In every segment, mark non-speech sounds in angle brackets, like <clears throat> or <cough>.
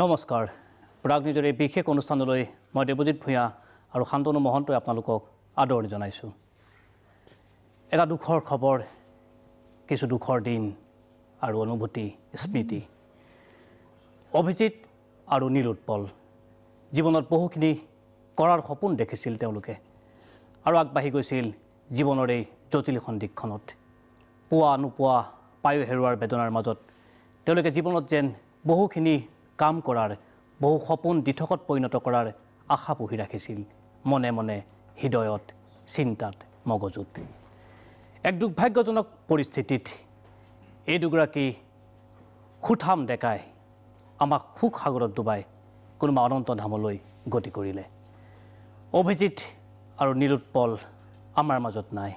নমস্কাৰ প্ৰাগনিজৰ এই বিশেষ অনুষ্ঠানলৈ মই দেৱজিৎ ভূঞা আৰু শান্তনু মহন্তই আপোনালোকক আদৰণি জনাইছোঁ এটা দুখৰ খবৰ কিছু দুখৰ দিন আৰু অনুভূতি স্মৃতি অভিজিৎ আৰু নীলোৎপল জীৱনত বহুখিনি কৰাৰ সপোন দেখিছিল তেওঁলোকে আৰু আগবাঢ়ি গৈছিল জীৱনৰ এই জটিল সন্দিকখনত পোৱা নোপোৱা পায়ু হেৰুৱাৰ বেদনাৰ মাজত তেওঁলোকে জীৱনত যেন বহুখিনি কাম কৰাৰ বহু সপোন দিঠকত পৰিণত কৰাৰ আশা পুহি ৰাখিছিল মনে মনে হৃদয়ত চিন্তাত মগজুত এক দুৰ্ভাগ্যজনক পৰিস্থিতিত এই দুগৰাকী সুঠাম ডেকাই আমাক সুখ সাগৰত ডুবাই কোনোবা অনন্ত ধামলৈ গতি কৰিলে অভিজিত আৰু নীলোৎপল আমাৰ মাজত নাই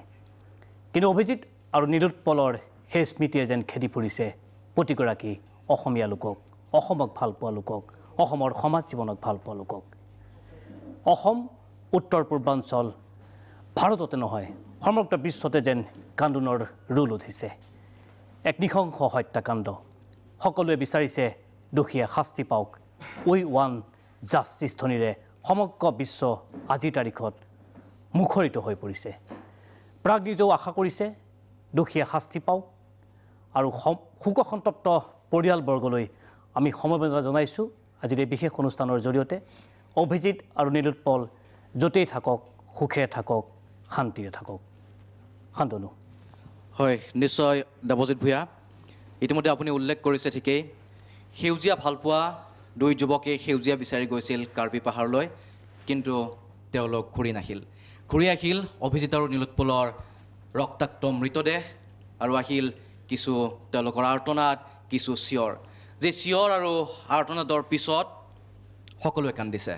কিন্তু অভিজিত আৰু নীলোৎপলৰ সেই স্মৃতিয়ে যেন খেদি ফুৰিছে প্ৰতিগৰাকী অসমীয়া লোকক অসমক ভাল পোৱা লোকক অসমৰ সমাজ জীৱনক ভাল পোৱা লোকক অসম উত্তৰ পূৰ্বাঞ্চল ভাৰততে নহয় সমগ্ৰ বিশ্বতে যেন কান্দোনৰ ৰোল উঠিছে এক নিশংস হত্যাকাণ্ড সকলোৱে বিচাৰিছে দোষীয়ে শাস্তি পাওক উই ওৱান জাষ্টিচ ধ্বনিৰে সমগ্ৰ বিশ্ব আজিৰ তাৰিখত মুখৰিত হৈ পৰিছে প্ৰাগ নিজেও আশা কৰিছে দোষীয়ে শাস্তি পাওক আৰু শোকসন্তপ্ত পৰিয়ালবৰ্গলৈ আমি সমবেদনা জনাইছোঁ আজিৰ এই বিশেষ অনুষ্ঠানৰ জৰিয়তে অভিজিৎ আৰু নীলোৎপল য'তেই থাকক সুখে থাকক শান্তিৰে থাকক শান্তনু হয় নিশ্চয় দেৱজিৎ ভূঞা ইতিমধ্যে আপুনি উল্লেখ কৰিছে ঠিকেই সেউজীয়া ভালপোৱা দুই যুৱকে সেউজীয়া বিচাৰি গৈছিল কাৰ্বি পাহাৰলৈ কিন্তু তেওঁলোক ঘূৰি নাহিল ঘূৰি আহিল অভিজিত আৰু নীলোৎপলৰ ৰক্তাক্ত মৃতদেহ আৰু আহিল কিছু তেওঁলোকৰ আৰ্তনাত কিছু চিঞৰ যে চিঞৰ আৰু আৰ্তনাদৰ পিছত সকলোৱে কান্দিছে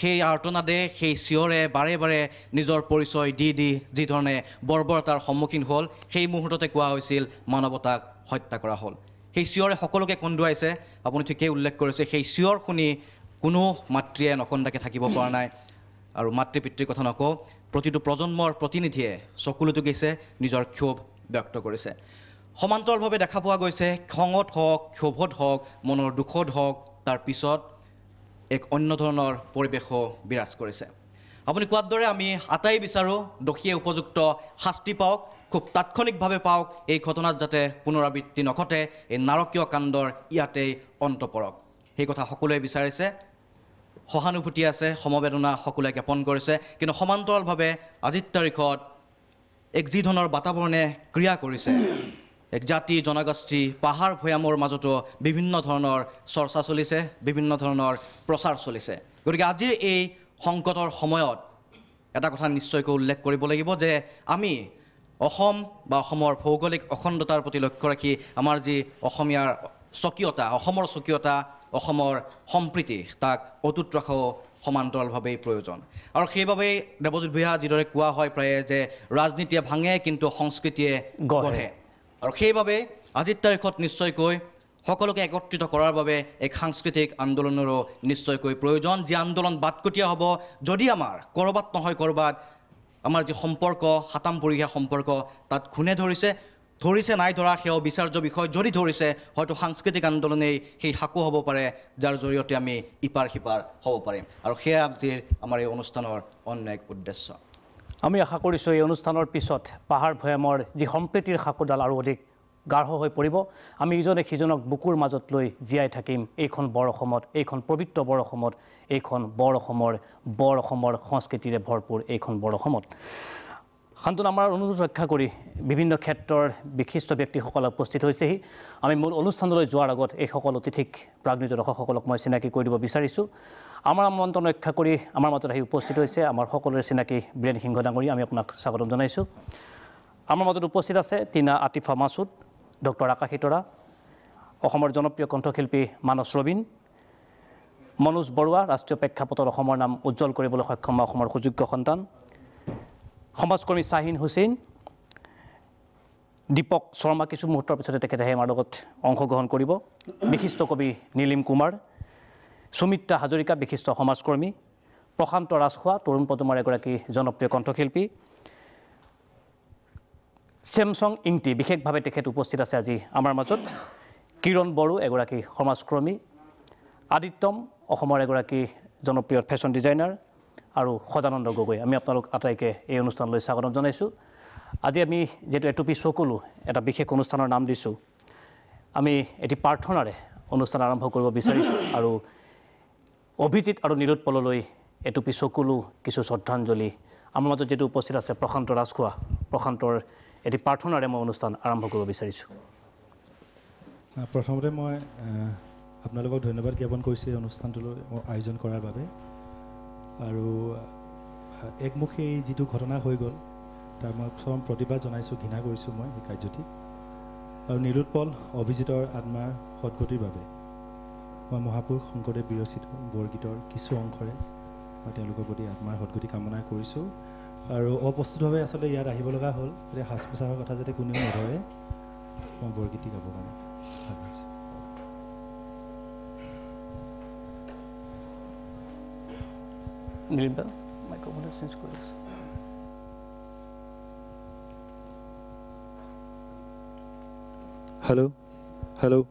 সেই আৰ্তনাদে সেই চিঞৰে বাৰে বাৰে নিজৰ পৰিচয় দি দি যিধৰণে বৰ্বৰতাৰ সন্মুখীন হ'ল সেই মুহূৰ্ততে কোৱা হৈছিল মানৱতাক হত্যা কৰা হ'ল সেই চিঞৰে সকলোকে কন্দুৱাইছে আপুনি ঠিকেই উল্লেখ কৰিছে সেই চিঞৰ শুনি কোনো মাতৃয়ে নকন্দাকে থাকিব পৰা নাই আৰু মাতৃ পিতৃৰ কথা নকওঁ প্ৰতিটো প্ৰজন্মৰ প্ৰতিনিধিয়ে চকুলোটো গৈছে নিজৰ ক্ষোভ ব্যক্ত কৰিছে সমান্তৰালভাৱে দেখা পোৱা গৈছে খঙত হওক ক্ষোভত হওক মনৰ দুখত হওক তাৰ পিছত এক অন্য ধৰণৰ পৰিৱেশো বিৰাজ কৰিছে আপুনি কোৱাৰ দৰে আমি আটাই বিচাৰোঁ দোষীয়ে উপযুক্ত শাস্তি পাওক খুব তাৎক্ষণিকভাৱে পাওক এই ঘটনাত যাতে পুনৰাবৃত্তি নঘটে এই নাৰকীয় কাণ্ডৰ ইয়াতেই অন্ত পৰক সেই কথা সকলোৱে বিচাৰিছে সহানুভূতি আছে সমবেদনা সকলোৱে জ্ঞাপন কৰিছে কিন্তু সমান্তৰালভাৱে আজিৰ তাৰিখত এক যি ধৰণৰ বাতাৱৰণে ক্ৰিয়া কৰিছে এক জাতি জনগোষ্ঠী পাহাৰ ভৈয়ামৰ মাজতো বিভিন্ন ধৰণৰ চৰ্চা চলিছে বিভিন্ন ধৰণৰ প্ৰচাৰ চলিছে গতিকে আজিৰ এই সংকটৰ সময়ত এটা কথা নিশ্চয়কৈ উল্লেখ কৰিব লাগিব যে আমি অসম বা অসমৰ ভৌগোলিক অখণ্ডতাৰ প্ৰতি লক্ষ্য ৰাখি আমাৰ যি অসমীয়াৰ স্বকীয়তা অসমৰ স্বকীয়তা অসমৰ সম্প্ৰীতি তাক অটুট ৰখাও সমান্তৰালভাৱেই প্ৰয়োজন আৰু সেইবাবেই দেৱজিত ভূঞা যিদৰে কোৱা হয় প্ৰায়ে যে ৰাজনীতিয়ে ভাঙে কিন্তু সংস্কৃতিয়ে গঢ়ে আৰু সেইবাবে আজিৰ তাৰিখত নিশ্চয়কৈ সকলোকে একত্ৰিত কৰাৰ বাবে এক সাংস্কৃতিক আন্দোলনৰো নিশ্চয়কৈ প্ৰয়োজন যি আন্দোলন বাটকটীয়া হ'ব যদি আমাৰ ক'ৰবাত নহয় ক'ৰবাত আমাৰ যি সম্পৰ্ক পৰিহা সম্পৰ্ক তাত খুনে ধৰিছে ধৰিছে নাই ধৰা সেই বিচাৰ্য বিষয় যদি ধৰিছে হয়তো সাংস্কৃতিক আন্দোলনেই সেই সাকু হ'ব পাৰে যাৰ জৰিয়তে আমি ইপাৰ সিপাৰ হ'ব পাৰিম আৰু সেয়া আজিৰ আমাৰ এই অনুষ্ঠানৰ অন্য এক উদ্দেশ্য আমি আশা কৰিছোঁ এই অনুষ্ঠানৰ পিছত পাহাৰ ভৈয়ামৰ যি সম্প্ৰীতিৰ সাকোডাল আৰু অধিক গাঢ় হৈ পৰিব আমি ইজনে সিজনক বুকুৰ মাজত লৈ জীয়াই থাকিম এইখন বৰ অসমত এইখন পবিত্ৰ বৰ অসমত এইখন বৰ অসমৰ বৰ অসমৰ সংস্কৃতিৰে ভৰপূৰ এইখন বৰ অসমত সান্তন আমাৰ অনুৰোধ ৰক্ষা কৰি বিভিন্ন ক্ষেত্ৰৰ বিশিষ্ট ব্যক্তিসকল উপস্থিত হৈছেহি আমি মোৰ অনুষ্ঠানলৈ যোৱাৰ আগত এইসকল অতিথিক প্ৰাগ্ঞিত দৰ্শকসকলক মই চিনাকি কৰি দিব বিচাৰিছোঁ আমাৰ আমন্ত্ৰণ ৰক্ষা কৰি আমাৰ মাজত আহি উপস্থিত হৈছে আমাৰ সকলোৰে চিনাকি বীৰেণ সিংহ ডাঙৰী আমি আপোনাক স্বাগতম জনাইছোঁ আমাৰ মাজত উপস্থিত আছে টিনা আতিফা মাছুদ ডক্টৰ আকাশী তৰা অসমৰ জনপ্ৰিয় কণ্ঠশিল্পী মানস ৰবীন মনোজ বৰুৱা ৰাষ্ট্ৰীয় প্ৰেক্ষাপটত অসমৰ নাম উজ্জ্বল কৰিবলৈ সক্ষম বা অসমৰ সুযোগ্য সন্তান সমাজকৰ্মী শ্বাহিন হুছেইন দীপক শৰ্মা কিছু মুহূৰ্তৰ পিছতে তেখেতে আহি আমাৰ লগত অংশগ্ৰহণ কৰিব বিশিষ্ট কবি নীলিম কুমাৰ সুমিত্ৰা হাজৰিকা বিশিষ্ট সমাজকৰ্মী প্ৰশান্ত ৰাজখোৱা তৰুণ পদুমাৰ এগৰাকী জনপ্ৰিয় কণ্ঠশিল্পী চেমচং ইংটি বিশেষভাৱে তেখেত উপস্থিত আছে আজি আমাৰ মাজত কিৰণ বড়ো এগৰাকী সমাজকৰ্মী আদিত্যম অসমৰ এগৰাকী জনপ্ৰিয় ফেশ্বন ডিজাইনাৰ আৰু সদানন্দ গগৈ আমি আপোনালোক আটাইকে এই অনুষ্ঠানলৈ স্বাগতম জনাইছোঁ আজি আমি যিহেতু এটুপি চকুলো এটা বিশেষ অনুষ্ঠানৰ নাম দিছোঁ আমি এটি প্ৰাৰ্থনাৰে অনুষ্ঠান আৰম্ভ কৰিব বিচাৰিছোঁ আৰু অভিজিত আৰু নিলোৎপললৈ এটুপি চকুলো কিছু শ্ৰদ্ধাঞ্জলি আমাৰ মাজত যিটো উপস্থিত আছে প্ৰশান্ত ৰাজখোৱা প্ৰশান্তৰ এটি প্ৰাৰ্থনাৰে মই অনুষ্ঠান আৰম্ভ কৰিব বিচাৰিছোঁ প্ৰথমতে মই আপোনালোকক ধন্যবাদ জ্ঞাপন কৰিছোঁ এই অনুষ্ঠানটোলৈ আয়োজন কৰাৰ বাবে আৰু একমুখী এই যিটো ঘটনা হৈ গ'ল তাৰ মই চৰম প্ৰতিবাদ জনাইছোঁ ঘৃণা কৰিছোঁ মই সেই কাৰ্যটি আৰু নিলোৎপল অভিজিতৰ আত্মাৰ সদগতিৰ বাবে মই মহাপুৰুষ শংকৰদেৱ বিৰচিত বৰগীতৰ কিছু অংশৰে মই তেওঁলোকৰ প্ৰতি আত্মাৰ সদগতি কামনা কৰিছোঁ আৰু অপ্ৰস্তুতভাৱে আচলতে ইয়াত আহিব লগা হ'ল এতিয়া সাজ পোছাকৰ কথা যাতে কোনেও নধৰে মই বৰগীতটি গাব কাৰণে হেল্ল' হেল্ল'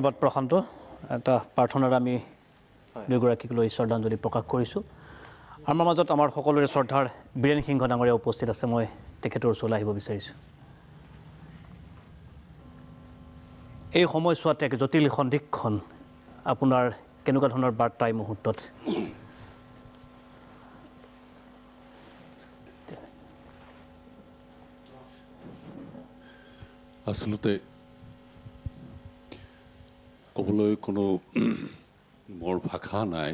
ধন্যবাদ প্ৰশান্ত এটা প্ৰাৰ্থনাৰে আমি দুয়োগৰাকীক লৈ শ্ৰদ্ধাঞ্জলি প্ৰকাশ কৰিছোঁ আমাৰ মাজত আমাৰ সকলোৰে শ্ৰদ্ধাৰ বীৰেণ সিংহ ডাঙৰীয়া উপস্থিত আছে মই তেখেতৰ ওচৰলৈ আহিব বিচাৰিছোঁ এই সময়ছোৱাত এক জটিল সন্ধিক্ষণ আপোনাৰ কেনেকুৱা ধৰণৰ বাৰ্তা এই মুহূৰ্তত আচলতে ক'বলৈ কোনো মোৰ ভাষা নাই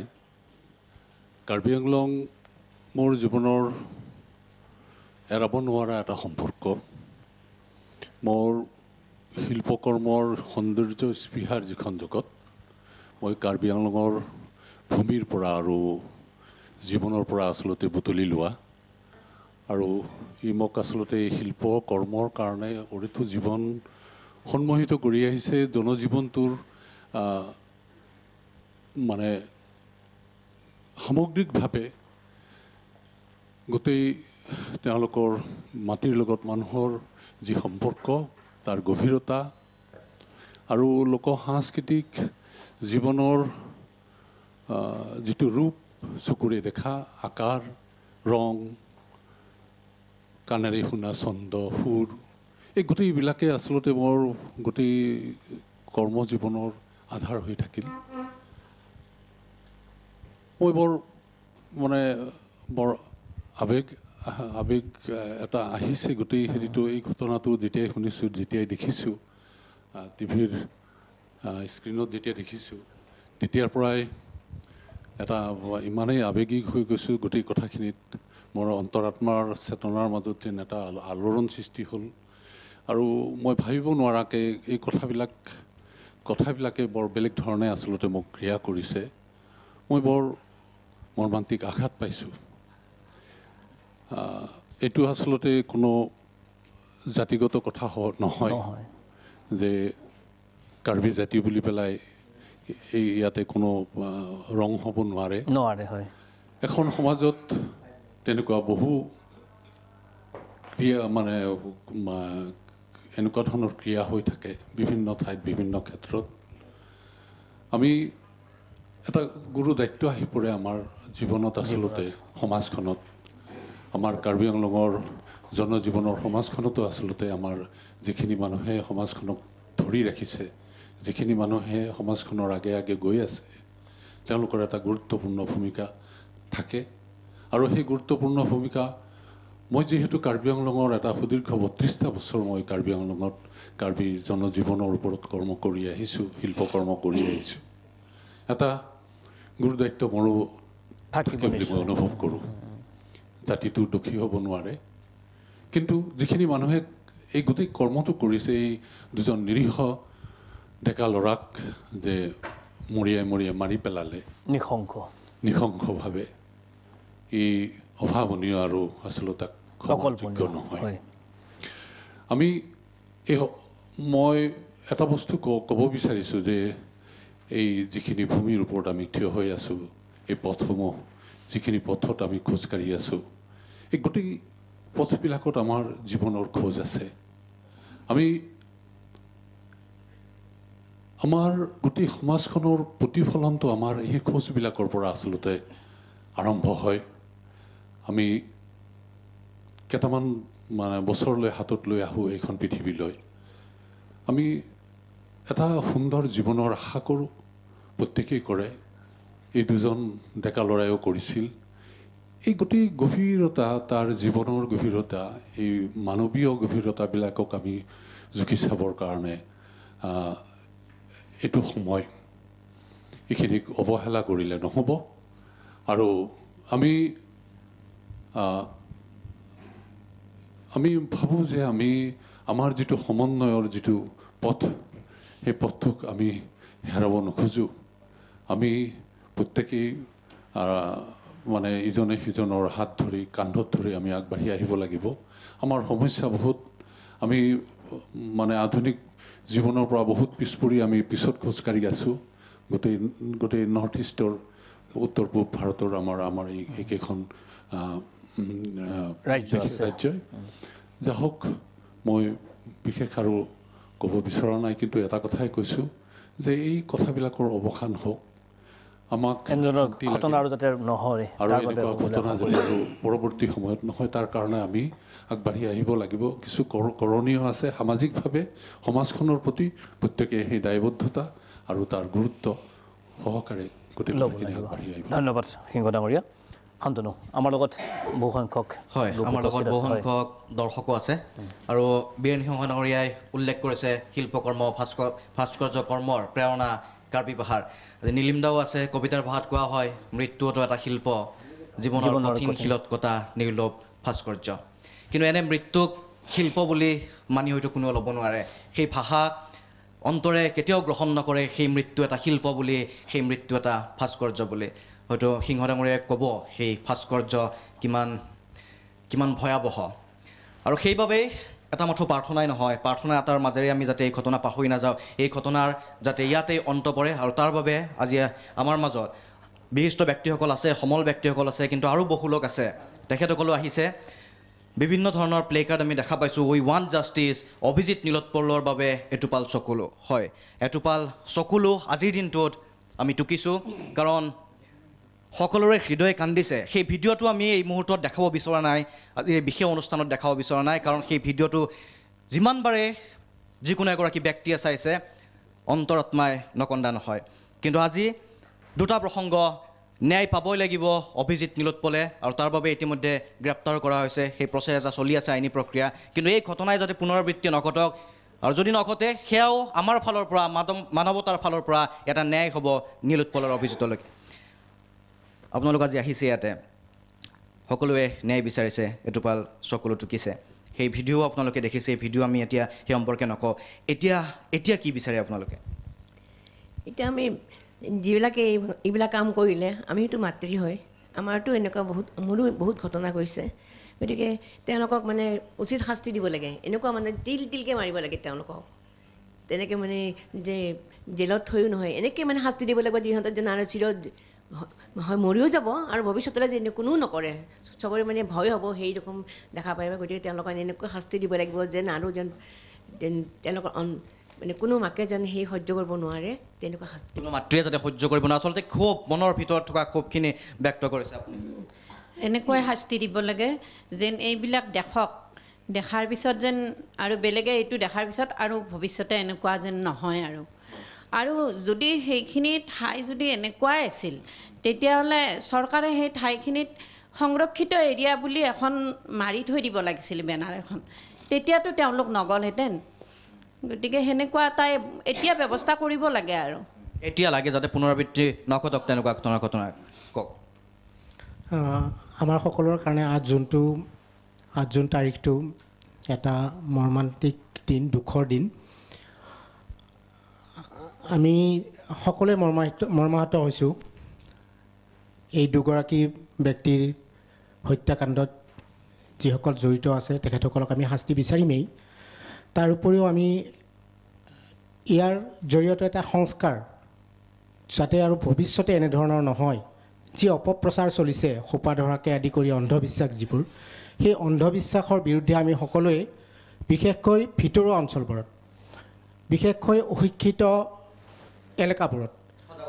কাৰ্বি আংলং মোৰ জীৱনৰ এৰাব নোৱাৰা এটা সম্পৰ্ক মোৰ শিল্পকৰ্মৰ সৌন্দৰ্য স্পৃহাৰ যিখন জগত মই কাৰ্বি আংলঙৰ ভূমিৰ পৰা আৰু জীৱনৰ পৰা আচলতে বুটলি লোৱা আৰু ই মোক আচলতে শিল্প কৰ্মৰ কাৰণে অৰিথু জীৱন সন্মোহিত কৰি আহিছে জনজীৱনটোৰ মানে সামগ্ৰিকভাৱে গোটেই তেওঁলোকৰ মাটিৰ লগত মানুহৰ যি সম্পৰ্ক তাৰ গভীৰতা আৰু লোক সাংস্কৃতিক জীৱনৰ যিটো ৰূপ চকুৰে দেখা আকাৰ ৰং কাণেৰে শুনা চন্দ সুৰ এই গোটেইবিলাকে আচলতে মোৰ গোটেই কৰ্মজীৱনৰ আধাৰ হৈ থাকিল মই বৰ মানে বৰ আৱেগ আৱেগ এটা আহিছে গোটেই হেৰিটো এই ঘটনাটো যেতিয়াই শুনিছোঁ যেতিয়াই দেখিছোঁ টিভিৰ স্ক্ৰীণত যেতিয়া দেখিছোঁ তেতিয়াৰ পৰাই এটা ইমানেই আৱেগিক হৈ গৈছোঁ গোটেই কথাখিনিত মোৰ অন্তৰাত্মাৰ চেতনাৰ মাজত যেন এটা আলোড়ন সৃষ্টি হ'ল আৰু মই ভাবিব নোৱাৰাকৈ এই কথাবিলাক কথাবিলাকে বৰ বেলেগ ধৰণে আচলতে মোক ক্ৰিয়া কৰিছে মই বৰ মৰ্মান্তিক আঘাত পাইছোঁ এইটো আচলতে কোনো জাতিগত কথা নহয় যে কাৰ্বি জাতি বুলি পেলাই এই ইয়াতে কোনো ৰং হ'ব নোৱাৰে নোৱাৰে হয় এখন সমাজত তেনেকুৱা বহু ক্ৰিয়া মানে এনেকুৱা ধৰণৰ ক্ৰিয়া হৈ থাকে বিভিন্ন ঠাইত বিভিন্ন ক্ষেত্ৰত আমি এটা গুৰু দায়িত্ব আহি পৰে আমাৰ জীৱনত আচলতে সমাজখনত আমাৰ কাৰ্বি আংলঙৰ জনজীৱনৰ সমাজখনতো আচলতে আমাৰ যিখিনি মানুহে সমাজখনক ধৰি ৰাখিছে যিখিনি মানুহে সমাজখনৰ আগে আগে গৈ আছে তেওঁলোকৰ এটা গুৰুত্বপূৰ্ণ ভূমিকা থাকে আৰু সেই গুৰুত্বপূৰ্ণ ভূমিকা মই যিহেতু কাৰ্বি আংলঙৰ এটা সুদীৰ্ঘ বত্ৰিছটা বছৰ মই কাৰ্বি আংলঙত কাৰ্বি জনজীৱনৰ ওপৰত কৰ্ম কৰি আহিছোঁ শিল্পকৰ্ম কৰি আহিছোঁ এটা গুৰুদায়িত্ব মোৰো থাকে বুলি মই অনুভৱ কৰোঁ জাতিটো দোষী হ'ব নোৱাৰে কিন্তু যিখিনি মানুহে এই গোটেই কৰ্মটো কৰিছে এই দুজন নিৰীহ ডেকা ল'ৰাক যে মৰিয়াই মৰিয়াই মাৰি পেলালে নিশংস নিশংসভাৱে ই অভাৱনীয় আৰু আচলতে অকল্পনীয় নহয় আমি এই মই এটা বস্তু ক ক'ব বিচাৰিছোঁ যে এই যিখিনি ভূমিৰ ওপৰত আমি থিয় হৈ আছোঁ এই পথসমূহ যিখিনি পথত আমি খোজকাঢ়ি আছোঁ এই গোটেই পথবিলাকত আমাৰ জীৱনৰ খোজ আছে আমি আমাৰ গোটেই সমাজখনৰ প্ৰতিফলনটো আমাৰ এই খোজবিলাকৰ পৰা আচলতে আৰম্ভ হয় আমি কেইটামান মানে বছৰলৈ হাতত লৈ আহোঁ এইখন পৃথিৱীলৈ আমি এটা সুন্দৰ জীৱনৰ আশা কৰোঁ প্ৰত্যেকেই কৰে এই দুজন ডেকা ল'ৰায়ো কৰিছিল এই গোটেই গভীৰতা তাৰ জীৱনৰ গভীৰতা এই মানৱীয় গভীৰতাবিলাকক আমি জুখি চাবৰ কাৰণে এইটো সময় এইখিনিক অৱহেলা কৰিলে নহ'ব আৰু আমি আমি ভাবোঁ যে আমি আমাৰ যিটো সমন্বয়ৰ যিটো পথ সেই পথটোক আমি হেৰাব নোখোজোঁ আমি প্ৰত্যেকেই মানে ইজনে সিজনৰ হাত ধৰি কান্ধত ধৰি আমি আগবাঢ়ি আহিব লাগিব আমাৰ সমস্যা বহুত আমি মানে আধুনিক জীৱনৰ পৰা বহুত পিছপৰি আমি পিছত খোজকাঢ়ি আছোঁ গোটেই গোটেই নৰ্থ ইষ্টৰ উত্তৰ পূব ভাৰতৰ আমাৰ আমাৰ এই এইকেইখন ৰাজ্য আছে ৰাজ্যই যা হওক মই বিশেষ আৰু ক'ব বিচৰা নাই কিন্তু এটা কথাই কৈছোঁ যে এই কথাবিলাকৰ অৱসান হওক আমাক আৰু এনেকুৱা ঘটনা যাতে আৰু পৰৱৰ্তী সময়ত নহয় তাৰ কাৰণে আমি আগবাঢ়ি আহিব লাগিব কিছু কৰণীয় আছে সামাজিকভাৱে সমাজখনৰ প্ৰতি প্ৰত্যেকে সেই দায়বদ্ধতা আৰু তাৰ গুৰুত্ব সহকাৰে গোটেই আগবাঢ়ি আহিব ধন্যবাদ সিংহ ডাঙৰীয়া শান্তনু আমাৰ লগত বহুসংখ্যক হয় আমাৰ লগত বহুসংখ্যক দৰ্শকো আছে আৰু বীৰেণ সিংহ নগৰীয়াই উল্লেখ কৰিছে শিল্পকৰ্ম ভাস্কৰ্য কৰ্মৰ প্ৰেৰণা কাৰ্বি পাহাৰ নীলিমদাও আছে কবিতাৰ ভাষাত কোৱা হয় মৃত্যুতো এটা শিল্প জীৱনৰ কঠিনশীলত কটা নিৰ্লভ ভাস্কৰ্য কিন্তু এনে মৃত্যুক শিল্প বুলি মানি হয়তো কোনেও ল'ব নোৱাৰে সেই ভাষা অন্তৰে কেতিয়াও গ্ৰহণ নকৰে সেই মৃত্যু এটা শিল্প বুলি সেই মৃত্যু এটা ভাস্কৰ্য বুলি হয়তো সিংহ ডাঙৰীয়াই ক'ব সেই ভাস্কৰ্য কিমান কিমান ভয়াৱহ আৰু সেইবাবেই এটা মাথো প্ৰাৰ্থনাই নহয় প্ৰাৰ্থনা এটাৰ মাজেৰে আমি যাতে এই ঘটনা পাহৰি নাযাওঁ এই ঘটনাৰ যাতে ইয়াতেই অন্ত পৰে আৰু তাৰ বাবে আজি আমাৰ মাজত বিশিষ্ট ব্যক্তিসকল আছে সমল ব্যক্তিসকল আছে কিন্তু আৰু বহু লোক আছে তেখেতসকলো আহিছে বিভিন্ন ধৰণৰ প্লে কাৰ্ড আমি দেখা পাইছোঁ উই ৱান জাষ্টিছ অভিজিৎ নীলোৎপলৰ বাবে এটোপাল চকুলো হয় এটোপাল চকুলো আজিৰ দিনটোত আমি টুকিছোঁ কাৰণ সকলোৰে হৃদয় কান্দিছে সেই ভিডিঅ'টো আমি এই মুহূৰ্তত দেখাব বিচৰা নাই আজি এই বিশেষ অনুষ্ঠানত দেখাব বিচৰা নাই কাৰণ সেই ভিডিঅ'টো যিমানবাৰে যিকোনো এগৰাকী ব্যক্তিয়ে চাইছে অন্তৰত্মাই নকন্দা নহয় কিন্তু আজি দুটা প্ৰসংগ ন্যায় পাবই লাগিব অভিজিত নীলোৎপলে আৰু তাৰ বাবে ইতিমধ্যে গ্ৰেপ্তাৰ কৰা হৈছে সেই প্ৰচেছ এটা চলি আছে আইনী প্ৰক্ৰিয়া কিন্তু এই ঘটনাই যাতে পুনৰাবৃত্তি নঘটক আৰু যদি নঘটে সেয়াও আমাৰ ফালৰ পৰা মানৱ মানৱতাৰ ফালৰ পৰা এটা ন্যায় হ'ব নীলোৎপলৰ অভিজিতলৈকে আপোনালোক আজি আহিছে ইয়াতে সকলোৱে ন্যায় বিচাৰিছে এটোপাল চকুলো টুকিছে সেই ভিডিঅ' আপোনালোকে দেখিছে সেই ভিডিঅ' আমি এতিয়া সেই সম্পৰ্কে নকওঁ এতিয়া এতিয়া কি বিচাৰে আপোনালোকে এতিয়া আমি যিবিলাকে এইবিলাক কাম কৰিলে আমিতো মাতৃ হয় আমাৰতো এনেকুৱা বহুত মোৰো বহুত ঘটনা কৰিছে গতিকে তেওঁলোকক মানে উচিত শাস্তি দিব লাগে এনেকুৱা মানে তিল তিলকৈ মাৰিব লাগে তেওঁলোকক তেনেকৈ মানে যে জেলত থৈও নহয় এনেকৈ মানে শাস্তি দিব লাগিব যিহেতু যে নাৰ চিৰত হয় মৰিও যাব আৰু ভৱিষ্যতলৈ যে এনেকুৱা কোনো নকৰে চবৰে মানে ভয় হ'ব সেই ৰকম দেখা পাৰিব গতিকে তেওঁলোকক এনেকুৱা শাস্তি দিব লাগিব যেন আৰু যেন যেন তেওঁলোকৰ অন মানে কোনো মাকে যেন সেই সহ্য কৰিব নোৱাৰে তেনেকুৱা শাস্তি কোনো মাতৃয়ে যাতে সহ্য কৰিব নোৱাৰে আচলতে ক্ষোভ মনৰ ভিতৰত থকা ক্ষোভখিনি ব্যক্ত কৰিছে আপুনি এনেকুৱাই শাস্তি দিব লাগে যেন এইবিলাক দেখক দেখাৰ পিছত যেন আৰু বেলেগে এইটো দেখাৰ পিছত আৰু ভৱিষ্যতে এনেকুৱা যেন নহয় আৰু আৰু যদি সেইখিনি ঠাই যদি এনেকুৱাই আছিল তেতিয়াহ'লে চৰকাৰে সেই ঠাইখিনিত সংৰক্ষিত এৰিয়া বুলি এখন মাৰি থৈ দিব লাগিছিল বেনাৰ এখন তেতিয়াতো তেওঁলোক নগ'লহেঁতেন গতিকে সেনেকুৱা এটাই এতিয়া ব্যৱস্থা কৰিব লাগে আৰু এতিয়া লাগে যাতে পুনৰাবৃত্তি নঘটক তেনেকুৱা ঘটনা ঘটনা কওক আমাৰ সকলোৰে কাৰণে আঠ জুনটো আঠ জুন তাৰিখটো এটা মৰ্মান্তিক দিন দুখৰ দিন আমি সকলোৱে মৰ্মাহিত মৰ্মাহত হৈছোঁ এই দুগৰাকী ব্যক্তিৰ হত্যাকাণ্ডত যিসকল জড়িত আছে তেখেতসকলক আমি শাস্তি বিচাৰিমেই তাৰ উপৰিও আমি ইয়াৰ জৰিয়তে এটা সংস্কাৰ যাতে আৰু ভৱিষ্যতে এনেধৰণৰ নহয় যি অপপ্ৰচাৰ চলিছে সোপা ধৰাকে আদি কৰি অন্ধবিশ্বাস যিবোৰ সেই অন্ধবিশ্বাসৰ বিৰুদ্ধে আমি সকলোৱে বিশেষকৈ ভিতৰুৱা অঞ্চলবোৰত বিশেষকৈ অশিক্ষিত এলেকাবোৰত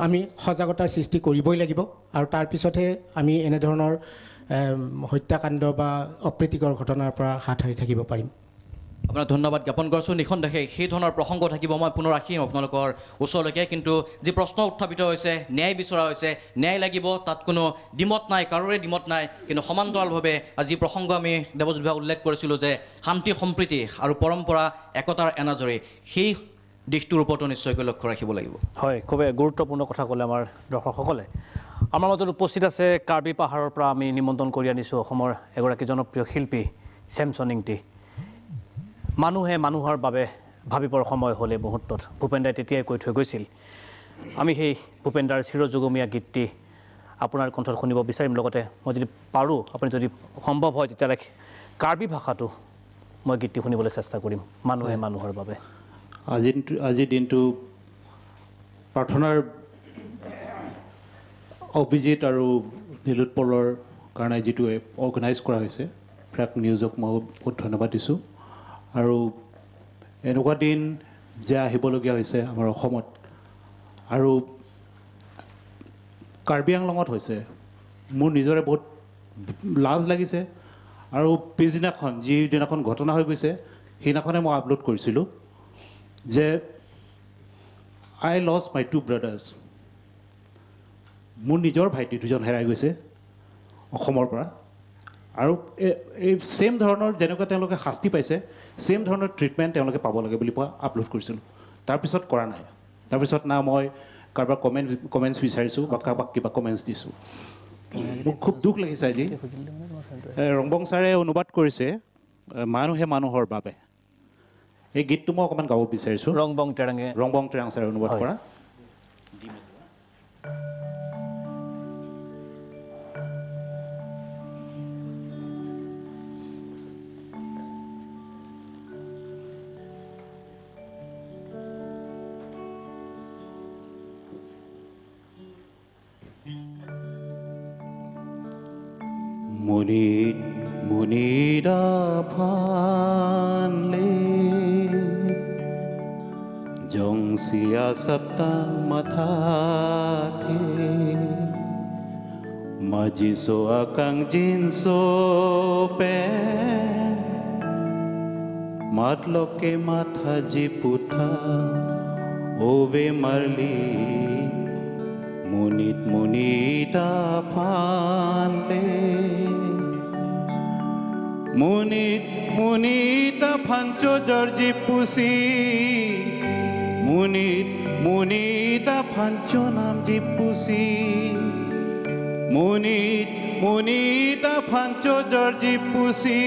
আমি সজাগতাৰ সৃষ্টি কৰিবই লাগিব আৰু তাৰপিছতহে আমি এনেধৰণৰ হত্যাকাণ্ড বা অপ্ৰীতিকৰ ঘটনাৰ পৰা হাত সাৰি থাকিব পাৰিম আপোনাক ধন্যবাদ জ্ঞাপন কৰিছোঁ নিখন সেই ধৰণৰ প্ৰসংগ থাকিব মই পুনৰ ৰাখিম আপোনালোকৰ ওচৰলৈকে কিন্তু যি প্ৰশ্ন উত্থাপিত হৈছে ন্যায় বিচৰা হৈছে ন্যায় লাগিব তাত কোনো ডিমত নাই কাৰোৰে ডিমত নাই কিন্তু সমান্তৰালভাৱে যি প্ৰসংগ আমি দেৱজ্যোতিভাৱে উল্লেখ কৰিছিলোঁ যে শান্তি সম্প্ৰীতি আৰু পৰম্পৰা একতাৰ এনাজৰি সেই দিশটোৰ ওপৰতো নিশ্চয়কৈ লক্ষ্য ৰাখিব লাগিব হয় খুবেই গুৰুত্বপূৰ্ণ কথা ক'লে আমাৰ দৰ্শকসকলে আমাৰ মাজত উপস্থিত আছে কাৰ্বি পাহাৰৰ পৰা আমি নিমন্ত্ৰণ কৰি আনিছোঁ অসমৰ এগৰাকী জনপ্ৰিয় শিল্পী ছেমছনিংটি মানুহে মানুহৰ বাবে ভাবিবৰ সময় হ'লে মুহূৰ্তত ভূপেন দাই তেতিয়াই কৈ থৈ গৈছিল আমি সেই ভূপেন্দাৰ চিৰযুগমীয়া গীতটি আপোনাৰ কণ্ঠত শুনিব বিচাৰিম লগতে মই যদি পাৰোঁ আপুনি যদি সম্ভৱ হয় তেতিয়াহ'লে কাৰ্বি ভাষাটো মই গীতটি শুনিবলৈ চেষ্টা কৰিম মানুহে মানুহৰ বাবে আজি দিনটো আজি দিনটো প্ৰাৰ্থনাৰ অভিজিত আৰু নীলোৎপলৰ কাৰণে যিটো অৰ্গেনাইজ কৰা হৈছে ফ্ৰেক নিউজক মই বহুত ধন্যবাদ দিছোঁ আৰু এনেকুৱা দিন যে আহিবলগীয়া হৈছে আমাৰ অসমত আৰু কাৰ্বি আংলঙত হৈছে মোৰ নিজৰে বহুত লাজ লাগিছে আৰু পিছদিনাখন যিদিনাখন ঘটনা হৈ গৈছে সেইদিনাখনে মই আপলোড কৰিছিলোঁ যে I lose my two brothers মোৰ নিজৰ ভাইটি দুজন হেৰাই গৈছে অসমৰ পৰা আৰু এই ছেইম ধৰণৰ যেনেকুৱা তেওঁলোকে শাস্তি পাইছে ছেইম ধৰণৰ ট্ৰিটমেণ্ট তেওঁলোকে পাব লাগে বুলি কোৱা আপলোড কৰিছিলোঁ তাৰপিছত কৰা নাই তাৰপিছত না মই কাৰোবাৰ কমেণ্ট কমেণ্টছ বিচাৰিছোঁ বা কাৰোবাক কিবা কমেণ্টছ দিছোঁ মোক খুব দুখ লাগিছে আজি ৰংবং ছাৰে অনুবাদ কৰিছে মানুহে মানুহৰ বাবে এই গীতটো মই অকণমান গাব বিচাৰিছোঁ ৰং বং তেৰাঙে ৰং বং তেৰাং ছাৰে অনুবাদ কৰা মুনিত মুনিরা ভা दिया सप्ता थे मजी सो अकंग जिन सो पे मतलो के माथा जी पुथा ओवे मरली मुनीत मुनीता फान ले मुनित मुनीता फंचो जर्जी पुसी মুনিত মুনিত ফাঞ্চ নাম জিপুসি মুনিত মুনিত ফাঞ্চ জর জিপুসি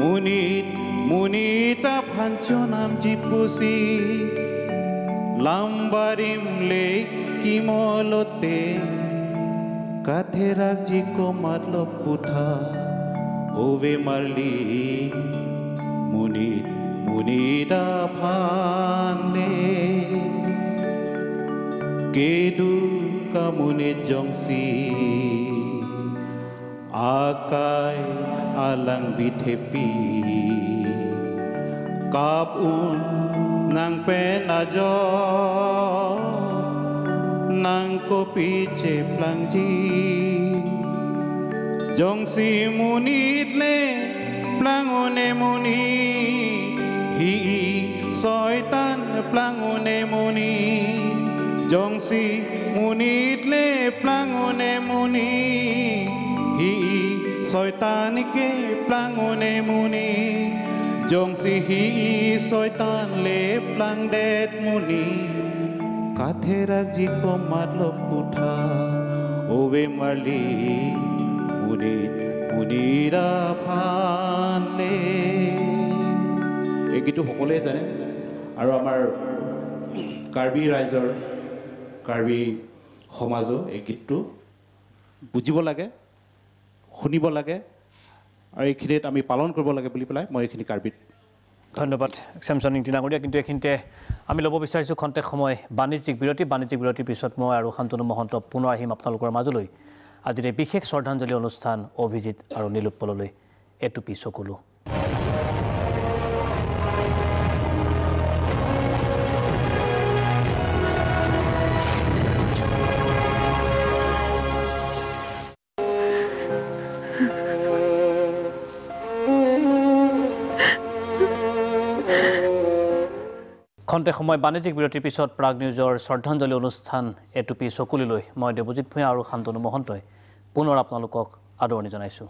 মুনিত মুনিত ফাঞ্চ নাম জিপুসি লাম্বারিম লে কিমলতে কাথে রাজি কোমারল পুথা ওবে মারলি মুনিত munidapane kedu kamune jongsi akai alang bithepi kapun nang penajo nang kopi ceplangji jongsi munit le plangone munit শয়তান প্লাঙনে মুনি জংসি মুনিতলে প্লাঙনে মুনি হি শয়তানকে প্লাঙনে মুনি জংসি হি শয়তানলে প্লাং দেত মুনি কাথে রাজি কমাল পুঠা ওবে মালি উনি উনিরা ফানলে এই গীতটো সকলোৱে জানে আৰু আমাৰ কাৰ্বি ৰাইজৰ কাৰ্বি সমাজো এই গীতটো বুজিব লাগে শুনিব লাগে আৰু এইখিনিত আমি পালন কৰিব লাগে বুলি পেলাই মই এইখিনি কাৰ্বিত ধন্যবাদ চেমচন ইং ডাঙৰীয়া কিন্তু এইখিনিতে আমি ল'ব বিচাৰিছোঁ খন্তেক সময় বাণিজ্যিক বিৰতি বাণিজ্যিক বিৰতিৰ পিছত মই আৰু শান্তনু মহন্ত পুনৰ আহিম আপোনালোকৰ মাজলৈ আজিৰ এই বিশেষ শ্ৰদ্ধাঞ্জলি অনুষ্ঠান অভিজিত আৰু নীলোৎপললৈ এটুপি চকুলোঁ এখন্তে সময় বাণিজ্যিক বিৰতিৰ পিছত প্ৰাগ নিউজৰ শ্ৰদ্ধাঞ্জলি অনুষ্ঠান এ টুপি চকুলিলৈ মই দেবজিৎ ভূঞা আৰু শান্তনু মহন্তই পুনৰ আপোনালোকক আদৰণি জনাইছোঁ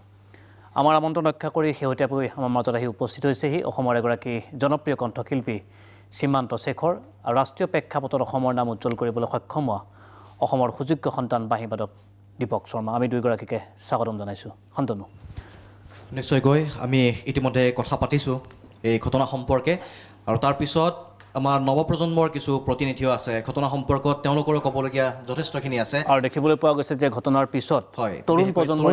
আমাৰ আমন্ত্ৰণ ৰক্ষা কৰি শেহতীয়াকৈ আমাৰ মাজত আহি উপস্থিত হৈছেহি অসমৰ এগৰাকী জনপ্ৰিয় কণ্ঠশিল্পী সীমান্ত শেখৰ আৰু ৰাষ্ট্ৰীয় প্ৰেক্ষাপটত অসমৰ নাম উজ্জ্বল কৰিবলৈ সক্ষম হোৱা অসমৰ সুযোগ্য সন্তান বাঁহীবাদক দীপক শৰ্মা আমি দুয়োগৰাকীকে স্বাগতম জনাইছোঁ শান্তনু নিশ্চয়কৈ আমি ইতিমধ্যে কথা পাতিছোঁ এই ঘটনা সম্পৰ্কে আৰু তাৰপিছত আমাৰ নৱপ্ৰজন্মৰ কিছু প্ৰতিনিধিও আছে ঘটনা সম্পৰ্কত তেওঁলোকৰো ক'বলগীয়া যথেষ্টখিনি আছে আৰু দেখিবলৈ পোৱা গৈছে যে ঘটনাৰ পিছত হয় তৰুণ প্ৰজন্মৰ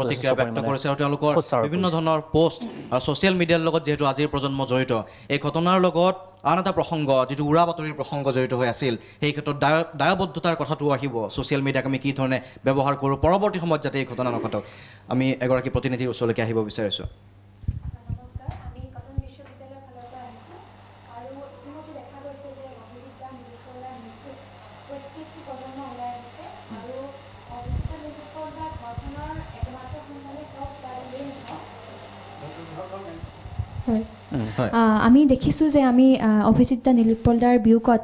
প্ৰতিক্ৰিয়া ব্যক্ত কৰিছে আৰু তেওঁলোকৰ বিভিন্ন ধৰণৰ পষ্ট আৰু ছ'চিয়েল মিডিয়াৰ লগত যিহেতু আজিৰ প্ৰজন্ম জড়িত এই ঘটনাৰ লগত আন এটা প্ৰসংগ যিটো উৰা বাতৰিৰ প্ৰসংগ জড়িত হৈ আছিল সেই ক্ষেত্ৰত দায় দায়বদ্ধতাৰ কথাটো আহিব ছ'চিয়েল মিডিয়াক আমি কি ধৰণে ব্যৱহাৰ কৰোঁ পৰৱৰ্তী সময়ত যাতে এই ঘটনা নঘটক আমি এগৰাকী প্ৰতিনিধিৰ ওচৰলৈকে আহিব বিচাৰিছোঁ আমি দেখিছোঁ যে আমি অভিজিতা নীলোৎপলদাৰ বিয়োগত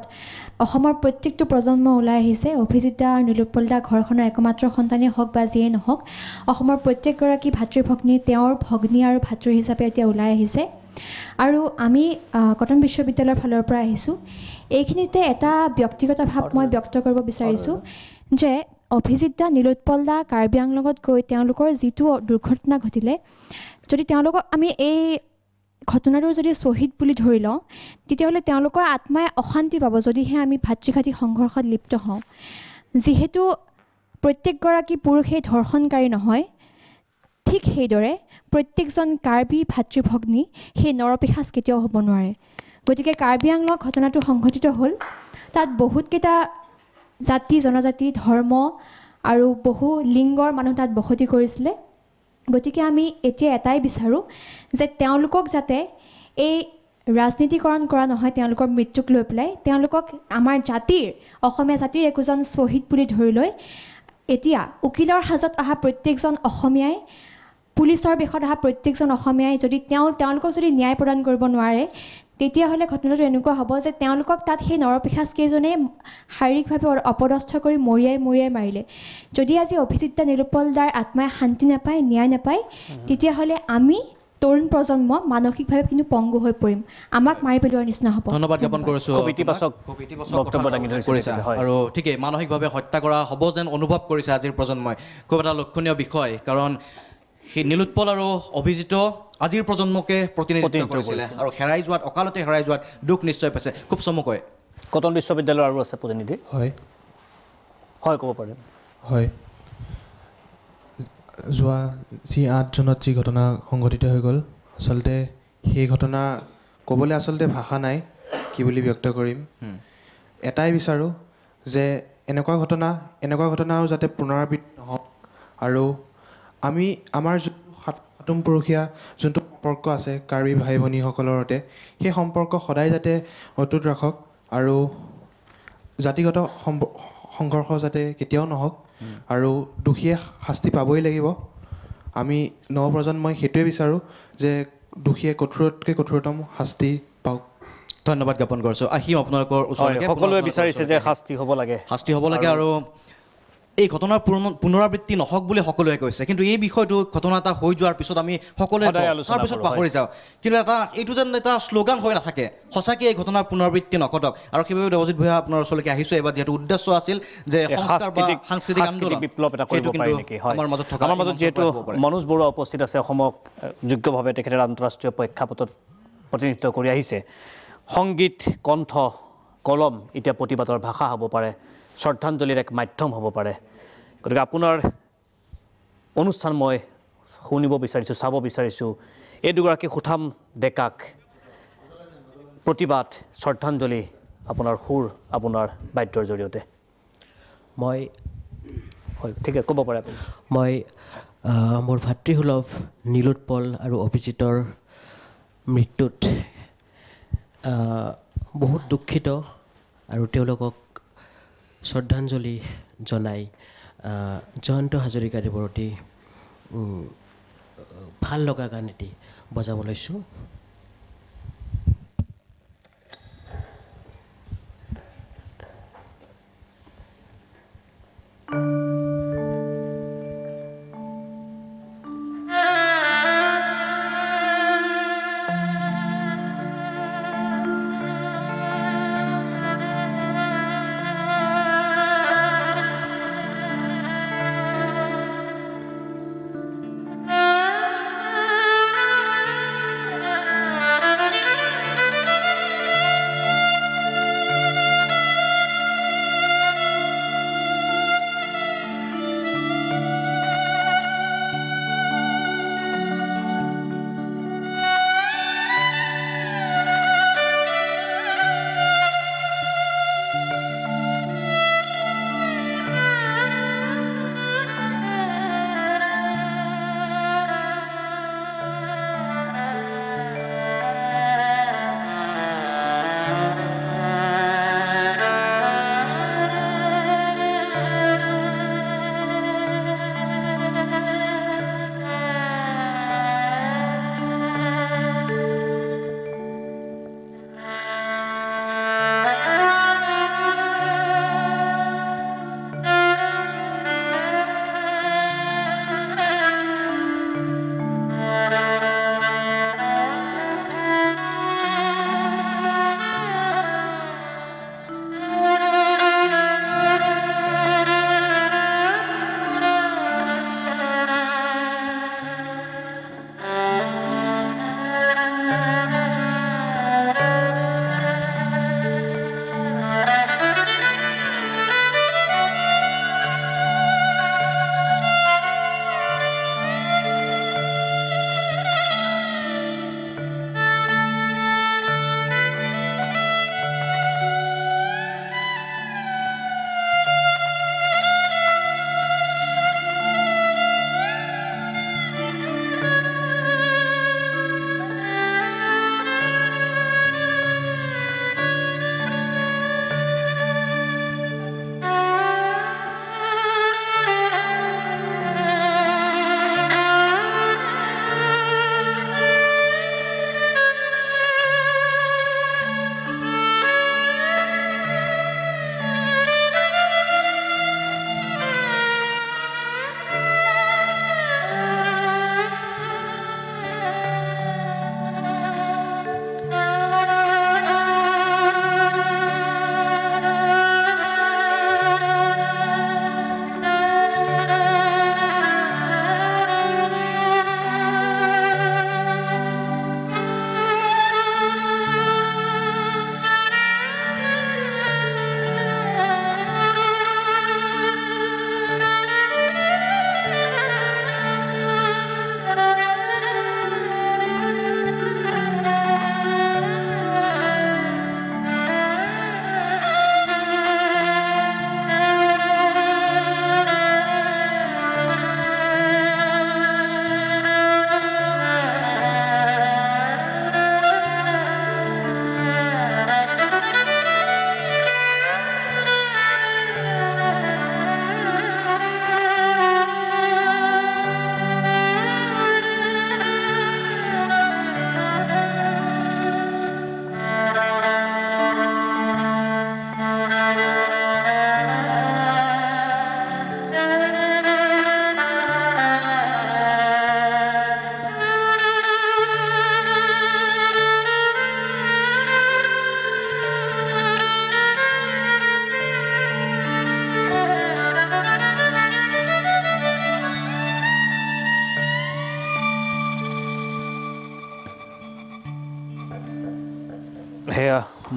অসমৰ প্ৰত্যেকটো প্ৰজন্ম ওলাই আহিছে অভিজিতা আৰু নীলোৎপলদা ঘৰখনৰ একমাত্ৰ সন্তানেই হওক বা যিয়েই নহওক অসমৰ প্ৰত্যেকগৰাকী ভাতৃ ভগ্নী তেওঁৰ ভগ্নী আৰু ভাতৃ হিচাপে এতিয়া ওলাই আহিছে আৰু আমি কটন বিশ্ববিদ্যালয়ৰ ফালৰ পৰা আহিছোঁ এইখিনিতে এটা ব্যক্তিগত ভাৱ মই ব্যক্ত কৰিব বিচাৰিছোঁ যে অভিজিত অভিজিতা নীলোৎপলদা কাৰ্বি আংলঙত গৈ তেওঁলোকৰ যিটো দুৰ্ঘটনা ঘটিলে যদি তেওঁলোকক আমি এই ঘটনাটো যদি শ্বহীদ বুলি ধৰি লওঁ তেতিয়াহ'লে তেওঁলোকৰ আত্মাই অশান্তি পাব যদিহে আমি ভাতৃঘাতী সংঘৰ্ষত লিপ্ত হওঁ যিহেতু প্ৰত্যেকগৰাকী পুৰুষেই ধৰ্ষণকাৰী নহয় ঠিক সেইদৰে প্ৰত্যেকজন কাৰ্বি ভাতৃভগ্নী সেই নৰপিশাচ কেতিয়াও হ'ব নোৱাৰে গতিকে কাৰ্বি আংলক ঘটনাটো সংঘটিত হ'ল তাত বহুতকেইটা জাতি জনজাতি ধৰ্ম আৰু বহু লিংগৰ মানুহ তাত বসতি কৰিছিলে গতিকে আমি এতিয়া এটাই বিচাৰোঁ যে তেওঁলোকক যাতে এই ৰাজনীতিকৰণ কৰা নহয় তেওঁলোকৰ মৃত্যুক লৈ পেলাই তেওঁলোকক আমাৰ জাতিৰ অসমীয়া জাতিৰ একোজন শ্বহীদ বুলি ধৰি লৈ এতিয়া উকিলৰ সাজত অহা প্ৰত্যেকজন অসমীয়াই পুলিচৰ বেশত অহা প্ৰত্যেকজন অসমীয়াই যদি তেওঁ তেওঁলোকক যদি ন্যায় প্ৰদান কৰিব নোৱাৰে তেতিয়াহ'লে ঘটনাটো এনেকুৱা হ'ব যে তেওঁলোকক তাত সেই নৰপিশাচকেইজনে শাৰীৰিকভাৱে অপদস্থ কৰি মৰিয়াই মৰিয়াই মাৰিলে যদি আজি অভিজিতা নিৰুপল দাৰ আত্মাই শান্তি নাপায় ন্যায় নাপায় তেতিয়াহ'লে আমি তৰুণ প্ৰজন্ম মানসিকভাৱে কিন্তু পংগু হৈ পৰিম আমাক মাৰি পেলোৱাৰ নিচিনা হ'ব ধন্যবাদ জ্ঞাপন কৰিছোঁ আৰু ঠিকেই মানসিকভাৱে হত্যা কৰা হ'ব যেন অনুভৱ কৰিছে আজিৰ প্ৰজন্মই খুব এটা লক্ষণীয় বিষয় কাৰণ সেই নীলোৎপল আৰু অভিজিত আজিৰ প্ৰজন্মকে প্ৰতিনিধিত্ব কৰিছিলে আৰু হেৰাই যোৱাত অকালতে হেৰাই যোৱাত দুখ নিশ্চয় পাইছে খুব চমুকৈ কটন বিশ্ববিদ্যালয় আৰু আছে প্ৰতিনিধি হয় হয় ক'ব পাৰিম হয় যোৱা যি আঠ জুনত যি ঘটনা সংঘটিত হৈ গ'ল আচলতে সেই ঘটনা ক'বলৈ আচলতে ভাষা নাই কি বুলি ব্যক্ত কৰিম এটাই বিচাৰোঁ যে এনেকুৱা ঘটনা এনেকুৱা ঘটনা আৰু যাতে পুনৰাবৃত্তি নহওক আৰু আমি আমাৰ যোনটো সাতুমপুৰুষীয়া যোনটো সম্পৰ্ক আছে কাৰ্বি ভাই ভনীসকলৰ সৈতে সেই সম্পৰ্ক সদায় যাতে অটুট ৰাখক আৰু জাতিগত সংঘৰ্ষ যাতে কেতিয়াও নহওক আৰু দোষীয়ে শাস্তি পাবই লাগিব আমি নৱপ্ৰজন্মই সেইটোৱে বিচাৰোঁ যে দোষীয়ে কঠোৰতকৈ কঠোৰতম শাস্তি পাওক ধন্যবাদ জ্ঞাপন কৰিছোঁ আহিম আপোনালোকৰ ওচৰত সকলোৱে বিচাৰিছে যে শাস্তি হ'ব লাগে শাস্তি হ'ব লাগে আৰু এই ঘটনাৰ পুনৰাবৃত্তি নহওক বুলি সকলোৱে কৈছে কিন্তু এই বিষয়টো ঘটনা এটা হৈ যোৱাৰ পিছত আমি সকলোৱে তাৰ পিছত পাহৰি যাওঁ কিন্তু এটা এইটো যেন এটা শ্লোগান হৈ নাথাকে সঁচাকৈ এই ঘটনাৰ পুনৰাবৃত্তি নঘটক আৰু সেইবাবে দেৱজিত ভূঞা আপোনাৰ ওচৰলৈকে আহিছো এইবাৰ যিহেতু উদ্দেশ্য আছিল যে সাংস্কৃতিক আন্দোলন বিপ্লৱ এটা কৰিব পাৰি নেকি আমাৰ মাজত থকা আমাৰ মাজত যিহেতু মনোজ বৰুৱা উপস্থিত আছে অসমক যোগ্যভাৱে তেখেতে আন্তঃৰাষ্ট্ৰীয় প্ৰেক্ষাপটত প্ৰতিনিধিত্ব কৰি আহিছে সংগীত কণ্ঠ কলম এতিয়া প্ৰতিবাদৰ ভাষা হ'ব পাৰে শ্ৰদ্ধাঞ্জলিৰ এক মাধ্যম হ'ব পাৰে গতিকে আপোনাৰ অনুষ্ঠান মই শুনিব বিচাৰিছোঁ চাব বিচাৰিছোঁ এই দুগৰাকী সুঠাম ডেকাক প্ৰতিবাদ শ্ৰদ্ধাঞ্জলি আপোনাৰ সুৰ আপোনাৰ বাদ্যৰ জৰিয়তে মই হয় ঠিকে ক'ব পাৰে মই মোৰ ভাতৃসুলভ নীলোৎপল আৰু অভিজিতৰ মৃত্যুত বহুত দুখিত আৰু তেওঁলোকক শ্ৰদ্ধাঞ্জলি জনাই জয়ন্ত হাজৰিকাদেৱৰ অতি ভাল লগা গান এটি বজাব লৈছোঁ thank you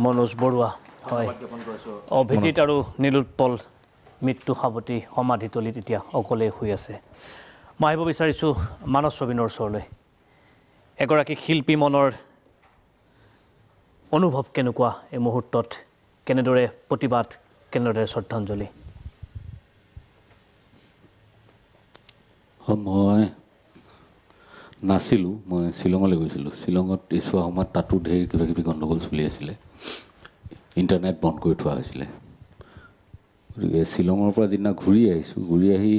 মনোজ বৰুৱা হয় অভিজিত আৰু নীলোৎপল মৃত্যু সাৱতী সমাধিতলীত এতিয়া অকলেই শুই আছে মই আহিব বিচাৰিছোঁ মানস ছবিনৰ ওচৰলৈ এগৰাকী শিল্পী মনৰ অনুভৱ কেনেকুৱা এই মুহূৰ্তত কেনেদৰে প্ৰতিবাদ কেনেদৰে শ্ৰদ্ধাঞ্জলি মই নাছিলোঁ মই শ্বিলঙলৈ গৈছিলোঁ শ্বিলঙত এচোৱা সময়ত তাতো ঢেৰ কিবি গণ্ডগোল চলি আছিলে ইণ্টাৰনেট বন্ধ কৰি থোৱা হৈছিলে গতিকে শ্বিলঙৰ পৰা যিদিনা ঘূৰি আহিছোঁ ঘূৰি আহি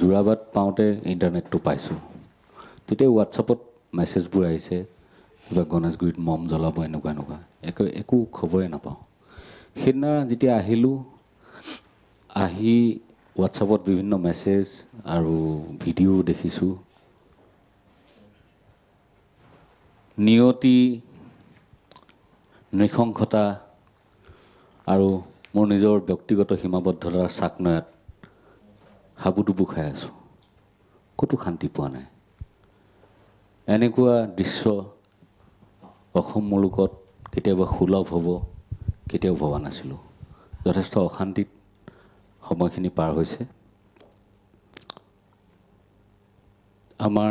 যোৰাবাদ পাওঁতে ইণ্টাৰনেটটো পাইছোঁ তেতিয়া হোৱাটছআপত মেছেজবোৰ আহিছে কিবা গণেশগুৰিত মম জ্বলাব এনেকুৱা এনেকুৱা একো একো খবৰে নাপাওঁ সেইদিনা যেতিয়া আহিলোঁ আহি হোৱাটছআপত বিভিন্ন মেছেজ আৰু ভিডিঅ' দেখিছোঁ নিয়তি নৃশংসতা আৰু মোৰ নিজৰ ব্যক্তিগত সীমাবদ্ধতাৰ চাক চাকনয়াত হাবুডুবু খাই আছোঁ ক'তো শান্তি পোৱা নাই এনেকুৱা দৃশ্য অসম মুলুকত কেতিয়াবা সুলভ হ'ব কেতিয়াও ভবা নাছিলোঁ যথেষ্ট অশান্তিত সময়খিনি পাৰ হৈছে আমাৰ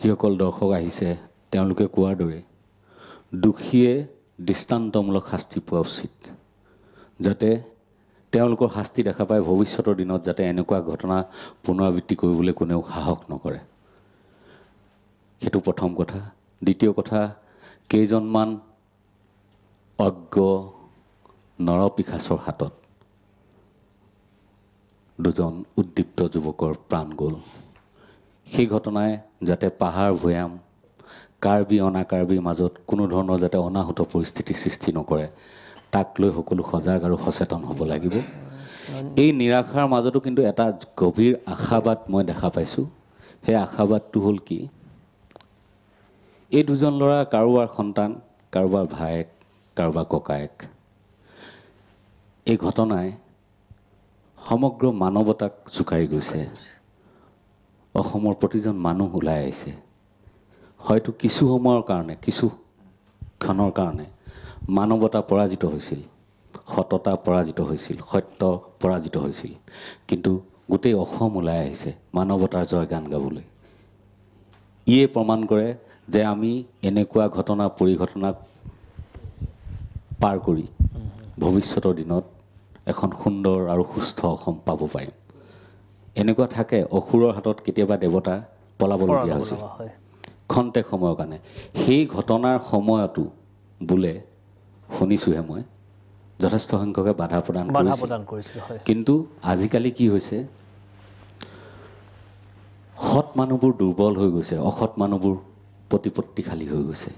যিসকল দৰ্শক আহিছে তেওঁলোকে কোৱাৰ দৰে দোষীয়ে দৃষ্টান্তমূলক শাস্তি পোৱা উচিত যাতে তেওঁলোকৰ শাস্তি দেখা পায় ভৱিষ্যতৰ দিনত যাতে এনেকুৱা ঘটনা পুনৰাবৃত্তি কৰিবলৈ কোনেও সাহস নকৰে সেইটো প্ৰথম কথা দ্বিতীয় কথা কেইজনমান অজ্ঞ নৰপিখাচৰ হাতত দুজন উদ্দীপ্ত যুৱকৰ প্ৰাণ গ'ল সেই ঘটনাই যাতে পাহাৰ ভৈয়াম কাৰ্বি অনাকাৰ্বিৰ মাজত কোনো ধৰণৰ যাতে অনাহুত পৰিস্থিতিৰ সৃষ্টি নকৰে তাক লৈ সকলো সজাগ আৰু সচেতন হ'ব লাগিব এই নিৰাশাৰ মাজতো কিন্তু এটা গভীৰ আশাবাদ মই দেখা পাইছোঁ সেই আশাবাদটো হ'ল কি এই দুজন ল'ৰা কাৰোবাৰ সন্তান কাৰোবাৰ ভায়েক কাৰোবাৰ ককায়েক এই ঘটনাই সমগ্ৰ মানৱতাক জোকাৰি গৈছে অসমৰ প্ৰতিজন মানুহ ওলাই আহিছে হয়তো কিছু সময়ৰ কাৰণে কিছু ক্ষণৰ কাৰণে মানৱতা পৰাজিত হৈছিল সততা পৰাজিত হৈছিল সত্য পৰাজিত হৈছিল কিন্তু গোটেই অসম ওলাই আহিছে মানৱতাৰ জয় গান গাবলৈ ইয়ে প্ৰমাণ কৰে যে আমি এনেকুৱা ঘটনা পৰিঘটনাক পাৰ কৰি ভৱিষ্যতৰ দিনত এখন সুন্দৰ আৰু সুস্থ অসম পাব পাৰিম এনেকুৱা থাকে অসুৰৰ হাতত কেতিয়াবা দেৱতা পলাবলগীয়া হৈছিল খন্তেক সময়ৰ কাৰণে সেই ঘটনাৰ সময়তো বোলে শুনিছোঁহে মই যথেষ্ট সংখ্যকে বাধা প্ৰদান কৰিছে কিন্তু আজিকালি কি হৈছে সৎ মানুহবোৰ দুৰ্বল হৈ গৈছে অসৎ মানুহবোৰ প্ৰতিপত্তিশালী হৈ গৈছে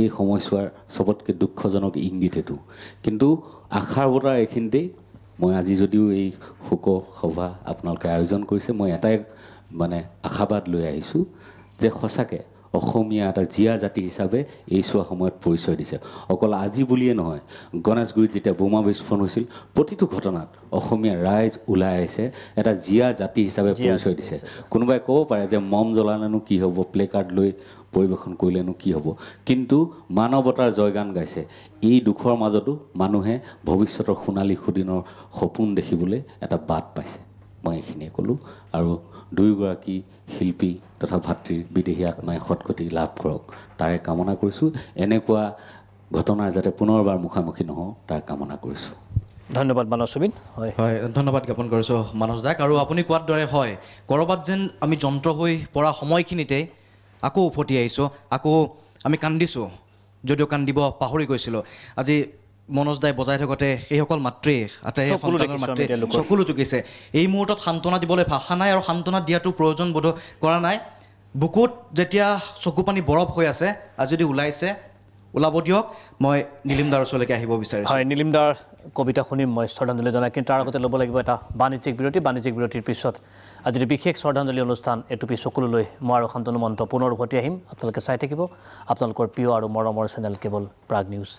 এই সময়ছোৱাৰ চবতকৈ দুখজনক ইংগিত এইটো কিন্তু আশাৰ বতৰা এইখিনিতেই মই আজি যদিও এই শোকসভা আপোনালোকে আয়োজন কৰিছে মই এটাই মানে আশাবাদ লৈ আহিছোঁ যে সঁচাকৈ অসমীয়া এটা জীয়া জাতি হিচাপে এইচোৱা সময়ত পৰিচয় দিছে অকল আজি বুলিয়ে নহয় গণেশগুৰিত যেতিয়া বোমা বিস্ফোৰণ হৈছিল প্ৰতিটো ঘটনাত অসমীয়া ৰাইজ ওলাই আহিছে এটা জীয়া জাতি হিচাপে পৰিচয় দিছে কোনোবাই ক'ব পাৰে যে মম জ্বলালেনো কি হ'ব প্লে কাৰ্ড লৈ পৰিৱেশন কৰিলেনো কি হ'ব কিন্তু মানৱতাৰ জয়গান গাইছে এই দুখৰ মাজতো মানুহে ভৱিষ্যতৰ সোণালী সুদিনৰ সপোন দেখিবলৈ এটা বাট পাইছে মই এইখিনিয়ে ক'লোঁ আৰু দুয়োগৰাকী শিল্পী তথা ভাতৃৰ বিদেশী আত্মাই সৎগতি লাভ কৰক তাৰে কামনা কৰিছোঁ এনেকুৱা ঘটনাৰ যাতে পুনৰবাৰ মুখামুখি নহওঁ তাৰ কামনা কৰিছোঁ ধন্যবাদ মানস অবিন হয় হয় ধন্যবাদ জ্ঞাপন কৰিছোঁ মানস দাক আৰু আপুনি কোৱাৰ দৰে হয় ক'ৰবাত যেন আমি যন্ত্ৰ হৈ পৰা সময়খিনিতে আকৌ উভতি আহিছোঁ আকৌ আমি কান্দিছোঁ যদিও কান্দিব পাহৰি গৈছিলোঁ আজি মনোজদাই বজাই থাকোঁতে সেইসকল মাতৃয়ে মাতৃ মাতৃ সকলো টুকিছে এই মুহূৰ্তত সান্তনা দিবলৈ ভাষা নাই আৰু সান্তনা দিয়াটো প্ৰয়োজন বোধ কৰা নাই বুকুত যেতিয়া চকু পানী বৰফ হৈ আছে আজি যদি ওলাইছে ওলাব দিয়ক মই নীলিমদাৰ ওচৰলৈকে আহিব বিচাৰিছোঁ হয় নীলিমদাৰ কবিতা শুনিম মই শ্ৰদ্ধাঞ্জলি জনাই কিন্তু তাৰ আগতে ল'ব লাগিব এটা বাণিজ্যিক বিৰতি বাণিজ্যিক বিৰতিৰ পিছত আজিৰ বিশেষ শ্ৰদ্ধাঞ্জলি অনুষ্ঠান এটুপি চকুললৈ মই আৰু শান্তনু মন্ত্ৰ পুনৰ উভতি আহিম আপোনালোকে চাই থাকিব আপোনালোকৰ প্ৰিয় আৰু মৰমৰ চেনেল কেৱল প্ৰাগ নিউজ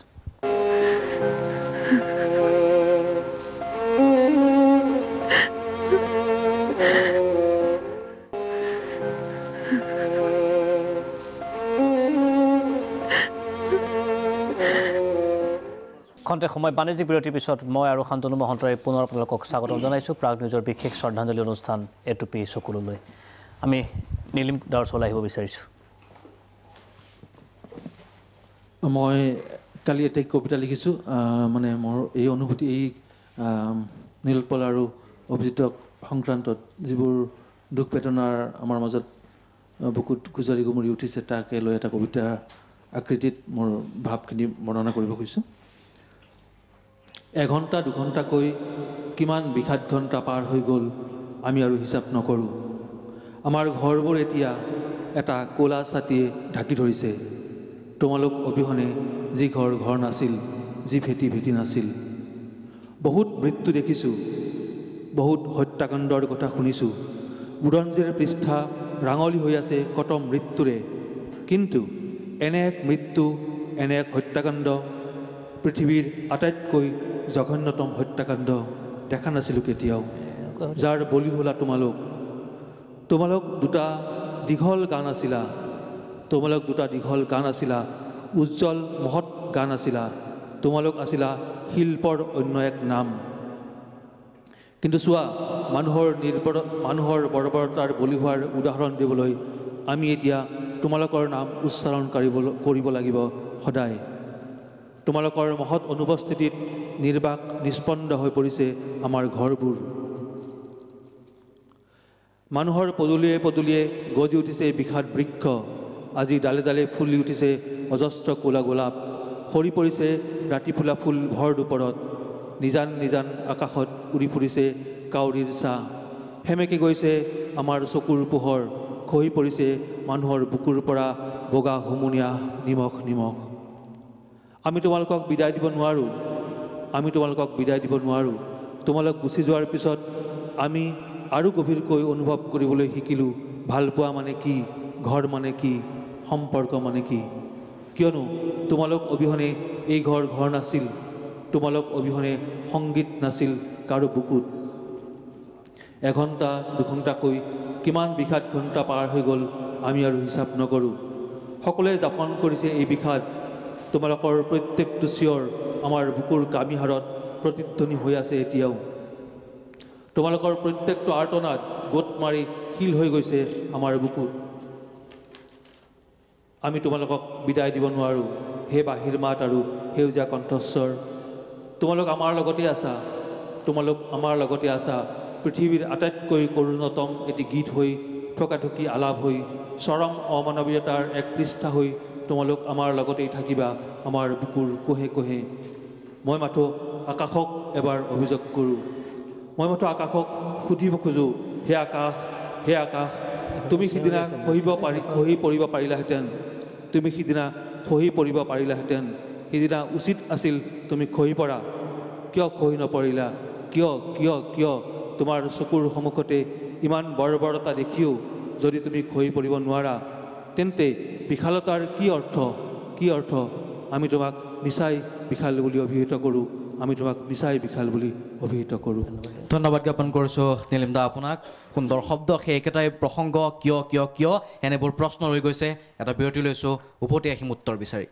খন্তে সময় বাণিজ্যিক বিৰতিৰ পিছত মই আৰু শান্তনু মহন্তই পুনৰ আপোনালোকক স্বাগতম জনাইছোঁ প্ৰাগ নিউজৰ বিশেষ শ্ৰদ্ধাঞ্জলি অনুষ্ঠান এ টু পি চকুললৈ আমি নীলিম দাৰ ওচৰলৈ আহিব বিচাৰিছোঁ মই কালি এটাই কবিতা লিখিছোঁ মানে মোৰ এই অনুভূতি এই নীলপল আৰু অভিজিতক সংক্ৰান্তত যিবোৰ দুখ বেদনাৰ আমাৰ মাজত বুকুত গুজাৰি গুমৰি উঠিছে তাকে লৈ এটা কবিতা আকৃতিত মোৰ ভাৱখিনি বৰ্ণনা কৰিব খুজিছোঁ এঘণ্টা দুঘণ্টাকৈ কিমান বিষাদ ঘণ্টা পাৰ হৈ গ'ল আমি আৰু হিচাপ নকৰোঁ আমাৰ ঘৰবোৰ এতিয়া এটা ক'লা ছাতিয়ে ঢাকি ধৰিছে তোমালোক অবিহনে যি ঘৰ ঘৰ নাছিল যি ভেটি ভেটি নাছিল বহুত মৃত্যু দেখিছোঁ বহুত হত্যাকাণ্ডৰ কথা শুনিছোঁ বুৰঞ্জীৰ পৃষ্ঠা ৰাঙলী হৈ আছে কত মৃত্যুৰে কিন্তু এনে এক মৃত্যু এনে এক হত্যাকাণ্ড পৃথিৱীৰ আটাইতকৈ জঘন্যতম হত্যাকাণ্ড দেখা নাছিলোঁ কেতিয়াও যাৰ বলি হ'লা তোমালোক তোমালোক দুটা দীঘল গান আছিলা তোমালোক দুটা দীঘল গান আছিলা উজ্জ্বল মহৎ গান আছিলা তোমালোক আছিলা শিল্পৰ অন্য এক নাম কিন্তু চোৱা মানুহৰ নিৰ্বৰ মানুহৰ বৰ্বৰতাৰ বলি হোৱাৰ উদাহৰণ দিবলৈ আমি এতিয়া তোমালোকৰ নাম উচ্চাৰণ কৰিব কৰিব লাগিব সদায় তোমালোকৰ মহৎ অনুপস্থিতিত নিৰ্বাক নিষ্পন্দ হৈ পৰিছে আমাৰ ঘৰবোৰ মানুহৰ পদূলিয়ে পদূলিয়ে গজি উঠিছে বিষাদ বৃক্ষ আজি ডালে ডালে ফুলি উঠিছে অজস্ৰ কোলা গোলাপ সৰি পৰিছে ৰাতি ফুলা ফুল ভৰ দুপৰত নিজান নিজান আকাশত উৰি ফুৰিছে কাউৰীৰ চাহ সেমেকি গৈছে আমাৰ চকুৰ পোহৰ খহি পৰিছে মানুহৰ বুকুৰ পৰা বগা হুমুনীয়া নিমখ নিমখ আমি তোমালোকক বিদায় দিব নোৱাৰোঁ আমি তোমালোকক বিদায় দিব নোৱাৰোঁ তোমালোক গুচি যোৱাৰ পিছত আমি আৰু গভীৰকৈ অনুভৱ কৰিবলৈ শিকিলোঁ ভালপোৱা মানে কি ঘৰ মানে কি সম্পৰ্ক মানে কি কিয়নো তোমালোক অবিহনে এই ঘৰ ঘৰ নাছিল তোমালোক অবিহনে সংগীত নাছিল কাৰো বুকুত এঘণ্টা দুঘণ্টাকৈ কিমান বিষাদ ঘণ্টা পাৰ হৈ গ'ল আমি আৰু হিচাপ নকৰোঁ সকলোৱে যাপন কৰিছে এই বিষাদ তোমালোকৰ প্ৰত্যেকটো চিঞৰ আমাৰ বুকুৰ কামিহাৰত প্ৰতিধ্বনি হৈ আছে এতিয়াও তোমালোকৰ প্ৰত্যেকটো আৰ্টনাত গোট মাৰি শিল হৈ গৈছে আমাৰ বুকুত আমি তোমালোকক বিদায় দিব নোৱাৰোঁ হে বাহিৰ মাত আৰু সেউজীয়া কণ্ঠস্বৰ তোমালোক আমাৰ লগতে আছা তোমালোক আমাৰ লগতে আছা পৃথিৱীৰ আটাইতকৈ কৰুণতম এটি গীত হৈ থকা থকি আলাপ হৈ চৰম অমানৱীয়তাৰ এক পৃষ্ঠা হৈ তোমালোক আমাৰ লগতেই থাকিবা আমাৰ বুকুৰ কোহে কোহে মই মাথো আকাশক এবাৰ অভিযোগ কৰোঁ মই মাথো আকাশক সুধিব খোজোঁ হে আকাশ হে আকাশ তুমি সিদিনা সহিব পাৰি সহি পৰিব পাৰিলাহেঁতেন তুমি সিদিনা খহি পৰিব পাৰিলাহেঁতেন সিদিনা উচিত আছিল তুমি খহি পৰা কিয় খহি নপৰিলা কিয় কিয় কিয় তোমাৰ চকুৰ সন্মুখতে ইমান বৰ্বৰতা দেখিও যদি তুমি খহি পৰিব নোৱাৰা তেন্তে বিশালতাৰ কি অৰ্থ কি অৰ্থ আমি তোমাক মিছাই বিশাল বুলি অভিহিত কৰোঁ আমি তোমাক বিচাৰি বিশাল বুলি অভিহিত কৰোঁ ধন্যবাদ জ্ঞাপন কৰিছোঁ নীলিম দা আপোনাক সুন্দৰ শব্দ সেই একেটাই প্ৰসংগ কিয় কিয় কিয় এনেবোৰ প্ৰশ্ন ৰৈ গৈছে এটা বিৰতি লৈছোঁ উভতি আহিম উত্তৰ বিচাৰি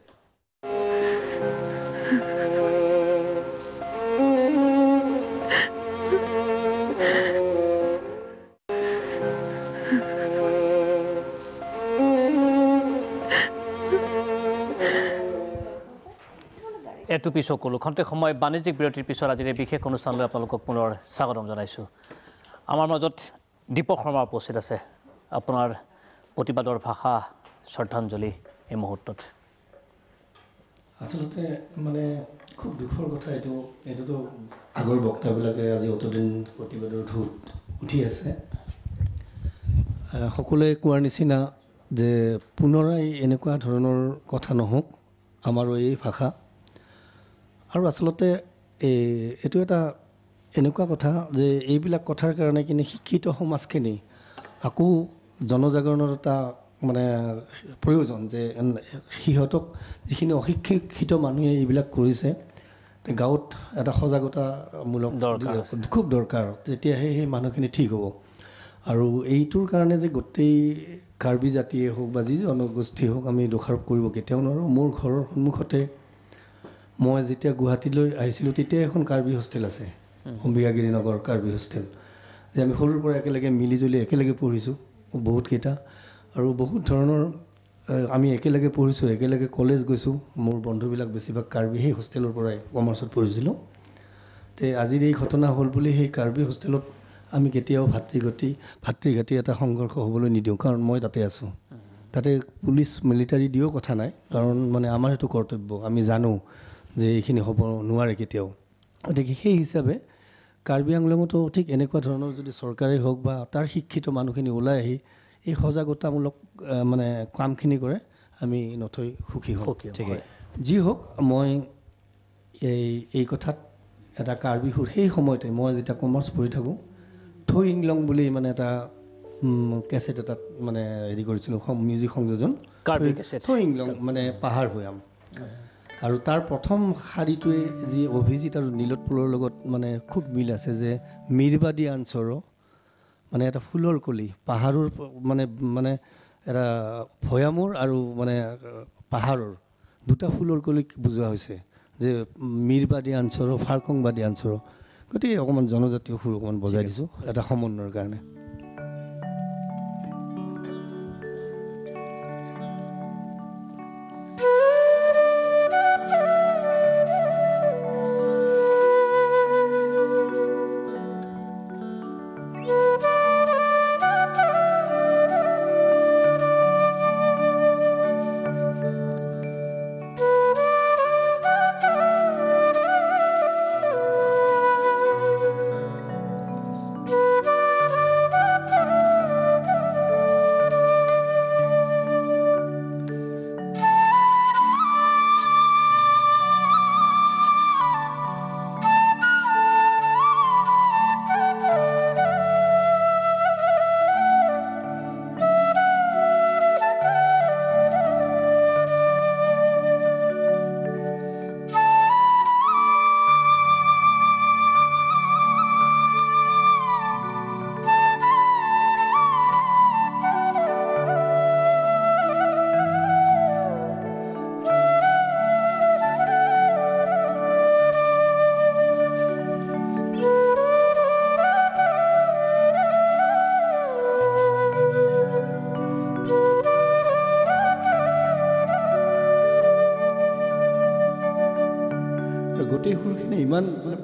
এটুপি চকুলো খন্তে সময় বাণিজ্যিক বিৰতিৰ পিছত আজিৰ এই বিশেষ অনুষ্ঠানলৈ আপোনালোকক পুনৰ স্বাগতম জনাইছোঁ আমাৰ মাজত দীপক শৰ্মা উপস্থিত আছে আপোনাৰ প্ৰতিবাদৰ ভাষা শ্ৰদ্ধাঞ্জলি এই মুহূৰ্তত আচলতে মানে খুব দুখৰ কথা এইটো এইটোতো আগৰ বক্তাবিলাকে আজি অতদিন প্ৰতিবাদৰ ঢৌত উঠি আছে সকলোৱে কোৱাৰ নিচিনা যে পুনৰাই এনেকুৱা ধৰণৰ কথা নহওক আমাৰো এই ভাষা আৰু আচলতে এই এইটো এটা এনেকুৱা কথা যে এইবিলাক কথাৰ কাৰণে কিন্তু শিক্ষিত সমাজখিনি আকৌ জনজাগৰণৰ এটা মানে প্ৰয়োজন যে সিহঁতক যিখিনি অশিক্ষিত মানুহে এইবিলাক কৰিছে গাঁৱত এটা সজাগতামূলক দৰকাৰ খুব দৰকাৰ তেতিয়াহে সেই মানুহখিনি ঠিক হ'ব আৰু এইটোৰ কাৰণে যে গোটেই কাৰ্বি জাতিয়ে হওক বা যি জনগোষ্ঠীয়ে হওক আমি দোষাৰোপ কৰিব কেতিয়াও নোৱাৰোঁ মোৰ ঘৰৰ সন্মুখতে মই যেতিয়া গুৱাহাটীলৈ আহিছিলোঁ তেতিয়াই এখন কাৰ্বি হোষ্টেল আছে অম্বিকাগিৰি নগৰ কাৰ্বি হোষ্টেল যে আমি সৰুৰ পৰা একেলগে মিলি জুলি একেলগে পঢ়িছোঁ বহুতকেইটা আৰু বহুত ধৰণৰ আমি একেলগে পঢ়িছোঁ একেলগে কলেজ গৈছোঁ মোৰ বন্ধুবিলাক বেছিভাগ কাৰ্বি সেই হোষ্টেলৰ পৰাই কমাৰ্চত পঢ়িছিলোঁ তে আজিৰ এই ঘটনা হ'ল বুলি সেই কাৰ্বি হোষ্টেলত আমি কেতিয়াও ভাতৃঘাটি ভাতৃঘাটি এটা সংঘৰ্ষ হ'বলৈ নিদিওঁ কাৰণ মই তাতে আছোঁ তাতে পুলিচ মিলিটাৰী দিও কথা নাই কাৰণ মানে আমাৰ সেইটো কৰ্তব্য আমি জানো যে এইখিনি হ'ব নোৱাৰে কেতিয়াও গতিকে সেই হিচাপে কাৰ্বি আংলঙতো ঠিক এনেকুৱা ধৰণৰ যদি চৰকাৰেই হওক বা তাৰ শিক্ষিত মানুহখিনি ওলাই আহি এই সজাগতামূলক মানে কামখিনি কৰে আমি নথৈ সুখী হওঁ যি হওক মই এই এই কথাত এটা কাৰ্বি সুৰ সেই সময়তে মই যেতিয়া কমাৰ্চ পঢ়ি থাকোঁ থৈ ইংলং বুলি মানে এটা কেছেট এটাত মানে হেৰি কৰিছিলোঁ মিউজিক সংযোজন থৈ ইংলং মানে পাহাৰ হৈ আম আৰু তাৰ প্ৰথম শাৰীটোৱে যি অভিজিৎ আৰু নীলত নীলোৎপুলৰ লগত মানে খুব মিল আছে যে মিৰবাদী আঞ্চৰ মানে এটা ফুলৰ কলি পাহাৰৰ মানে মানে এটা ভৈয়ামৰ আৰু মানে পাহাৰৰ দুটা ফুলৰ কলিক বুজোৱা হৈছে যে মিৰবাদী আঞ্চৰ ফাৰকংবাদী আঞ্চৰ গতিকে অকণমান জনজাতীয় সুৰ অকণমান বজাই দিছোঁ এটা সমন্বয়ৰ কাৰণে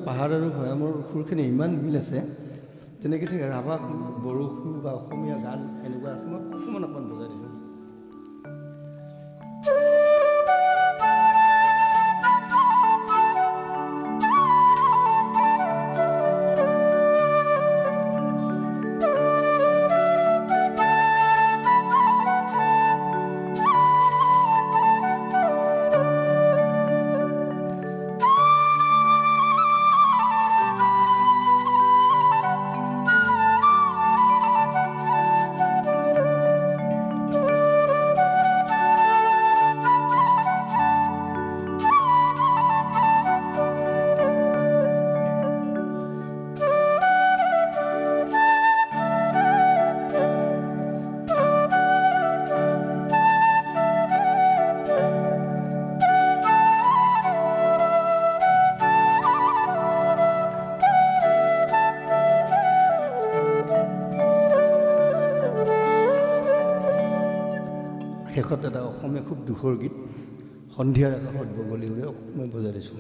পাহাৰ আৰু ভৈয়ামৰ সুৰখিনি ইমান মিল আছে তেনেকৈ ঠিক ৰাভা বড়ো সুৰ বা অসমীয়া গান এনেকুৱা আছে মই আকাশত এটা অসমীয়া খুব দুখৰ গীত সন্ধিয়াৰ আকাশত বগলী হৈ মই বজাই দিছোঁ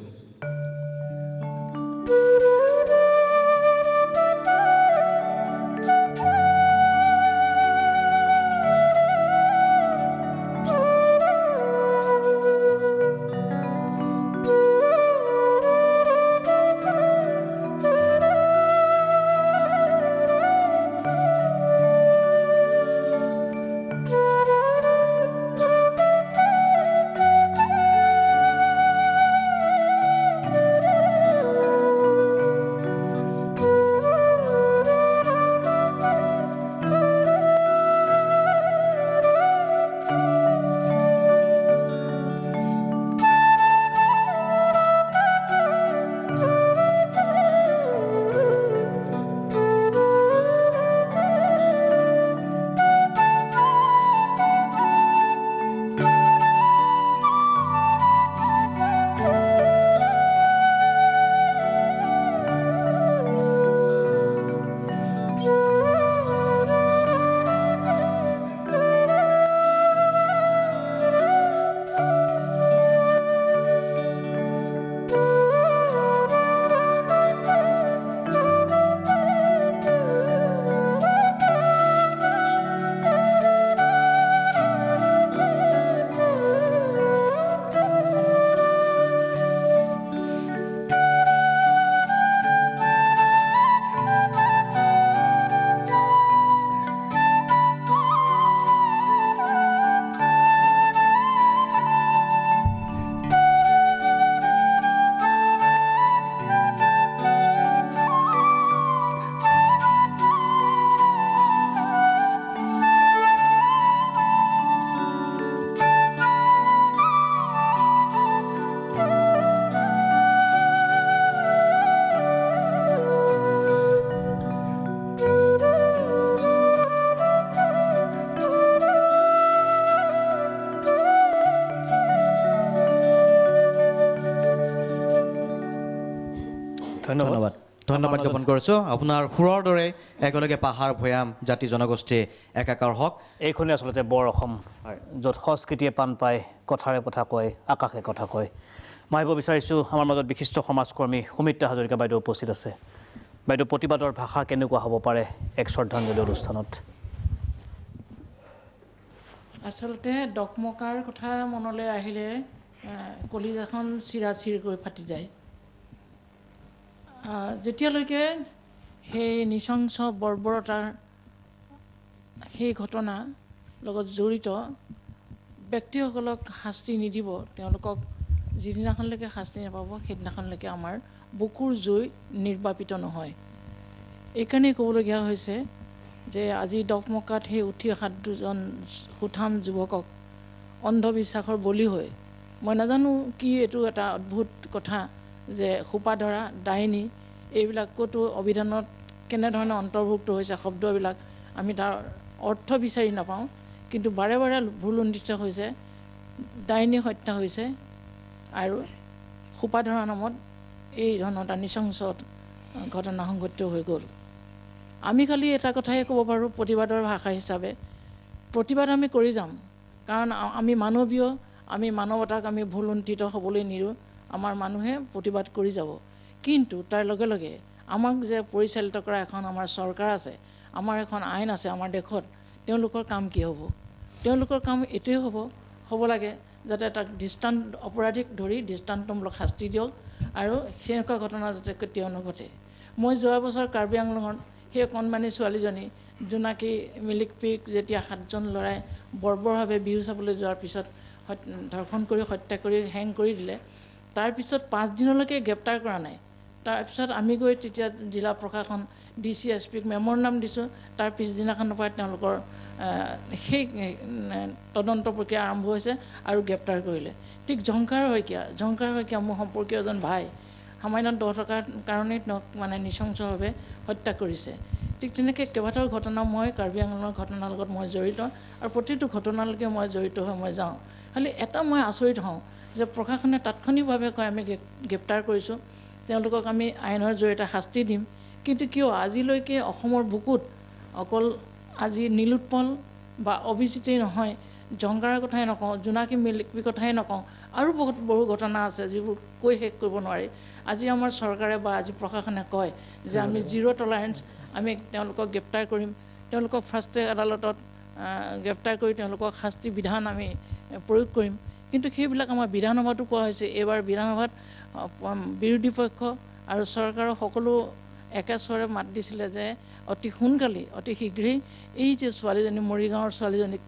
ধন্যবাদ জ্ঞাপন কৰিছোঁ আপোনাৰ সুৰৰ দৰে একেলগে পাহাৰ ভৈয়াম জাতি জনগোষ্ঠীয়ে একাকাৰ হওক এইখনেই আচলতে বৰ অসম য'ত সংস্কৃতিয়ে পাণ পায় কথাৰে কথা কয় আকাশে কথা কয় মই আহিব বিচাৰিছোঁ আমাৰ মাজত বিশিষ্ট সমাজকৰ্মী সুমিত্ৰা হাজৰিকা বাইদেউ উপস্থিত আছে বাইদেউ প্ৰতিবাদৰ ভাষা কেনেকুৱা হ'ব পাৰে এক শ্ৰদ্ধাঞ্জলি অনুষ্ঠানত আচলতে ডকমকাৰ কথা মনলৈ আহিলে কলিজাখন চিৰা চিৰিকৈ ফাটি যায় যেতিয়ালৈকে সেই নৃশংস বৰ্বৰতাৰ সেই ঘটনা লগত জড়িত ব্যক্তিসকলক শাস্তি নিদিব তেওঁলোকক যিদিনাখনলৈকে শাস্তি নাপাব সেইদিনাখনলৈকে আমাৰ বুকুৰ জুই নিৰ্বাপিত নহয় এইকাৰণেই ক'বলগীয়া হৈছে যে আজি দফমকাত সেই উঠি অহা দুজন সুঠাম যুৱকক অন্ধবিশ্বাসৰ বলি হৈ মই নাজানো কি এইটো এটা অদ্ভুত কথা যে সোপা ধৰা ডাইনী এইবিলাক ক'তো অভিধানত কেনেধৰণে অন্তৰ্ভুক্ত হৈছে শব্দবিলাক আমি তাৰ অৰ্থ বিচাৰি নাপাওঁ কিন্তু বাৰে বাৰে ভুল ভুলুণ্ডিত হৈছে ডাইনী হত্যা হৈছে আৰু সোপা ধৰা নামত এই ধৰণৰ এটা নৃশংস ঘটনা সংঘটিত হৈ গ'ল আমি খালি এটা কথাই ক'ব পাৰোঁ প্ৰতিবাদৰ ভাষা হিচাপে প্ৰতিবাদ আমি কৰি যাম কাৰণ আমি মানৱীয় আমি মানৱতাক আমি ভুল ভুলুণ্ঠিত হ'বলৈ নিৰোঁ আমাৰ মানুহে প্ৰতিবাদ কৰি যাব কিন্তু তাৰ লগে লগে আমাক যে পৰিচালিত কৰা এখন আমাৰ চৰকাৰ আছে আমাৰ এখন আইন আছে আমাৰ দেশত তেওঁলোকৰ কাম কি হ'ব তেওঁলোকৰ কাম এইটোৱে হ'ব হ'ব লাগে যাতে তাক দৃষ্টান্ত অপৰাধীক ধৰি দৃষ্টান্তমূলক শাস্তি দিয়ক আৰু সেনেকুৱা ঘটনা যাতে কেতিয়াও নঘটে মই যোৱা বছৰ কাৰ্বি আংলঙত সেই অকণমানি ছোৱালীজনী যোনাকি মিলিক পিক যেতিয়া সাতজন ল'ৰাই বৰ্বৰভাৱে বিহু চাবলৈ যোৱাৰ পিছত ধৰ্ষণ কৰি হত্যা কৰি হেং কৰি দিলে তাৰপিছত পাঁচদিনলৈকে গ্ৰেপ্তাৰ কৰা নাই তাৰপিছত আমি গৈ তেতিয়া জিলা প্ৰশাসন ডি চি এছ পিক মেমৰ নাম দিছোঁ তাৰ পিছদিনাখনৰ পৰা তেওঁলোকৰ সেই তদন্ত প্ৰক্ৰিয়া আৰম্ভ হৈছে আৰু গ্ৰেপ্তাৰ কৰিলে ঠিক ঝংকাৰ শইকীয়া ঝংকাৰ শইকীয়া মোৰ সম্পৰ্কীয় এজন ভাই সামান্য দহ টকাৰ কাৰণেই তেওঁক মানে নৃশংসভাৱে হত্যা কৰিছে ঠিক তেনেকৈ কেইবাটাও ঘটনা মই কাৰ্বি আংলঙৰ ঘটনাৰ লগত মই জড়িত আৰু প্ৰতিটো ঘটনালৈকে মই জড়িত হৈ মই যাওঁ খালি এটা মই আচৰিত হওঁ যে প্ৰশাসনে তাৎক্ষণিকভাৱে কয় আমি গ্ৰেপ্তাৰ কৰিছোঁ তেওঁলোকক আমি আইনৰ জৰিয়তে শাস্তি দিম কিন্তু কিয় আজিলৈকে অসমৰ বুকুত অকল আজি নীলোৎপল বা অভিজিতেই নহয় জংগাৰ কথাই নকওঁ জোনাকী মিলিকপি কথাই নকওঁ আৰু বহুত বহু ঘটনা আছে যিবোৰ কৈ শেষ কৰিব নোৱাৰি আজি আমাৰ চৰকাৰে বা আজি প্ৰশাসনে কয় যে আমি জিৰ' টলাৰেঞ্চ আমি তেওঁলোকক গ্ৰেপ্তাৰ কৰিম তেওঁলোকক ফাৰ্ষ্টে আদালতত গ্ৰেপ্তাৰ কৰি তেওঁলোকক শাস্তি বিধান আমি প্ৰয়োগ কৰিম কিন্তু সেইবিলাক আমাৰ বিধানসভাতো কোৱা হৈছে এইবাৰ বিধানসভাত বিৰোধী পক্ষ আৰু চৰকাৰৰ সকলো একেস্বৰে মাত দিছিলে যে অতি সোনকালেই অতি শীঘ্ৰেই এই যে ছোৱালীজনী মৰিগাঁৱৰ ছোৱালীজনীক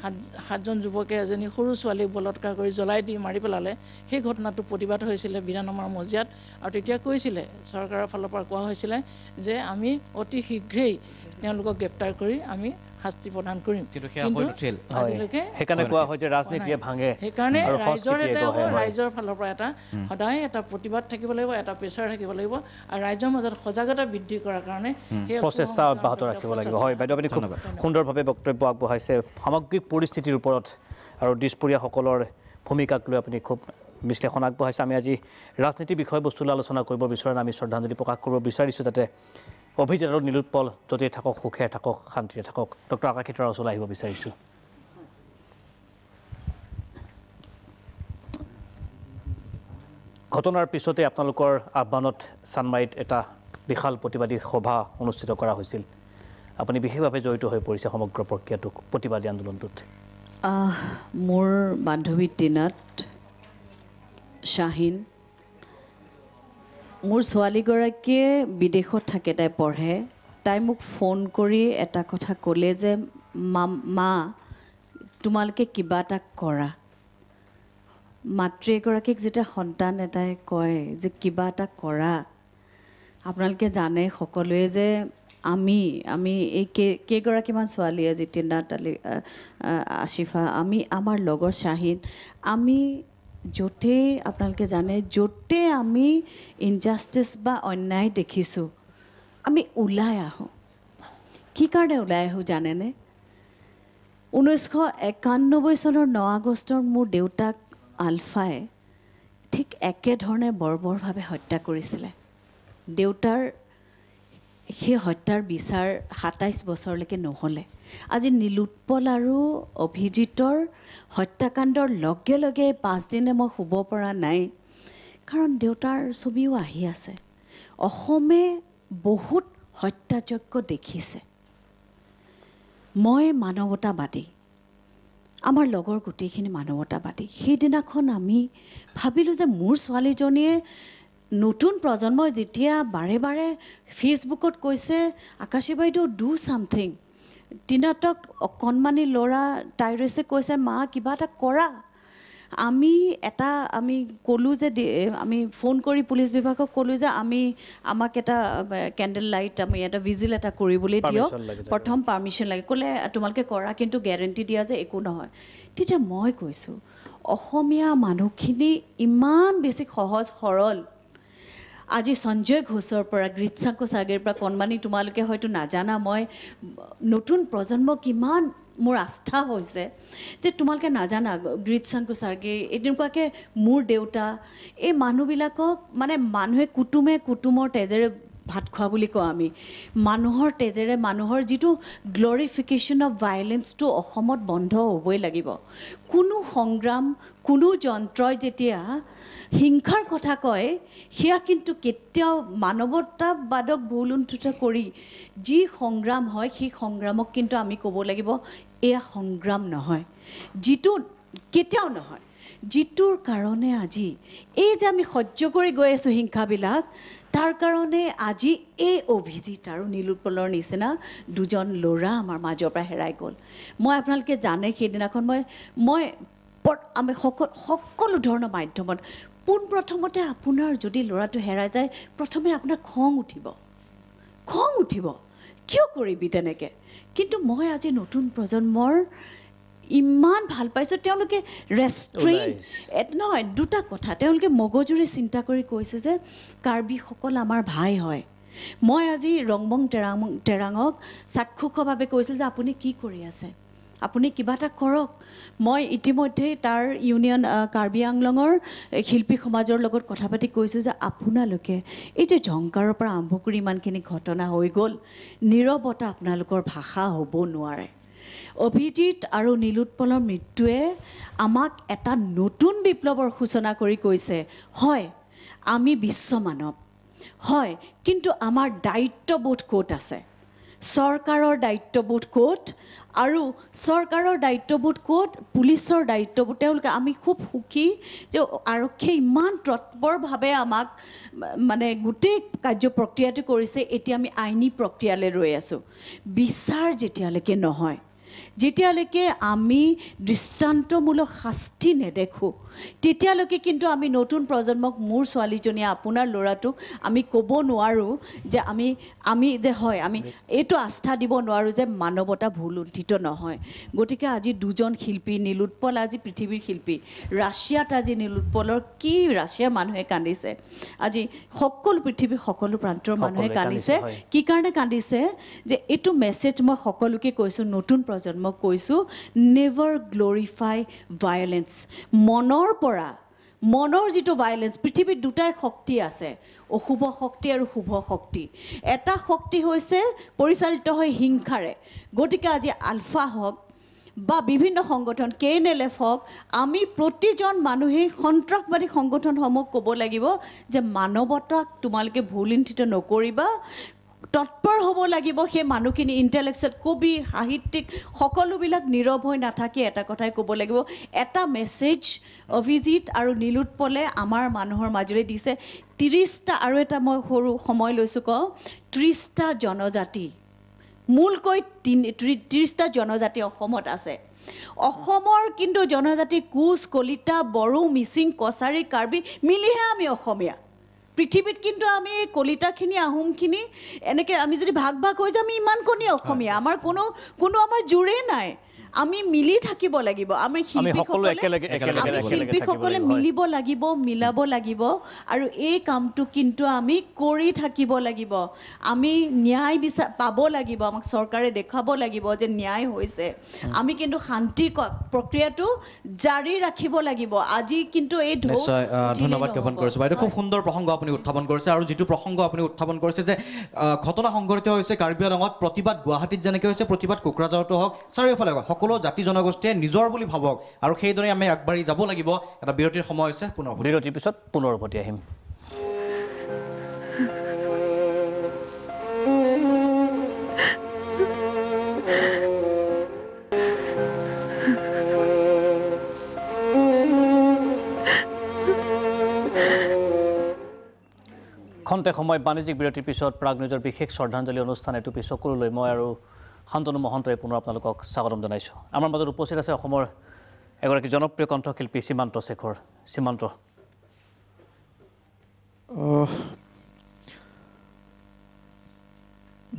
সাত সাতজন যুৱকে এজনী সৰু ছোৱালীক বলৎকাৰ কৰি জ্বলাই দি মাৰি পেলালে সেই ঘটনাটো প্ৰতিবাদ হৈছিলে বিধানসভাৰ মজিয়াত আৰু তেতিয়া কৈছিলে চৰকাৰৰ ফালৰ পৰা কোৱা হৈছিলে যে আমি অতি শীঘ্ৰেই তেওঁলোকক গ্ৰেপ্তাৰ কৰি আমি শাস্তি প্ৰদান কৰিম সেইকাৰণে ৰাইজৰ ফালৰ পৰা এটা সদায় এটা প্ৰতিবাদ থাকিব লাগিব এটা প্ৰেচাৰ থাকিব লাগিব আৰু ৰাইজৰ মাজত সজাগতা বৃদ্ধি কৰাৰ কাৰণে সেই প্ৰচেষ্টা অব্যাহত ৰাখিব লাগিব হয় বাইদেউ আপুনি সুন্দৰভাৱে বক্তব্য আগবঢ়াইছে সামগ্ৰিক পৰিস্থিতিৰ ওপৰত আৰু দিছপৰীয়াসকলৰ ভূমিকাক লৈ আপুনি খুব বিশ্লেষণ আগবঢ়াইছে আমি আজি ৰাজনীতি বিষয়বস্তুলৈ আলোচনা কৰিব বিচৰা নাই আমি শ্ৰদ্ধাঞ্জলি প্ৰকাশ কৰিব বিচাৰিছোঁ যাতে অভিজিত আৰু নীলোৎপল য'তেই থাকক সুখে থাকক শান্তিৰে থাকক ডক্টৰ আকাশিতৰাৰ ওচৰলৈ আহিব বিচাৰিছোঁ ঘটনাৰ পিছতে আপোনালোকৰ আহ্বানত চানমাৰিত এটা বিশাল প্ৰতিবাদী সভা অনুষ্ঠিত কৰা হৈছিল আপুনি বিশেষভাৱে জড়িত হৈ পৰিছে সমগ্ৰ প্ৰক্ৰিয়াটোক প্ৰতিবাদী আন্দোলনটোত মোৰ বান্ধৱী টিনাত শ্বাহিন মোৰ ছোৱালীগৰাকীয়ে বিদেশত থাকে তাই পঢ়ে তাই মোক ফোন কৰি এটা কথা ক'লে যে মা মা তোমালোকে কিবা এটা কৰা মাতৃ এগৰাকীক যেতিয়া সন্তান এটাই কয় যে কিবা এটা কৰা আপোনালোকে জানে সকলোৱে যে আমি আমি এই কেই কেইগৰাকীমান ছোৱালীয়ে জিতিনা তালি আশিফা আমি আমাৰ লগৰ শ্বাহিন আমি য'তে আপোনালোকে জানে য'তে আমি ইনজাষ্টিচ বা অন্যায় দেখিছোঁ আমি ওলাই আহোঁ কি কাৰণে ওলাই আহোঁ জানেনে ঊনৈছশ একান্নব্বৈ চনৰ ন আগষ্টৰ মোৰ দেউতাক আলফাই ঠিক একেধৰণে বৰ্বৰভাৱে হত্যা কৰিছিলে দেউতাৰ সেই হত্যাৰ বিচাৰ সাতাইছ বছৰলৈকে নহ'লে আজি নীলোৎপল আৰু অভিজিতৰ হত্যাকাণ্ডৰ লগে লগে পাঁচদিনে মই শুব পৰা নাই কাৰণ দেউতাৰ ছবিও আহি আছে অসমে বহুত হত্যাযজ্ঞ দেখিছে মই মানৱতাবাদী আমাৰ লগৰ গোটেইখিনি মানৱতাবাদী সেইদিনাখন আমি ভাবিলোঁ যে মোৰ ছোৱালীজনীয়ে নতুন প্ৰজন্মই যেতিয়া বাৰে বাৰে ফেচবুকত কৈছে আকাশী বাইদেউ ডু ছামথিং দিনাতক অকণমানি ল'ৰা টাইৰাছে কৈছে মা কিবা এটা কৰা আমি এটা আমি ক'লোঁ যে আমি ফোন কৰি পুলিচ বিভাগক ক'লোঁ যে আমি আমাক এটা কেণ্ডেল লাইট আমি এটা ভিজিল এটা কৰিবলৈ দিয়ক প্ৰথম পাৰ্মিশ্যন লাগে ক'লে তোমালোকে কৰা কিন্তু গেৰেণ্টি দিয়া যে একো নহয় তেতিয়া মই কৈছোঁ অসমীয়া মানুহখিনি ইমান বেছি সহজ সৰল আজি সঞ্জয় ঘোষৰ পৰা গ্ৰীতাংকু চাগেৰ পৰা কণমানি তোমালোকে হয়তো নাজানা মই নতুন প্ৰজন্ম কিমান মোৰ আস্থা হৈছে যে তোমালোকে নাজানা গ্ৰীতাংকু চাৰ্গে এনেকুৱাকৈ মোৰ দেউতা এই মানুহবিলাকক মানে মানুহে কুটুমে কুটুমৰ তেজেৰে ভাত খোৱা বুলি কওঁ আমি মানুহৰ তেজেৰে মানুহৰ যিটো গ্ল'ৰিফিকেশ্যন অফ ভাইলেঞ্চটো অসমত বন্ধ হ'বই লাগিব কোনো সংগ্ৰাম কোনো যন্ত্ৰই যেতিয়া হিংসাৰ কথা কয় সেয়া কিন্তু কেতিয়াও মানৱতাবাদক ভুলুণ্ঠিত কৰি যি সংগ্ৰাম হয় সেই সংগ্ৰামক কিন্তু আমি ক'ব লাগিব এয়া সংগ্ৰাম নহয় যিটো কেতিয়াও নহয় যিটোৰ কাৰণে আজি এই যে আমি সহ্য কৰি গৈ আছোঁ হিংসাবিলাক তাৰ কাৰণে আজি এই অভিজিত আৰু নীলোৎপলৰ নিচিনা দুজন ল'ৰা আমাৰ মাজৰ পৰা হেৰাই গ'ল মই আপোনালোকে জানে সেইদিনাখন মই মই আমি সকলো সকলো ধৰণৰ মাধ্যমত পোনপ্ৰথমতে আপোনাৰ যদি ল'ৰাটো হেৰাই যায় প্ৰথমে আপোনাৰ খং উঠিব খং উঠিব কিয় কৰিবি তেনেকৈ কিন্তু মই আজি নতুন প্ৰজন্মৰ ইমান ভাল পাইছোঁ তেওঁলোকে ৰেষ্ট্ৰিং oh, নহয় দুটা কথা তেওঁলোকে মগজুৰে চিন্তা কৰি কৈছে যে কাৰ্বিসকল আমাৰ ভাই হয় মই আজি ৰংবং টেৰাং টেৰাঙক চাক্ষুষভাৱে কৈছিল যে আপুনি কি কৰি আছে আপুনি কিবা এটা কৰক মই ইতিমধ্যেই তাৰ ইউনিয়ন কাৰ্বি আংলঙৰ শিল্পী সমাজৰ লগত কথা পাতি কৈছোঁ যে আপোনালোকে এই যে ঝংকাৰৰ পৰা আৰম্ভ কৰি ইমানখিনি ঘটনা হৈ গ'ল নীৰৱতা আপোনালোকৰ ভাষা হ'ব নোৱাৰে অভিজিত আৰু নীলোৎপলৰ মৃত্যুৱে আমাক এটা নতুন বিপ্লৱৰ সূচনা কৰি কৈছে হয় আমি বিশ্বমানৱ হয় কিন্তু আমাৰ দায়িত্ববোধ ক'ত আছে চৰকাৰৰ দায়িত্ববোধ ক'ত আৰু চৰকাৰৰ দায়িত্ববোধ ক'ত পুলিচৰ দায়িত্ববোধ তেওঁলোকে আমি খুব সুখী যে আৰক্ষীয়ে ইমান তৎপৰভাৱে আমাক মানে গোটেই কাৰ্য প্ৰক্ৰিয়াটো কৰিছে এতিয়া আমি আইনী প্ৰক্ৰিয়ালৈ ৰৈ আছোঁ বিচাৰ যেতিয়ালৈকে নহয় যেতিয়ালৈকে আমি দৃষ্টান্তমূলক শাস্তি নেদেখোঁ তেতিয়ালৈকে কিন্তু আমি নতুন প্ৰজন্মক মোৰ ছোৱালীজনীয়ে আপোনাৰ ল'ৰাটোক আমি ক'ব নোৱাৰোঁ যে আমি আমি যে হয় আমি এইটো আস্থা দিব নোৱাৰোঁ যে মানৱতা ভুল ভুলুণ্ঠিত নহয় গতিকে আজি দুজন শিল্পী নীলোৎপল আজি পৃথিৱীৰ শিল্পী ৰাছিয়াত আজি নীলোৎপলৰ কি ৰাছিয়াৰ মানুহে কান্দিছে আজি সকলো পৃথিৱীৰ সকলো প্ৰান্তৰ মানুহে কান্দিছে কি কাৰণে কান্দিছে যে এইটো মেছেজ মই সকলোকে কৈছোঁ নতুন প্ৰজন্ম মই কৈছোঁ নেভাৰ গ্ল'ৰিফাই ভায়লেঞ্চ মনৰ পৰা মনৰ যিটো ভায়লেঞ্চ পৃথিৱীত দুটাই শক্তি আছে অশুভ শক্তি আৰু শুভ শক্তি এটা শক্তি হৈছে পৰিচালিত হয় হিংসাৰে গতিকে আজি আলফা হওক বা বিভিন্ন সংগঠন কে এন এল এফ হওক আমি প্ৰতিজন মানুহেই সন্ত্ৰাসবাদী সংগঠনসমূহক ক'ব লাগিব যে মানৱতাক তোমালোকে ভুলিণ্ঠিত নকৰিবা তৎপৰ হ'ব লাগিব সেই মানুহখিনি ইণ্টেলেকচুৱেল কবি সাহিত্যিক সকলোবিলাক নীৰৱ হৈ নাথাকি এটা কথাই ক'ব লাগিব এটা মেছেজ অভিজিত আৰু নীলোৎপলে আমাৰ মানুহৰ মাজেৰে দিছে ত্ৰিছটা আৰু এটা মই সৰু সময় লৈছোঁ কওঁ ত্ৰিছটা জনজাতি মূলকৈ ত্ৰিছটা জনজাতি অসমত আছে অসমৰ কিন্তু জনজাতি কোচ কলিতা বড়ো মিচিং কছাৰী কাৰ্বি মিলিহে আমি অসমীয়া পৃথিৱীত কিন্তু আমি এই কলিতাখিনি আহোমখিনি এনেকৈ আমি যদি ভাগ ভাগ হৈ যাওঁ আমি ইমান কণী অসমীয়া আমাৰ কোনো কোনো আমাৰ জোৰেই নাই আমি মিলি থাকিব লাগিব আমি শিল্পীসকলে মিলিব লাগিব মিলাব লাগিব আৰু এই কামটো কিন্তু আমি কৰি থাকিব লাগিব আমি ন্যায় বিচাৰ পাব লাগিব আমাক চৰকাৰে দেখুৱাব লাগিব যে ন্যায় হৈছে আমি কিন্তু শান্তি প্ৰক্ৰিয়াটো জাৰি ৰাখিব লাগিব আজি কিন্তু এই ধন্যবাদ জ্ঞাপন কৰিছোঁ বাইদেউ খুব সুন্দৰ প্ৰসংগ আপুনি উত্থাপন কৰিছে আৰু যিটো প্ৰসংগ আপুনি উত্থাপন কৰিছে যে ঘটনা সংঘটিত হৈছে কাৰ্বি আলঙত প্ৰতিবাদ গুৱাহাটীত যেনেকৈ হৈছে প্ৰতিবাদ কোকৰাঝাৰতো হওক চাৰিওফালে হওক সকলো জাতি জনগোষ্ঠীয়ে নিজৰ বুলি ভাবক আৰু সেইদৰে আমি আগবাঢ়ি যাব লাগিব এটা বিৰতিৰ সময় হৈছে পুনৰ বিৰতিৰ পিছত পুনৰ উভতি আহিম খন্তে সময় বাণিজ্যিক বিৰতিৰ পিছত প্ৰাগ নিউজৰ বিশেষ শ্ৰদ্ধাঞ্জলি অনুষ্ঠান এটুপি পিছকলৈ মই আৰু শান্তনু মহন্তই পুনৰ আপোনালোকক স্বাগতম জনাইছোঁ আমাৰ মাজত উপস্থিত আছে অসমৰ এগৰাকী জনপ্ৰিয় কণ্ঠশিল্পী সীমান্ত শেখৰ সীমান্ত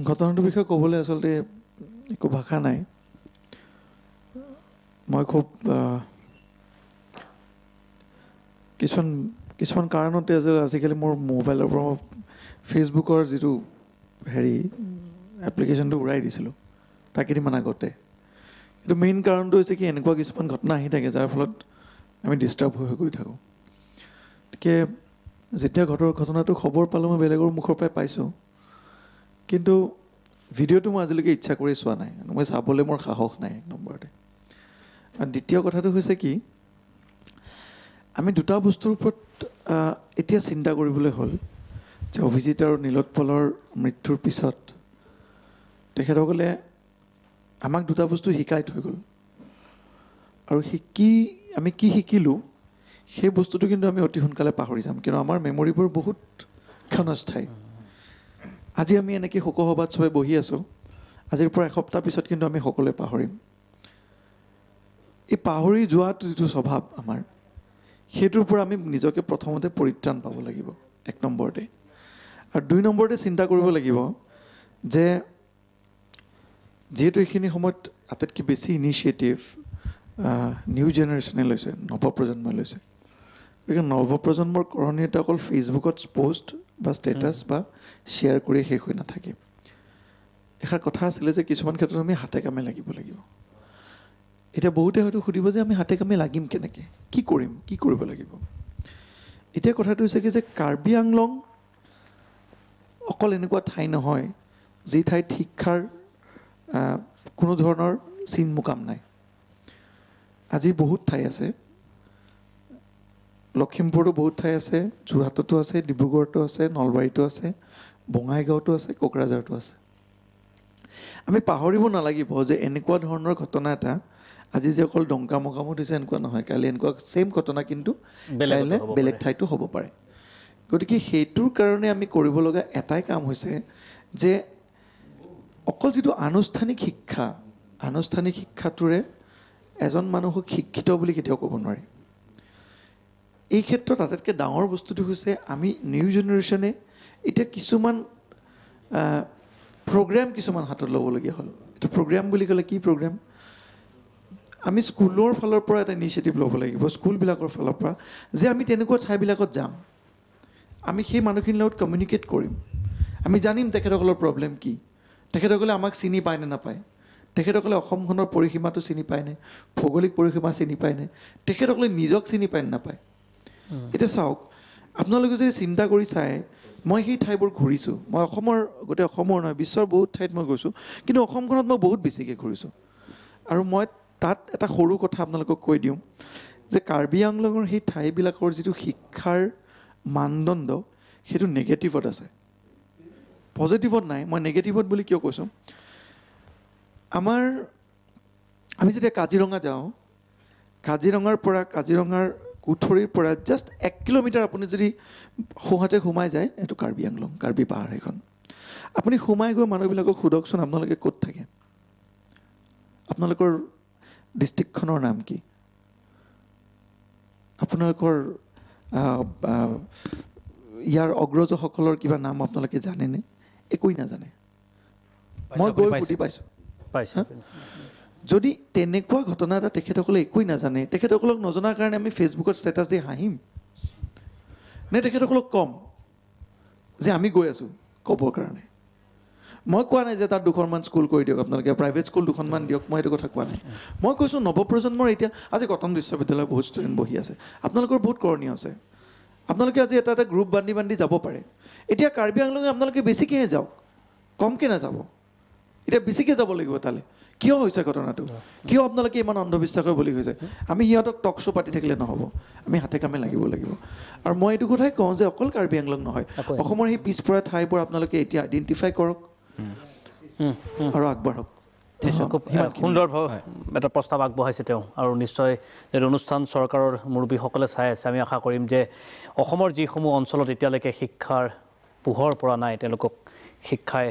ঘটনাটোৰ বিষয়ে ক'বলৈ আচলতে একো ভাষা নাই মই খুব কিছুমান কিছুমান কাৰণতে আজিকালি মোৰ মোবাইলৰ পৰা মই ফেচবুকৰ যিটো হেৰি এপ্লিকেশ্যনটো উৰাই দিছিলোঁ থাকি দিম আগতে কিন্তু মেইন কাৰণটো হৈছে কি এনেকুৱা কিছুমান ঘটনা আহি থাকে যাৰ ফলত আমি ডিষ্টাৰ্ব হৈ হৈ গৈ থাকোঁ গতিকে যেতিয়া ঘটৰ ঘটনাটো খবৰ পালোঁ মই বেলেগৰ মুখৰ পৰাই পাইছোঁ কিন্তু ভিডিঅ'টো মই আজিলৈকে ইচ্ছা কৰি চোৱা নাই মই চাবলৈ মোৰ সাহস নাই এক নম্বৰতে আৰু দ্বিতীয় কথাটো হৈছে কি আমি দুটা বস্তুৰ ওপৰত এতিয়া চিন্তা কৰিবলৈ হ'ল যে অভিজিত আৰু নীলোৎপলৰ মৃত্যুৰ পিছত তেখেতসকলে আমাক দুটা বস্তু শিকাই থৈ গ'ল আৰু শিকি আমি কি শিকিলোঁ সেই বস্তুটো কিন্তু আমি অতি সোনকালে পাহৰি যাম কিন্তু আমাৰ মেমৰিবোৰ বহুত ক্ষণস্থায়ী আজি আমি এনেকৈ শোকসভাত চবে বহি আছোঁ আজিৰ পৰা এসপ্তাহ পিছত কিন্তু আমি সকলোৱে পাহৰিম এই পাহৰি যোৱাটো যিটো স্বভাৱ আমাৰ সেইটোৰ পৰা আমি নিজকে প্ৰথমতে পৰিত্ৰাণ পাব লাগিব এক নম্বৰতে আৰু দুই নম্বৰতে চিন্তা কৰিব লাগিব যে যিহেতু এইখিনি সময়ত আটাইতকৈ বেছি ইনিচিয়েটিভ নিউ জেনেৰেশ্যনে লৈছে নৱপ্ৰজন্মই লৈছে গতিকে নৱপ্ৰজন্মৰ কৰণীয় এটা অকল ফেচবুকত পষ্ট বা ষ্টেটাছ বা শ্বেয়াৰ কৰিয়ে শেষ হৈ নাথাকে এষাৰ কথা আছিলে যে কিছুমান ক্ষেত্ৰত আমি হাতে কামে লাগিব লাগিব এতিয়া বহুতে হয়তো সুধিব যে আমি হাতে কামে লাগিম কেনেকৈ কি কৰিম কি কৰিব লাগিব এতিয়া কথাটো হৈছে কি যে কাৰ্বি আংলং অকল এনেকুৱা ঠাই নহয় যি ঠাইত শিক্ষাৰ কোনো ধৰণৰ চিন মুকাম নাই আজি বহুত ঠাই আছে লখিমপুৰতো বহুত ঠাই আছে যোৰহাটতো আছে ডিব্ৰুগড়তো আছে নলবাৰীতো আছে বঙাইগাঁওতো আছে কোকৰাঝাৰতো আছে আমি পাহৰিব নালাগিব যে এনেকুৱা ধৰণৰ ঘটনা এটা আজি যে অকল ডংকা মকামো হৈছে এনেকুৱা নহয় কালি এনেকুৱা চেম ঘটনা কিন্তু কাইলৈ বেলেগ ঠাইতো হ'ব পাৰে গতিকে সেইটোৰ কাৰণে আমি কৰিবলগা এটাই কাম হৈছে যে অকল যিটো আনুষ্ঠানিক শিক্ষা আনুষ্ঠানিক শিক্ষাটোৰে এজন মানুহক শিক্ষিত বুলি কেতিয়াও ক'ব নোৱাৰি এই ক্ষেত্ৰত আটাইতকৈ ডাঙৰ বস্তুটো হৈছে আমি নিউ জেনেৰেশ্যনে এতিয়া কিছুমান প্ৰগ্ৰেম কিছুমান হাতত ল'বলগীয়া হ'ল এইটো প্ৰগ্ৰেম বুলি ক'লে কি প্ৰগ্ৰেম আমি স্কুলৰ ফালৰ পৰা এটা ইনিচিয়েটিভ ল'ব লাগিব স্কুলবিলাকৰ ফালৰ পৰা যে আমি তেনেকুৱা ঠাইবিলাকত যাম আমি সেই মানুহখিনিৰ লগত কমিউনিকেট কৰিম আমি জানিম তেখেতসকলৰ প্ৰব্লেম কি তেখেতসকলে আমাক চিনি পায় নে নাপায় তেখেতসকলে অসমখনৰ পৰিসীমাটো চিনি পায়নে ভৌগোলিক পৰিসীমা চিনি পায়নে তেখেতসকলে নিজক চিনি পায় নে নাপায় এতিয়া চাওক আপোনালোকে যদি চিন্তা কৰি চায় মই সেই ঠাইবোৰ ঘূৰিছোঁ মই অসমৰ গোটেই অসমৰ নহয় বিশ্বৰ বহুত ঠাইত মই গৈছোঁ কিন্তু অসমখনত মই বহুত বেছিকৈ ঘূৰিছোঁ আৰু মই তাত এটা সৰু কথা আপোনালোকক কৈ দিওঁ যে কাৰ্বি আংলঙৰ সেই ঠাইবিলাকৰ যিটো শিক্ষাৰ মানদণ্ড সেইটো নিগেটিভত আছে পজিটিভত নাই মই নিগেটিভত বুলি কিয় কৈছোঁ আমাৰ আমি যেতিয়া কাজিৰঙা যাওঁ কাজিৰঙাৰ পৰা কাজিৰঙাৰ কুঠৰিৰ পৰা জাষ্ট এক কিলোমিটাৰ আপুনি যদি সোঁহাতে সোমাই যায় এইটো কাৰ্বি আংলং কাৰ্বি পাহাৰ সেইখন আপুনি সোমাই গৈ মানুহবিলাকক সোধকচোন আপোনালোকে ক'ত থাকে আপোনালোকৰ ডিষ্ট্ৰিক্টখনৰ নাম কি আপোনালোকৰ ইয়াৰ অগ্ৰজসকলৰ কিবা নাম আপোনালোকে জানেনে একোৱেই নাজানে মই গৈ বুজি পাইছোঁ যদি তেনেকুৱা ঘটনা এটা তেখেতসকলে একোৱেই নাজানে তেখেতসকলক নজনাৰ কাৰণে আমি ফেচবুকত ষ্টেটাছ দি হাঁহিম নে তেখেতসকলক ক'ম যে আমি গৈ আছোঁ ক'বৰ কাৰণে মই কোৱা নাই যে তাত দুখনমান স্কুল কৰি দিয়ক আপোনালোকে প্ৰাইভেট স্কুল দুখনমান দিয়ক মই এইটো কথা কোৱা নাই মই কৈছোঁ নৱপ্ৰজন্মৰ এতিয়া আজি কটন বিশ্ববিদ্যালয়ৰ বহুত ষ্টুডেণ্ট বহি আছে আপোনালোকৰ বহুত কৰণীয় আছে আপোনালোকে আজি এটা এটা গ্ৰুপ বান্ধি বান্ধি যাব পাৰে এতিয়া কাৰ্বি আংলঙে আপোনালোকে বেছিকৈহে যাওক কমকৈ নাযাব এতিয়া বেছিকৈ যাব লাগিব তালৈ কিয় হৈছে ঘটনাটো কিয় আপোনালোকে ইমান অন্ধবিশ্বাসৰ বলি হৈছে আমি সিহঁতক টক শ্ব' পাতি থাকিলে নহ'ব আমি হাতে কামে লাগিব লাগিব আৰু মই এইটো কথাই কওঁ যে অকল কাৰ্বি আংলং নহয় অসমৰ সেই পিছপৰা ঠাইবোৰ আপোনালোকে এতিয়া আইডেণ্টিফাই কৰক আৰু আগবাঢ়ক খুব সুন্দৰভাৱে এটা প্ৰস্তাৱ আগবঢ়াইছে তেওঁ আৰু নিশ্চয় এই অনুষ্ঠান চৰকাৰৰ মুৰব্বীসকলে চাই আছে আমি আশা কৰিম যে অসমৰ যিসমূহ অঞ্চলত এতিয়ালৈকে শিক্ষাৰ পোহৰ পৰা নাই তেওঁলোকক শিক্ষাই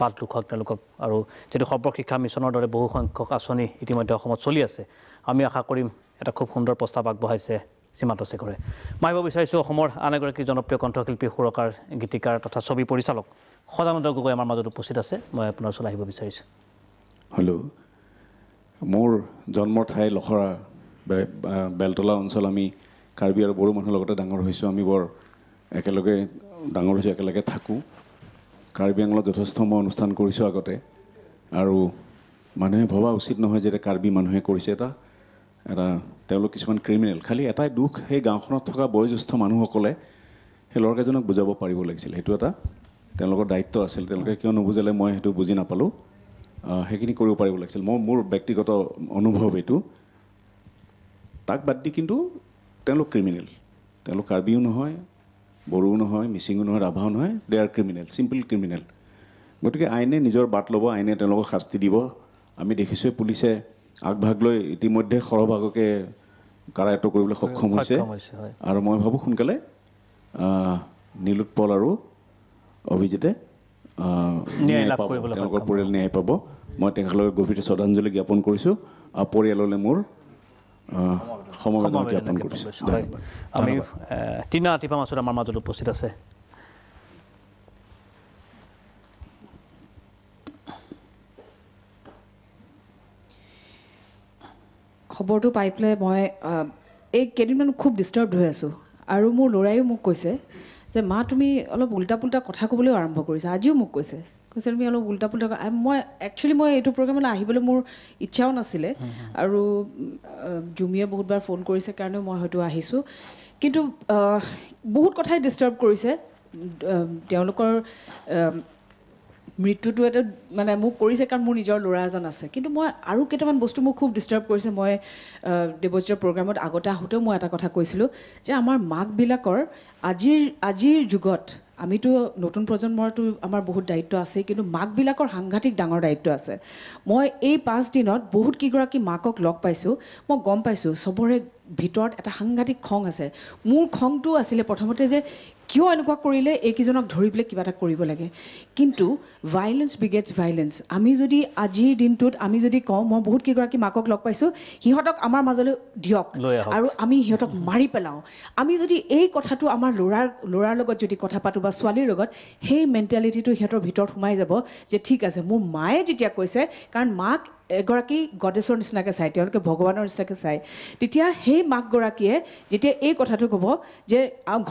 বাট লোকক তেওঁলোকক আৰু যিটো সৰ্বশিক্ষা মিছনৰ দৰে বহুসংখ্যক আঁচনি ইতিমধ্যে অসমত চলি আছে আমি আশা কৰিম এটা খুব সুন্দৰ প্ৰস্তাৱ আগবঢ়াইছে সীমান্ত শেখৰে মই আহিব বিচাৰিছোঁ অসমৰ আন এগৰাকী জনপ্ৰিয় কণ্ঠশিল্পী সুৰকাৰ গীতিকাৰ তথা ছবি পৰিচালক সদানন্দ গগৈ আমাৰ মাজত উপস্থিত আছে মই আপোনাৰ ওচৰলৈ আহিব বিচাৰিছোঁ হ'লোঁ মোৰ জন্মৰ ঠাই লখৰা বেলতলা অঞ্চল আমি কাৰ্বি আৰু বড়ো মানুহৰ লগতে ডাঙৰ হৈছোঁ আমি বৰ একেলগে ডাঙৰ হৈছোঁ একেলগে থাকোঁ কাৰ্বি আংলত যথেষ্ট মই অনুষ্ঠান কৰিছোঁ আগতে আৰু মানুহে ভবা উচিত নহয় যে এতিয়া কাৰ্বি মানুহে কৰিছে এটা এটা তেওঁলোক কিছুমান ক্ৰিমিনেল খালি এটাই দুখ সেই গাঁওখনত থকা বয়োজ্যেষ্ঠ মানুহসকলে সেই ল'ৰাকেইজনক বুজাব পাৰিব লাগিছিল সেইটো এটা তেওঁলোকৰ দায়িত্ব আছিল তেওঁলোকে কিয় নুবুজালে মই সেইটো বুজি নাপালোঁ সেইখিনি কৰিব পাৰিব লাগিছিল মই মোৰ ব্যক্তিগত অনুভৱ এইটো তাক বাদ দি কিন্তু তেওঁলোক ক্ৰিমিনেল তেওঁলোক কাৰ্বিও নহয় বড়োও নহয় মিচিঙো নহয় ৰাভাও নহয় they are criminal simple criminal গতিকে আইনে নিজৰ বাট ল'ব আইনে তেওঁলোকক শাস্তি দিব আমি দেখিছোঁ পুলিচে আগভাগ লৈ ইতিমধ্যে সৰহভাগকে কাৰায়ত্ব কৰিবলৈ সক্ষম হৈছে আৰু মই ভাবোঁ সোনকালে নীলোৎপল আৰু অভিজিতে ন্যায় পৰিয়াল ন্যায় পাব মই তেখেতলৈ গভীৰ শ্ৰদ্ধাঞ্জলি জ্ঞাপন কৰিছোঁ আৰু পৰিয়াললৈ মোৰ আমি খবৰটো পাই পেলাই মই এই কেইদিনমান খুব ডিষ্টাৰ্ব হৈ আছোঁ আৰু মোৰ ল'ৰাইও মোক কৈছে যে মা তুমি অলপ উল্টা পুল্টা কথা ক'বলৈও আৰম্ভ কৰিছা আজিও মোক কৈছে কৈছে তুমি অলপ উল্টা পুল্টা মই একচুৱেলি মই এইটো প্ৰগ্ৰেমলৈ আহিবলৈ মোৰ ইচ্ছাও নাছিলে আৰু জুমিয়ে বহুতবাৰ ফোন কৰিছে কাৰণেও মই হয়তো আহিছোঁ কিন্তু বহুত কথাই ডিষ্টাৰ্ব কৰিছে তেওঁলোকৰ মৃত্যুটো এটা মানে মোক কৰিছে কাৰণ মোৰ নিজৰ ল'ৰা এজন আছে কিন্তু মই আৰু কেইটামান বস্তু মোক খুব ডিষ্টাৰ্ব কৰিছে মই দেৱজ্যোতিৰ প্ৰগ্ৰেমত আগতে আহোঁতেও মই এটা কথা কৈছিলোঁ যে আমাৰ মাকবিলাকৰ আজিৰ আজিৰ যুগত আমিতো নতুন প্ৰজন্মৰতো আমাৰ বহুত দায়িত্ব আছে কিন্তু মাকবিলাকৰ সাংঘাতিক ডাঙৰ দায়িত্ব আছে মই এই পাঁচদিনত বহুত কেইগৰাকী মাকক লগ পাইছোঁ মই গম পাইছোঁ চবৰে ভিতৰত এটা সাংঘাতিক খং আছে মোৰ খংটো আছিলে প্ৰথমতে যে কিয় এনেকুৱা কৰিলে এইকেইজনক ধৰি পেলাই কিবা এটা কৰিব লাগে কিন্তু ভাইলেঞ্চ বিগেটছ ভাইলেঞ্চ আমি যদি আজিৰ দিনটোত আমি যদি কওঁ মই বহুত কেইগৰাকী মাকক লগ পাইছোঁ সিহঁতক আমাৰ মাজলৈ দিয়ক আৰু আমি সিহঁতক মাৰি পেলাওঁ আমি যদি এই কথাটো আমাৰ ল'ৰাৰ ল'ৰাৰ লগত যদি কথা পাতোঁ বা ছোৱালীৰ লগত সেই মেণ্টেলিটিটো সিহঁতৰ ভিতৰত সোমাই যাব যে ঠিক আছে মোৰ মায়ে যেতিয়া কৈছে কাৰণ মাক এগৰাকী গডেছৰ নিচিনাকৈ চায় তেওঁলোকে ভগৱানৰ নিচিনাকৈ চায় তেতিয়া সেই মাকগৰাকীয়ে যেতিয়া এই কথাটো ক'ব যে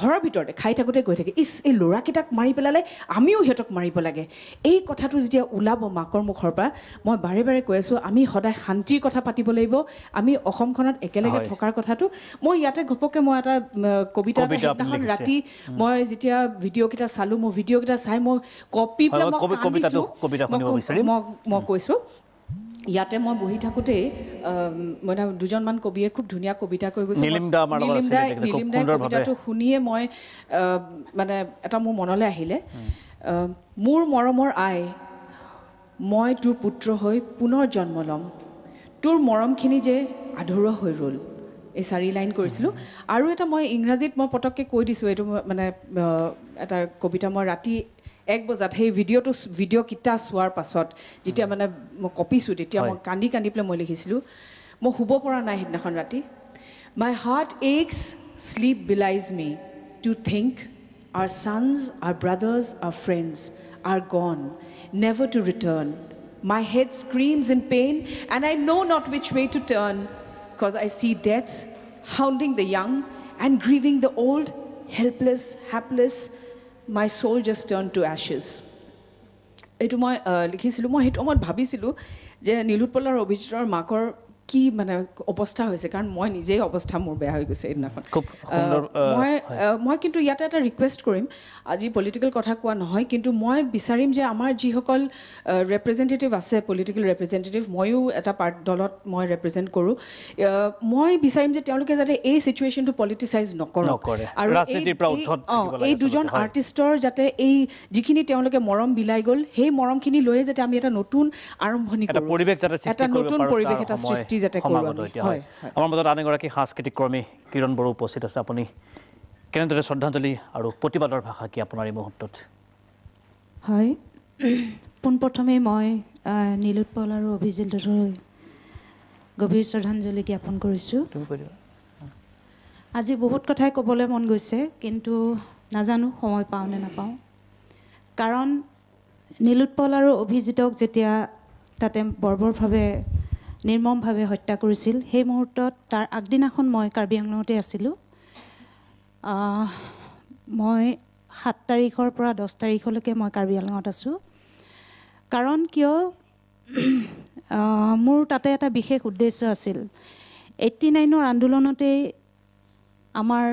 ঘৰৰ ভিতৰতে খাই থাকোঁতে গৈ থাকে ইছ এই ল'ৰাকেইটাক মাৰি পেলালে আমিও সিহঁতক মাৰিব লাগে এই কথাটো যেতিয়া ওলাব মাকৰ মুখৰ পৰা মই বাৰে বাৰে কৈ আছোঁ আমি সদায় শান্তিৰ কথা পাতিব লাগিব আমি অসমখনত একেলগে থকাৰ কথাটো মই ইয়াতে ঘপককৈ মই এটা কবিতা ৰাতি মই যেতিয়া ভিডিঅ'কেইটা চালোঁ মোৰ ভিডিঅ'কেইটা চাই মই কপি পেলাই মই কৈছোঁ ইয়াতে মই বহি থাকোঁতেই মানে দুজনমান কবিয়ে খুব ধুনীয়া কবিতা কৈ গৈছে কবিতাটো শুনিয়ে মই মানে এটা মোৰ মনলৈ আহিলে মোৰ মৰমৰ আই মই তোৰ পুত্ৰ হৈ পুনৰ জন্ম ল'ম তোৰ মৰমখিনি যে আধৰুৱা হৈ ৰ'ল এই চাৰি লাইন কৰিছিলোঁ আৰু এটা মই ইংৰাজীত মই পটককৈ কৈ দিছোঁ এইটো মানে এটা কবিতা মই ৰাতি এক বজাত সেই ভিডিঅ'টো ভিডিঅ'কেইটা চোৱাৰ পাছত যেতিয়া মানে মই কপিছোঁ তেতিয়া মই কান্দি কান্দি পেলাই মই লিখিছিলোঁ মই শুব পৰা নাই সেইদিনাখন ৰাতি my heart aches sleep belies me to think our sons our brothers our friends are gone never to return My head screams in pain, and I know not which way to turn, because I see death hounding the young and grieving the old, helpless, hapless, my soul just turn to ashes এইটো মই লিখিছিলোঁ মই সেইটো সময়ত ভাবিছিলোঁ যে নীলোৎপল আৰু অভিজিতৰ মাকৰ কি মানে অৱস্থা হৈছে কাৰণ মই নিজেই অৱস্থা মোৰ বেয়া হৈ গৈছে সেইদিনাখন মই মই কিন্তু ইয়াতে এটা ৰিকুৱেষ্ট কৰিম আজি পলিটিকেল কথা কোৱা নহয় কিন্তু মই বিচাৰিম যে আমাৰ যিসকল ৰেপ্ৰেজেণ্টেটিভ আছে পলিটিকেল ৰেপ্ৰেজেণ্টেটিভ ময়ো এটা পাৰ্ট দলত মই ৰেপ্ৰেজেণ্ট কৰোঁ মই বিচাৰিম যে তেওঁলোকে যাতে এই চিটুৱেশ্যনটো পলিটিচাইজ নকৰক আৰু এই দুজন আৰ্টিষ্টৰ যাতে এই যিখিনি তেওঁলোকে মৰম বিলাই গ'ল সেই মৰমখিনি লৈয়ে যাতে আমি এটা নতুন আৰম্ভণি এটা নতুন পৰিৱেশ এটা সৃষ্টি যাতে সমাগত এতিয়া হয় আমাৰ মাজত আন এগৰাকী সাংস্কৃতিক কৰ্মী কিৰণ বড়ো উপস্থিত আছে আপুনি কেনেদৰে শ্ৰদ্ধাঞ্জলি আৰু প্ৰতিবাদৰ ভাষা কি আপোনাৰ এই মুহূৰ্তত হয় <clears throat> পোনপ্ৰথমে মই নীলোৎপল আৰু অভিজিত দত্তলৈ গভীৰ শ্ৰদ্ধাঞ্জলি জ্ঞাপন কৰিছোঁ আজি বহুত কথাই ক'বলৈ মন গৈছে কিন্তু নাজানো সময় পাওঁ নে নাপাওঁ কাৰণ নীলোৎপল আৰু অভিজিতক যেতিয়া তাতে বৰ্বৰভাৱে নিৰ্মমভাৱে হত্যা কৰিছিল সেই মুহূৰ্তত তাৰ আগদিনাখন মই কাৰ্বি আংলঙতে আছিলোঁ মই সাত তাৰিখৰ পৰা দহ তাৰিখলৈকে মই কাৰ্বি আংলঙত আছোঁ কাৰণ কিয় <clears throat> মোৰ তাতে এটা বিশেষ উদ্দেশ্য আছিল এইট্টি নাইনৰ আন্দোলনতেই আমাৰ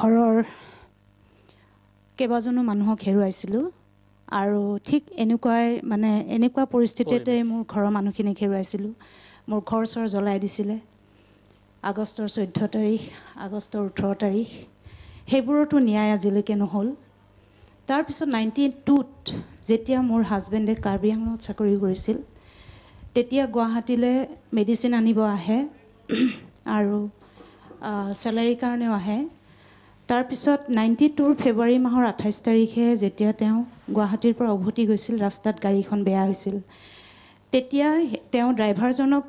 ঘৰৰ কেইবাজনো মানুহক হেৰুৱাইছিলোঁ আৰু ঠিক এনেকুৱাই মানে এনেকুৱা পৰিস্থিতিতে মোৰ ঘৰৰ মানুহখিনিক হেৰুৱাইছিলোঁ মোৰ ঘৰ চৰ জ্বলাই দিছিলে আগষ্টৰ চৈধ্য তাৰিখ আগষ্টৰ ওঠৰ তাৰিখ সেইবোৰতো ন্যায় আজিলৈকে নহ'ল তাৰপিছত নাইণ্টি টুত যেতিয়া মোৰ হাজবেণ্ডে কাৰ্বি আংলঙত চাকৰি কৰিছিল তেতিয়া গুৱাহাটীলৈ মেডিচিন আনিব আহে <clears throat> আৰু চেলাৰীৰ কাৰণেও আহে তাৰপিছত নাইণ্টি টুৰ ফেব্ৰুৱাৰী মাহৰ আঠাইছ তাৰিখে যেতিয়া তেওঁ গুৱাহাটীৰ পৰা উভতি গৈছিল ৰাস্তাত গাড়ীখন বেয়া হৈছিল তেতিয়া তেওঁ ড্ৰাইভাৰজনক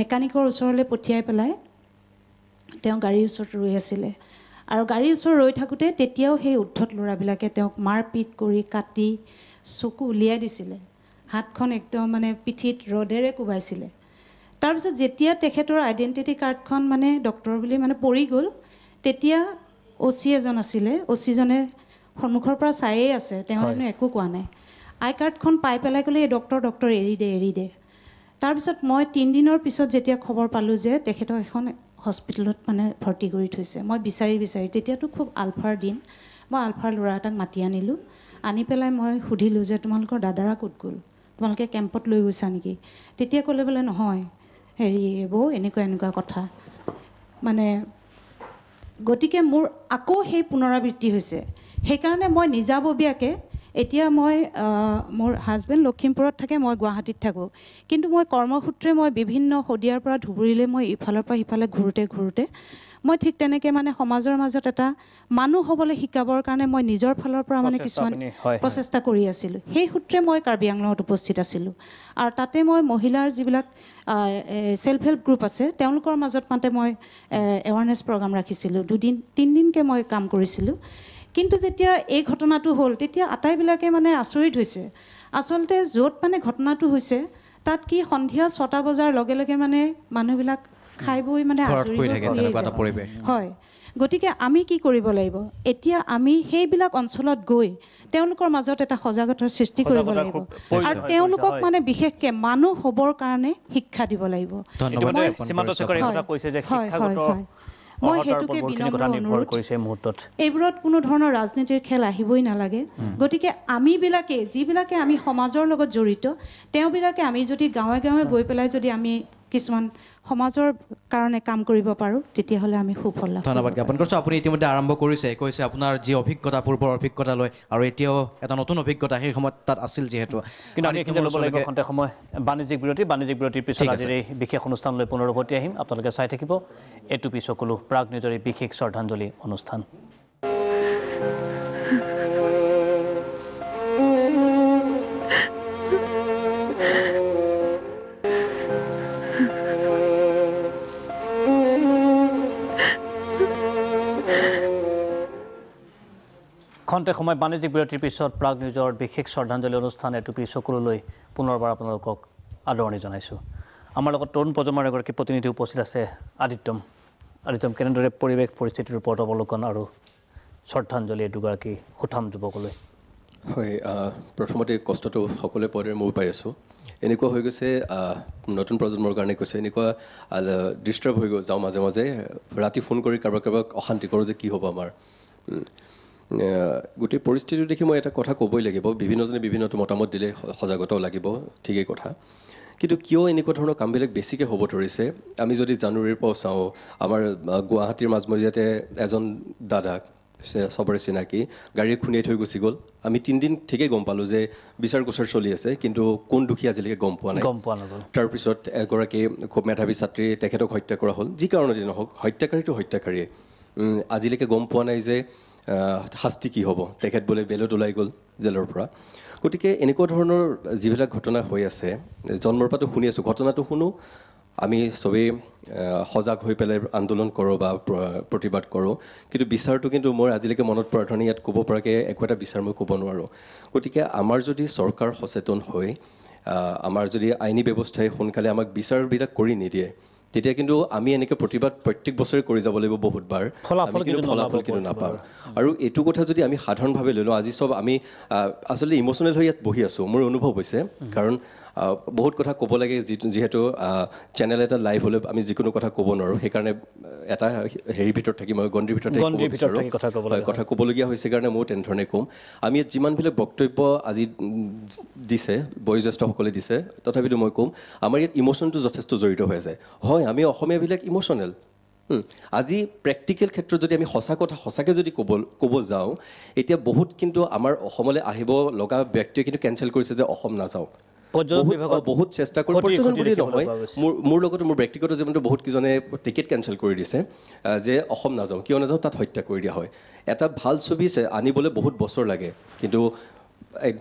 মেকানিকৰ ওচৰলৈ পঠিয়াই পেলাই তেওঁ গাড়ীৰ ওচৰত ৰৈ আছিলে আৰু গাড়ীৰ ওচৰত ৰৈ থাকোঁতে তেতিয়াও সেই উদ্ধত ল'ৰাবিলাকে তেওঁক মাৰ পিট কৰি কাটি চকু উলিয়াই দিছিলে হাতখন একদম মানে পিঠিত ৰদেৰে কোবাইছিলে তাৰপিছত যেতিয়া তেখেতৰ আইডেণ্টিটি কাৰ্ডখন মানে ডক্টৰ বুলি মানে পৰি গ'ল তেতিয়া অ' চি এজন আছিলে অ' চিজনে সন্মুখৰ পৰা চায়েই আছে তেওঁ হেনো একো কোৱা নাই আই কাৰ্ডখন পাই পেলাই ক'লে এই ডক্টৰ ডক্তৰ এৰি দে এৰি দে তাৰপিছত মই তিনিদিনৰ পিছত যেতিয়া খবৰ পালোঁ যে তেখেতক এখন হস্পিটেলত মানে ভৰ্তি কৰি থৈছে মই বিচাৰি বিচাৰি তেতিয়াতো খুব আলফাৰ দিন মই আলফাৰ ল'ৰা এটাক মাতি আনিলোঁ আনি পেলাই মই সুধিলোঁ যে তোমালোকৰ দাদাৰা ক'ত গ'ল তোমালোকে কেম্পত লৈ গৈছা নেকি তেতিয়া ক'লে বোলে নহয় হেৰি বৌ এনেকুৱা এনেকুৱা কথা মানে গতিকে মোৰ আকৌ সেই পুনৰাবৃত্তি হৈছে সেইকাৰণে মই নিজাববীয়াকৈ এতিয়া মই মোৰ হাজবেণ্ড লখিমপুৰত থাকে মই গুৱাহাটীত থাকোঁ কিন্তু মই কৰ্মসূত্ৰে মই বিভিন্ন শদিয়াৰ পৰা ধুবুৰীলৈ মই ইফালৰ পৰা সিফালে ঘূৰোঁতে ঘূৰোঁতে মই ঠিক তেনেকৈ মানে সমাজৰ মাজত এটা মানুহ হ'বলৈ শিকাবৰ কাৰণে মই নিজৰ ফালৰ পৰা মানে কিছুমান প্ৰচেষ্টা কৰি আছিলোঁ সেই সূত্ৰে মই কাৰ্বি আংলঙত উপস্থিত আছিলোঁ আৰু তাতে মই মহিলাৰ যিবিলাক চেল্ফ হেল্প গ্ৰুপ আছে তেওঁলোকৰ মাজত মাতে মই এৱাৰনেছ প্ৰগ্ৰাম ৰাখিছিলোঁ দুদিন তিনিদিনকৈ মই কাম কৰিছিলোঁ কিন্তু যেতিয়া এই ঘটনাটো হ'ল তেতিয়া আটাইবিলাকে মানে আচৰিত হৈছে আচলতে য'ত মানে ঘটনাটো হৈছে তাত কি সন্ধিয়া ছটা বজাৰ লগে লগে মানে মানুহবিলাক খাই বৈ মানে হয় গতিকে আমি কি কৰিব লাগিব এতিয়া আমি সেইবিলাক অঞ্চলত গৈ তেওঁলোকৰ মাজত এটা সজাগতাৰ সৃষ্টি কৰিব লাগিব আৰু তেওঁলোকক মানে বিশেষকে মানুহ হ'বৰ কাৰণে শিক্ষা দিব লাগিব মই সেইটোকে বিনম্ৰ এইবোৰত কোনো ধৰণৰ ৰাজনীতিৰ খেল আহিবই নালাগে গতিকে আমিবিলাকে যিবিলাকে আমি সমাজৰ লগত জড়িত তেওঁবিলাকে আমি যদি গাঁৱে গাঁৱে গৈ পেলাই যদি আমি কিছুমান সমাজৰ কাৰণে কাম কৰিব পাৰোঁ তেতিয়াহ'লে আমি সুফল লাভ ধন্যবাদ জ্ঞাপন কৰিছোঁ আপুনি ইতিমধ্যে আৰম্ভ কৰিছে কৈছে আপোনাৰ যি অভিজ্ঞতা পূৰ্বৰ অভিজ্ঞতা লৈ আৰু এতিয়াও এটা নতুন অভিজ্ঞতা সেই সময়ত তাত আছিল যিহেতু কিন্তু আমি এইখিনি ল'ব লাগিব এখন সময় বাণিজ্যিক বিৰতি বাণিজ্যিক বিৰতিৰ পিছত আজিৰ এই বিশেষ অনুষ্ঠানলৈ পুনৰ উভতি আহিম আপোনালোকে চাই থাকিব এইটো পিছ চকুলো প্ৰাগ নিজৰ এই বিশেষ শ্ৰদ্ধাঞ্জলি অনুষ্ঠান আহোঁতে সময় বাণিজ্যিক বিৰতিৰ পিছত প্ৰাগ নিউজৰ বিশেষ শ্ৰদ্ধাঞ্জলি অনুষ্ঠান এটুপি চকুললৈ পুনৰবাৰ আপোনালোকক আদৰণি জনাইছোঁ আমাৰ লগত তৰুণ প্ৰজন্মৰ এগৰাকী প্ৰতিনিধি উপস্থিত আছে আদিত্যম আদিত্যম কেনেদৰে পৰিৱেশ পৰিস্থিতিৰ ওপৰত অৱলোকন আৰু শ্ৰদ্ধাঞ্জলি দুগৰাকী সুঠাম যুৱকলৈ হয় প্ৰথমতে কষ্টটো সকলোৱে পৰে ময়ো পাই আছোঁ এনেকুৱা হৈ গৈছে নতুন প্ৰজন্মৰ কাৰণে কৈছে এনেকুৱা ডিষ্টাৰ্ব হৈ গৈ যাওঁ মাজে মাজে ৰাতি ফোন কৰি কাৰোবাক কাৰোবাক অশান্তি কৰোঁ যে কি হ'ব আমাৰ গোটেই পৰিস্থিতিটো দেখি মই এটা কথা ক'বই লাগিব বিভিন্নজনে বিভিন্ন মতামত দিলে সজাগতাও লাগিব ঠিকেই কথা কিন্তু কিয় এনেকুৱা ধৰণৰ কামবিলাক বেছিকৈ হ'ব ধৰিছে আমি যদি জানুৱাৰীৰ পৰাও চাওঁ আমাৰ গুৱাহাটীৰ মাজমজিয়াতে এজন দাদাক চবৰে চিনাকি গাড়ী খুন্দিয়াই থৈ গুচি গ'ল আমি তিনিদিন ঠিকেই গম পালোঁ যে বিচাৰ গোচৰ চলি আছে কিন্তু কোন দুখী আজিলৈকে গম পোৱা নাই গম পোৱা নাই তাৰপিছত এগৰাকী খুব মেধাৱী ছাত্ৰী তেখেতক হত্যা কৰা হ'ল যি কাৰণতে নহওক হত্যাকাৰীটো হত্যাকাৰীয়ে আজিলৈকে গম পোৱা নাই যে শাস্তি কি হ'ব তেখেত বোলে বেলত ওলাই গ'ল জেলৰ পৰা গতিকে এনেকুৱা ধৰণৰ যিবিলাক ঘটনা হৈ আছে জন্মৰ পৰাতো শুনি আছোঁ ঘটনাটো শুনো আমি চবেই সজাগ হৈ পেলাই আন্দোলন কৰোঁ বা প্ৰতিবাদ কৰোঁ কিন্তু বিচাৰটো কিন্তু মই আজিলৈকে মনত ধৰণে ইয়াত ক'ব পৰাকৈ একো এটা বিচাৰ মই ক'ব নোৱাৰোঁ গতিকে আমাৰ যদি চৰকাৰ সচেতন হৈ আমাৰ যদি আইনী ব্যৱস্থাই সোনকালে আমাক বিচাৰবিলাক কৰি নিদিয়ে তেতিয়া কিন্তু আমি এনেকৈ প্ৰতিবাদ প্ৰত্যেক বছৰে কৰি যাব লাগিব বহুতবাৰ আমি কিন্তু ফলাফল কিন্তু নাপাওঁ আৰু এইটো কথা যদি আমি সাধাৰণভাৱে লৈ লওঁ আজি চব আমি আচলতে ইম'চনেল হৈ ইয়াত বহি আছোঁ মোৰ অনুভৱ হৈছে কাৰণ বহুত কথা ক'ব লাগে যি যিহেতু চেনেল এটা লাইভ হ'লে আমি যিকোনো কথা ক'ব নোৱাৰোঁ সেইকাৰণে এটা হেৰিৰ ভিতৰত থাকি মই গণ্ডিৰ ভিতৰত কথা ক'বলগীয়া হৈছে কাৰণে মইও তেনেধৰণে ক'ম আমি ইয়াত যিমানবিলাক বক্তব্য আজি দিছে বয়োজ্যেষ্ঠসকলে দিছে তথাপিতো মই ক'ম আমাৰ ইয়াত ইম'শ্যনটো যথেষ্ট জড়িত হৈ আছে হয় আমি অসমীয়াবিলাক ইম'শ্যনেল আজি প্ৰেক্টিকেল ক্ষেত্ৰত যদি আমি সঁচা কথা সঁচাকৈ যদি ক'ব ক'ব যাওঁ এতিয়া বহুত কিন্তু আমাৰ অসমলৈ আহিব লগা ব্যক্তিয়ে কিন্তু কেঞ্চেল কৰিছে যে অসম নাযাওক বহুত চেষ্টা কৰোঁ পৰ্যটন বুলি নহয় মোৰ মোৰ লগতো মোৰ ব্যক্তিগত জীৱনটো বহুতকেইজনে টিকেট কেঞ্চেল কৰি দিছে যে অসম নাযাওঁ কিয় নাযাওঁ তাত হত্যা কৰি দিয়া হয় এটা ভাল ছবি আনিবলৈ বহুত বছৰ লাগে কিন্তু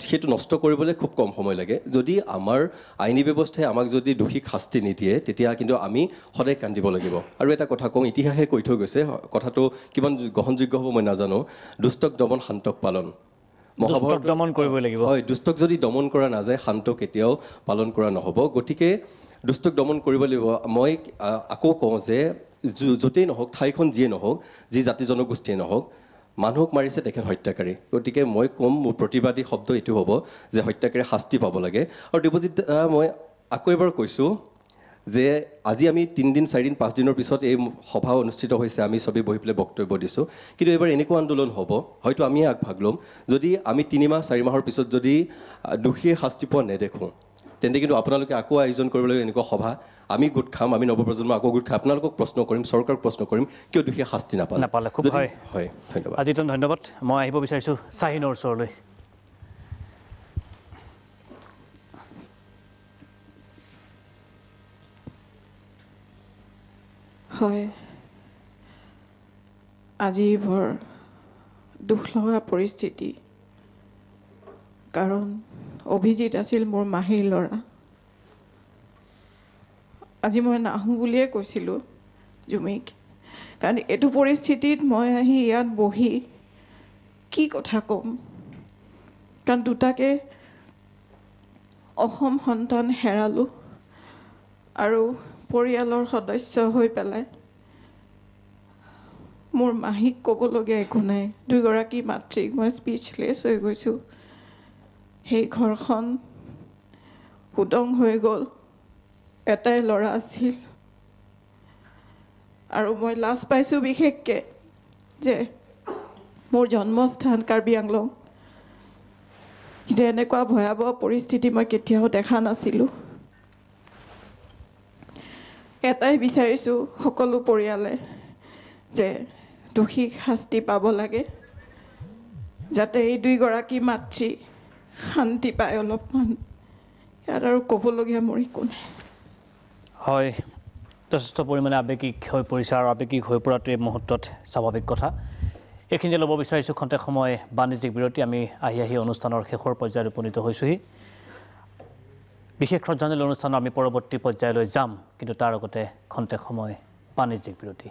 সেইটো নষ্ট কৰিবলৈ খুব কম সময় লাগে যদি আমাৰ আইনী ব্যৱস্থাই আমাক যদি দোষীক শাস্তি নিদিয়ে তেতিয়া কিন্তু আমি সদায় কান্দিব লাগিব আৰু এটা কথা কওঁ ইতিহাসে কৈ থৈ গৈছে কথাটো কিমান গ্ৰহণযোগ্য হ'ব মই নাজানো দুষ্টক দমন শান্তক পালন মহাভাৰত দমন কৰিব লাগিব হয় দুষ্টক যদি দমন কৰা নাযায় শান্ত কেতিয়াও পালন কৰা নহ'ব গতিকে দুষ্টক দমন কৰিব লাগিব মই আকৌ কওঁ যে য'তেই নহওক ঠাইখন যিয়ে নহওক যি জাতি জনগোষ্ঠীয়ে নহওক মানুহক মাৰিছে তেখেত হত্যাকাৰী গতিকে মই ক'ম মোৰ প্ৰতিবাদী শব্দ এইটো হ'ব যে হত্যাকাৰীয়ে শাস্তি পাব লাগে আৰু দেৱজিত মই আকৌ এবাৰ কৈছোঁ যে আজি আমি তিনিদিন চাৰিদিন পাঁচদিনৰ পিছত এই সভা অনুষ্ঠিত হৈছে আমি চবেই বহি পেলাই বক্তব্য দিছোঁ কিন্তু এইবাৰ এনেকুৱা আন্দোলন হ'ব হয়তো আমিয়ে আগভাগ ল'ম যদি আমি তিনিমাহ চাৰি মাহৰ পিছত যদি দোষীয়ে শাস্তি পোৱা নেদেখোঁ তেন্তে কিন্তু আপোনালোকে আকৌ আয়োজন কৰিবলৈ এনেকুৱা সভা আমি গোট খাম আমি নৱপ্ৰজন্ম আকৌ গোট খাম আপোনালোকক প্ৰশ্ন কৰিম চৰকাৰক প্ৰশ্ন কৰিম কিয় দোষীয়ে শাস্তি নাপালে নাপালে হয় হয় ধন্যবাদ আজিতন ধন্যবাদ মই আহিব বিচাৰিছোঁ চাহিনৰ ওচৰলৈ হয় আজি বৰ দুখ লগা পৰিস্থিতি কাৰণ অভিজিত আছিল মোৰ মাহীৰ ল'ৰা আজি মই নাহোঁ বুলিয়ে কৈছিলোঁ জুমিক কাৰণ এইটো পৰিস্থিতিত মই আহি ইয়াত বহি কি কথা ক'ম কাৰণ দুটাকে অসম সন্তান হেৰালোঁ আৰু পৰিয়ালৰ সদস্য হৈ পেলাই মোৰ মাহীক ক'বলগীয়া একো নাই দুইগৰাকী মাতৃক মই স্পীচলেছ হৈ গৈছোঁ সেই ঘৰখন সুদং হৈ গ'ল এটাই ল'ৰা আছিল আৰু মই লাজ পাইছোঁ বিশেষকৈ যে মোৰ জন্মস্থান কাৰ্বি আংলং কিন্তু এনেকুৱা ভয়াৱহ পৰিস্থিতি মই কেতিয়াও দেখা নাছিলোঁ এটাই বিচাৰিছোঁ সকলো পৰিয়ালে যে দোষীক শাস্তি পাব লাগে যাতে এই দুইগৰাকী মাতৃ শান্তি পায় অলপমান ইয়াত আৰু ক'বলগীয়া মোৰ একো নাই হয় যথেষ্ট পৰিমাণে আৱেগিক হৈ পৰিছে আৰু আৱেগিক হৈ পৰাটো এই মুহূৰ্তত স্বাভাৱিক কথা এইখিনিয়ে ল'ব বিচাৰিছোঁ খন্তেক সময় বাণিজ্যিক বিৰতি আমি আহি আহি অনুষ্ঠানৰ শেষৰ পৰ্যায়ত উপনীত হৈছোঁহি বিশেষ শ্ৰদ্ধাঞ্জলি অনুষ্ঠানৰ আমি পৰৱৰ্তী পৰ্যায়লৈ যাম কিন্তু তাৰ আগতে খন্তেক সময় বাণিজ্যিক বিৰতি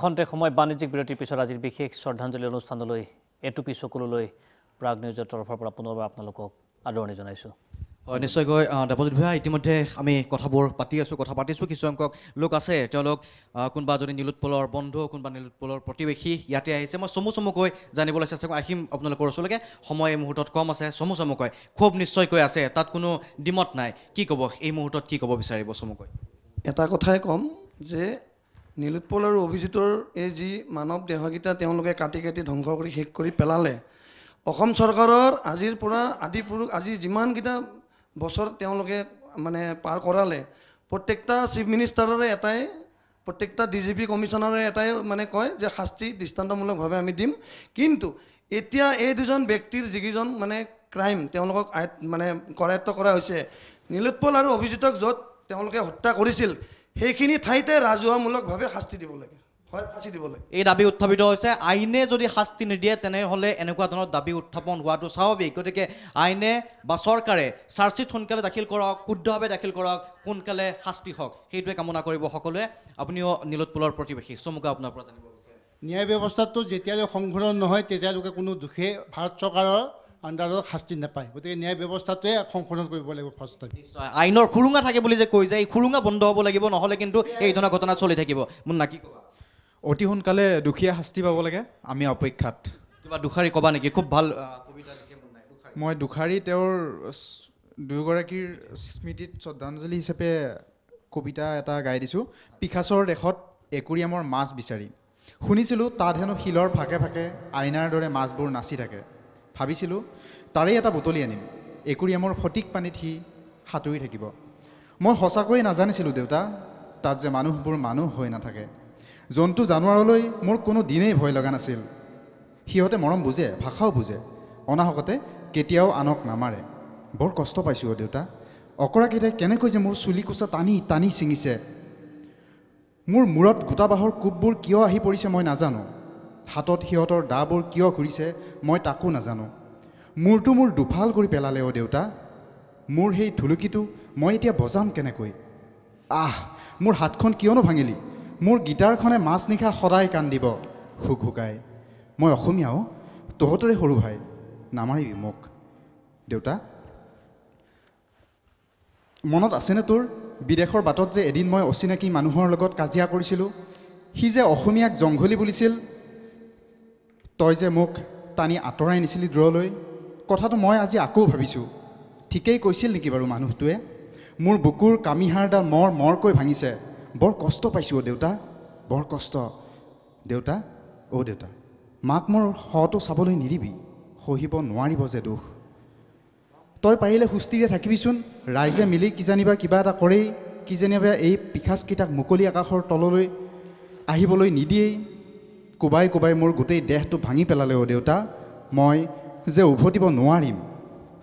খন্তেক সময় বাণিজ্যিক বিৰতিৰ পিছত আজিৰ বিশেষ শ্ৰদ্ধাঞ্জলি অনুষ্ঠানলৈ এটুপি চকুললৈ প্ৰাগ নিউজৰ তৰফৰ পৰা পুনৰবাৰ আপোনালোকক আদৰণি জনাইছোঁ হয় নিশ্চয়কৈ দেৱজিত ভূঞা ইতিমধ্যে আমি কথাবোৰ পাতি আছোঁ কথা পাতিছোঁ কিছুসংখ্যক লোক আছে তেওঁলোক কোনোবা এজনী নীলোৎপলৰ বন্ধু কোনোবা নীলোৎপলৰ প্ৰতিবেশী ইয়াতে আহিছে মই চমু চমুকৈ জানিবলৈ চেষ্টা কৰোঁ আহিম আপোনালোকৰ ওচৰলৈকে সময় এই মুহূৰ্তত কম আছে চমু চমুকৈ খুব নিশ্চয়কৈ আছে তাত কোনো ডিমত নাই কি ক'ব এই মুহূৰ্তত কি ক'ব বিচাৰিব চমুকৈ এটা কথাই ক'ম যে নীলোৎপল আৰু অভিজিতৰ এই যি মানৱ দেহকেইটা তেওঁলোকে কাটি কাটি ধ্বংস কৰি শেষ কৰি পেলালে অসম চৰকাৰৰ আজিৰ পৰা আদি পুৰুষ আজি যিমানকেইটা বছৰ তেওঁলোকে মানে পাৰ কৰালে প্ৰত্যেকটা চিফ মিনিষ্টাৰৰে এটাই প্ৰত্যেকটা ডি জি পি কমিশ্যনাৰে এটাই মানে কয় যে শাস্তি দৃষ্টান্তমূলকভাৱে আমি দিম কিন্তু এতিয়া এই দুজন ব্যক্তিৰ যিকেইজন মানে ক্ৰাইম তেওঁলোকক আয় মানে কৰায়ত্ব কৰা হৈছে নীলোৎপল আৰু অভিজিতক য'ত তেওঁলোকে হত্যা কৰিছিল সেইখিনি ঠাইতে ৰাজহুৱামূলকভাৱে শাস্তি দিব লাগে এই দাবী উত্থাপিত হৈছে আইনে যদি শাস্তি নিদিয়ে তেনেহ'লে এনেকুৱা ধৰণৰ দাবী উত্থাপন হোৱাটো স্বাভাৱিক গতিকে আইনে বা চৰকাৰে চাৰ্জশ্বীট সোনকালে দাখিল কৰক শুদ্ধভাৱে দাখিল কৰক সোনকালে শাস্তি হওক সেইটোৱে কামনা কৰিব সকলোৱে আপুনিও নীলোৎপুলৰ প্ৰতিবেশী চমুকৈ আপোনাৰ পৰা জানিব বিচাৰে ন্যায় ব্যৱস্থাটো যেতিয়ালৈ সংশোধন নহয় তেতিয়ালৈকে কোনো দোষে ভাৰত চৰকাৰৰ আণ্ডাৰত শাস্তি নাপায় গতিকে ন্যায় ব্যৱস্থাটোৱে সংশোধন কৰিব লাগিব ফাৰ্ষ্ট নিশ্চয় আইনৰ সুৰুঙা থাকে বুলি যে কৈ যায় এই সুৰুঙা বন্ধ হ'ব লাগিব নহ'লে কিন্তু এই ধৰণৰ ঘটনা চলি থাকিব মোৰ নাকি কোৱা অতি সোনকালে দুখীয়া শাস্তি পাব লাগে আমি অপেক্ষাত কিবা দুষাৰী ক'বা নেকি খুব ভাল মই দুষাৰী তেওঁৰ দুয়োগৰাকীৰ স্মৃতিত শ্ৰদ্ধাঞ্জলি হিচাপে কবিতা এটা গাই দিছোঁ পিখাচৰ দেশত একুৰিয়ামৰ মাছ বিচাৰি শুনিছিলোঁ তাত হেনো শিলৰ ফাঁকে ফাঁকে আইনাৰ দৰে মাছবোৰ নাচি থাকে ভাবিছিলোঁ তাৰেই এটা বুটলি আনিম একুৰিয়ামৰ সঠিক পানীত সি সাঁতুৰি থাকিব মই সঁচাকৈয়ে নাজানিছিলোঁ দেউতা তাত যে মানুহবোৰ মানুহ হৈ নাথাকে জন্তু জানুৱাৰলৈ মোৰ কোনো দিনেই ভয় লগা নাছিল সিহঁতে মৰম বুজে ভাষাও বুজে অনাহকতে কেতিয়াও আনক নামাৰে বৰ কষ্ট পাইছোঁ অ দেউতা অকৰাকেইটাই কেনেকৈ যে মোৰ চুলি কোচা টানি টানি ছিঙিছে মোৰ মূৰত গোটা বাঁহৰ কোববোৰ কিয় আহি পৰিছে মই নাজানো হাতত সিহঁতৰ দাবোৰ কিয় ঘূৰিছে মই তাকো নাজানো মূৰটো মোৰ দুফাল কৰি পেলালে অ দেউতা মোৰ সেই ঢুলুকিটো মই এতিয়া বজাম কেনেকৈ আহ মোৰ হাতখন কিয়নো ভাঙিলি মোৰ গীটাৰখনে মাছ নিশা সদায় কান্দিব হুক হুকাই মই অসমীয়াও তহঁতৰে সৰু ভাই নামাৰিবি মোক দেউতা মনত আছেনে তোৰ বিদেশৰ বাটত যে এদিন মই অচিনাকি মানুহৰ লগত কাজিয়া কৰিছিলোঁ সি যে অসমীয়াক জংঘলী বুলিছিল তই যে মোক টানি আঁতৰাই নিছিলি দূৰলৈ কথাটো মই আজি আকৌ ভাবিছোঁ ঠিকেই কৈছিল নেকি বাৰু মানুহটোৱে মোৰ বুকুৰ কামিহাৰডাল মৰ মৰকৈ ভাঙিছে বৰ কষ্ট পাইছোঁ অ' দেউতা বৰ কষ্ট দেউতা অ' দেউতা মাক মোৰ শটো চাবলৈ নিদিবি সহিব নোৱাৰিব যে দুখ তই পাৰিলে সুস্থিৰে থাকিবিচোন ৰাইজে মিলি কিজানিবা কিবা এটা কৰেই কিজানিবা এই পিখাজকেইটাক মুকলি আকাশৰ তললৈ আহিবলৈ নিদিয়েই কোবাই কোবাই মোৰ গোটেই দেহটো ভাঙি পেলালে অ' দেউতা মই যে উভতিব নোৱাৰিম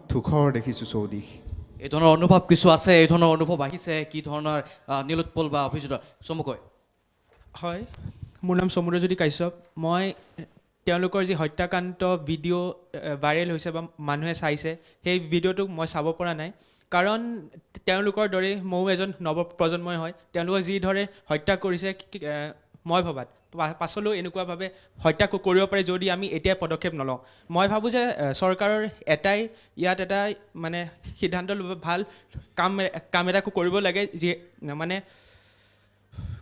থুখৰ দেখিছোঁ চৌদিশ এই ধৰণৰ অনুভৱ কিছু আছে এই ধৰণৰ অনুভৱ আহিছে কি ধৰণৰ নীলোৎপল বা অভিজিত চমুকৈ হয় মোৰ নাম চমুদ্ৰজ্যোতি কাশ্যপ মই তেওঁলোকৰ যি হত্যাকাণ্ড ভিডিঅ' ভাইৰেল হৈছে বা মানুহে চাইছে সেই ভিডিঅ'টোক মই চাব পৰা নাই কাৰণ তেওঁলোকৰ দৰেই ময়ো এজন নৱপ্ৰজন্মই হয় তেওঁলোকে যিদৰে হত্যা কৰিছে মই ভবাত পাছলৈও এনেকুৱাভাৱে হত্যা কৰিব পাৰে যদি আমি এতিয়াই পদক্ষেপ নলওঁ মই ভাবোঁ যে চৰকাৰৰ এটাই ইয়াত এটা মানে সিদ্ধান্ত ল'ব ভাল কাম কাম এটা কৰিব লাগে যি মানে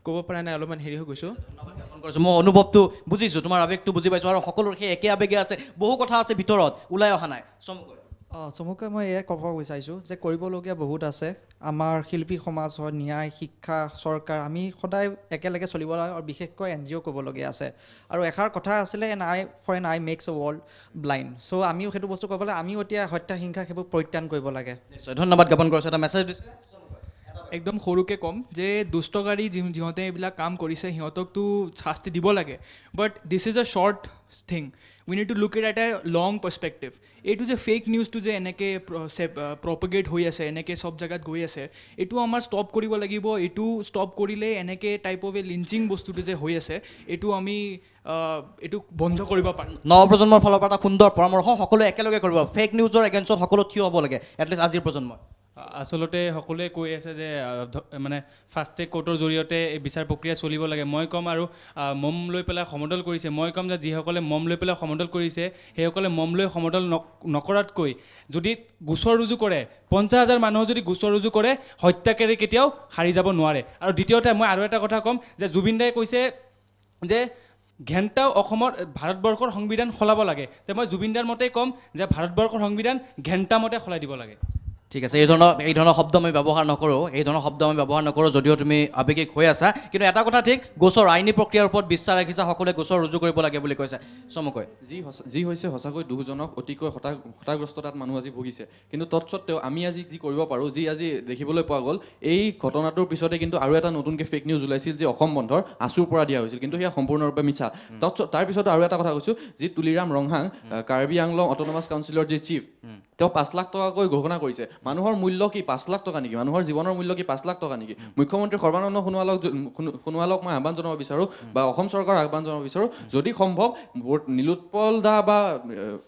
ক'ব পৰা নাই অলপমান হেৰি হৈ গৈছোঁ মই অনুভৱটো বুজিছোঁ তোমাৰ আৱেগটো বুজি পাইছোঁ আৰু সকলোৰে সেই একে আৱেগে আছে বহু কথা আছে ভিতৰত ওলাই অহা নাই চমুকৈ চমুকৈ মই এয়াই ক'ব বিচাৰিছোঁ যে কৰিবলগীয়া বহুত আছে আমাৰ শিল্পী সমাজ হয় ন্যায় শিক্ষা চৰকাৰ আমি সদায় একেলগে চলিব লাগে আৰু বিশেষকৈ এন জি অ' ক'বলগীয়া আছে আৰু এষাৰ কথা আছিলে an eye for an eye makes a world blind so' আমিও সেইটো বস্তু ক'ব লাগে আমিও এতিয়া হত্যা হিংসা সেইবোৰ পৰিত্ৰাণ কৰিব লাগে ধন্যবাদ জ্ঞাপন কৰিছোঁ এটা মেছেজ দিছে একদম সৰুকৈ ক'ম যে দুষ্টকাৰী যি যিহঁতে এইবিলাক কাম কৰিছে সিহঁতকতো শাস্তি দিব লাগে but this is a short thing we need to look at at a long perspective এইটো যে ফেক নিউজটো যে এনেকৈ প্ৰপগেট হৈ আছে এনেকৈ চব জেগাত গৈ আছে এইটো আমাৰ ষ্টপ কৰিব লাগিব এইটো ষ্টপ কৰিলে এনেকৈ টাইপ অফ এ লিঞ্চিং বস্তুটো যে হৈ আছে এইটো আমি এইটো বন্ধ কৰিব পাৰোঁ নৱপ্ৰজন্মৰ ফালৰ পৰা এটা সুন্দৰ পৰামৰ্শ সকলোৱে একেলগে কৰিব ফেক নিউজৰ এগেইনষ্টত সকলো থিয় হ'ব লাগে এটলিষ্ট আজিৰ প্ৰজন্মই আচলতে সকলোৱে কৈ আছে যে মানে ফাষ্ট ট্ৰেক কোৰ্টৰ জৰিয়তে এই বিচাৰ প্ৰক্ৰিয়া চলিব লাগে মই ক'ম আৰু মম লৈ পেলাই সমদল কৰিছে মই ক'ম যে যিসকলে মম লৈ পেলাই সমদল কৰিছে সেইসকলে মম লৈ সমদল নকৰাতকৈ যদি গোচৰ ৰুজু কৰে পঞ্চাছ হাজাৰ মানুহ যদি গোচৰ ৰুজু কৰে হত্যাকাৰী কেতিয়াও সাৰি যাব নোৱাৰে আৰু দ্বিতীয়তে মই আৰু এটা কথা ক'ম যে জুবিন দাই কৈছে যে ঘেণ্টাও অসমৰ ভাৰতবৰ্ষৰ সংবিধান সলাব লাগে তে মই জুবিন দাৰ মতেই ক'ম যে ভাৰতবৰ্ষৰ সংবিধান ঘেণ্টা মতে সলাই দিব লাগে ঠিক আছে এই ধৰণৰ এই ধৰণৰ শব্দ আমি ব্যৱহাৰ নকৰোঁ এই ধৰণৰ শব্দ আমি ব্যৱহাৰ নকৰোঁ যদিও তুমি আৱেগিক হৈ আছা কিন্তু এটা কথা ঠিক গোচৰ আইনী প্ৰক্ৰিয়াৰ ওপৰত বিশ্বাস ৰাখিছা সকলোৱে গোচৰ ৰুজু কৰিব লাগে বুলি কৈছে চমুকৈ যি সঁচা যি হৈছে সঁচাকৈ দুজনক অতিকৈ হতা হতাগ্ৰস্ততাত মানুহ আজি ভুগিছে কিন্তু তৎসত্বেও আমি আজি যি কৰিব পাৰোঁ যি আজি দেখিবলৈ পোৱা গ'ল এই ঘটনাটোৰ পিছতে কিন্তু আৰু এটা নতুনকৈ ফেক নিউজ ওলাইছিল যে অসম বন্ধৰ আঁচুৰ পৰা দিয়া হৈছিল কিন্তু সেয়া সম্পূৰ্ণৰূপে মিছা তৎস তাৰপিছত আৰু এটা কথা কৈছোঁ যি তুলিৰাম ৰংহাং কাৰ্বি আংলং অট'নমাছ কাউঞ্চিলৰ যি চিফ তেওঁ পাঁচ লাখ টকাকৈ ঘোষণা কৰিছে মানুহৰ মূল্য কি পাঁচ লাখ টকা নেকি মানুহৰ জীৱনৰ মূল্য কি পাঁচ লাখ টকা নেকি মুখ্যমন্ত্ৰী সৰ্বানন্দ সোণোৱালক সোণোৱালক মই আহ্বান জনাব বিচাৰোঁ বা অসম চৰকাৰক আহ্বান জনাব বিচাৰোঁ যদি সম্ভৱ নীলোৎপল দা বা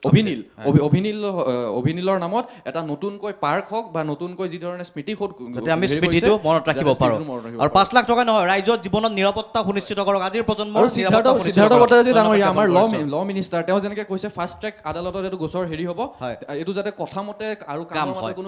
অভিনীল অভিনীল অভিনীলৰ নামত এটা নতুনকৈ পাৰ্ক হওক বা নতুনকৈ যিধৰণে স্মৃতিসৌধ আমি স্মৃতিটো মনত ৰাখিব পাৰোঁ আৰু পাঁচ লাখ টকা নহয় ৰাইজৰ জীৱনত নিৰাপত্তা সুনিশ্চিত কৰক আজিৰ প্ৰজন্ম কৈছে ফাষ্ট ট্ৰেক আদালতত এইটো গোচৰ হেৰি হ'ব এইটো যাতে কথা মতে আৰু কাম হয় কোনো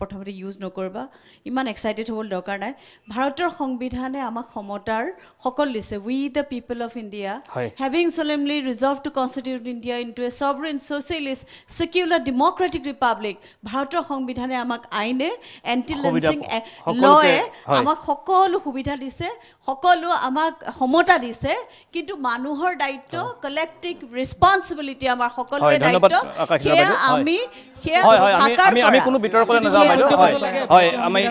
প্ৰথমতে ইউজ নকৰিবা ইমান এক্সাইটেড হ'বলৈ দৰকাৰ নাই ভাৰতৰ সংবিধানে আমাক সমতাৰ সকলো দিছে we the people of India having solemnly resolved to constitute India into a sovereign socialist secular democratic republic ভাৰতৰ সংবিধানে আমাক আইনে এণ্টি লঞ্চিং লয়ে আমাক সকলো সুবিধা দিছে সকলো আমাক সমতা দিছে কিন্তু মানুহৰ দায়িত্ব কলেক্টিভ ৰেছপনচিবিলিটি আমাৰ সকলোৰে দায়িত্ব সেয়া আমি আমি হয় হয়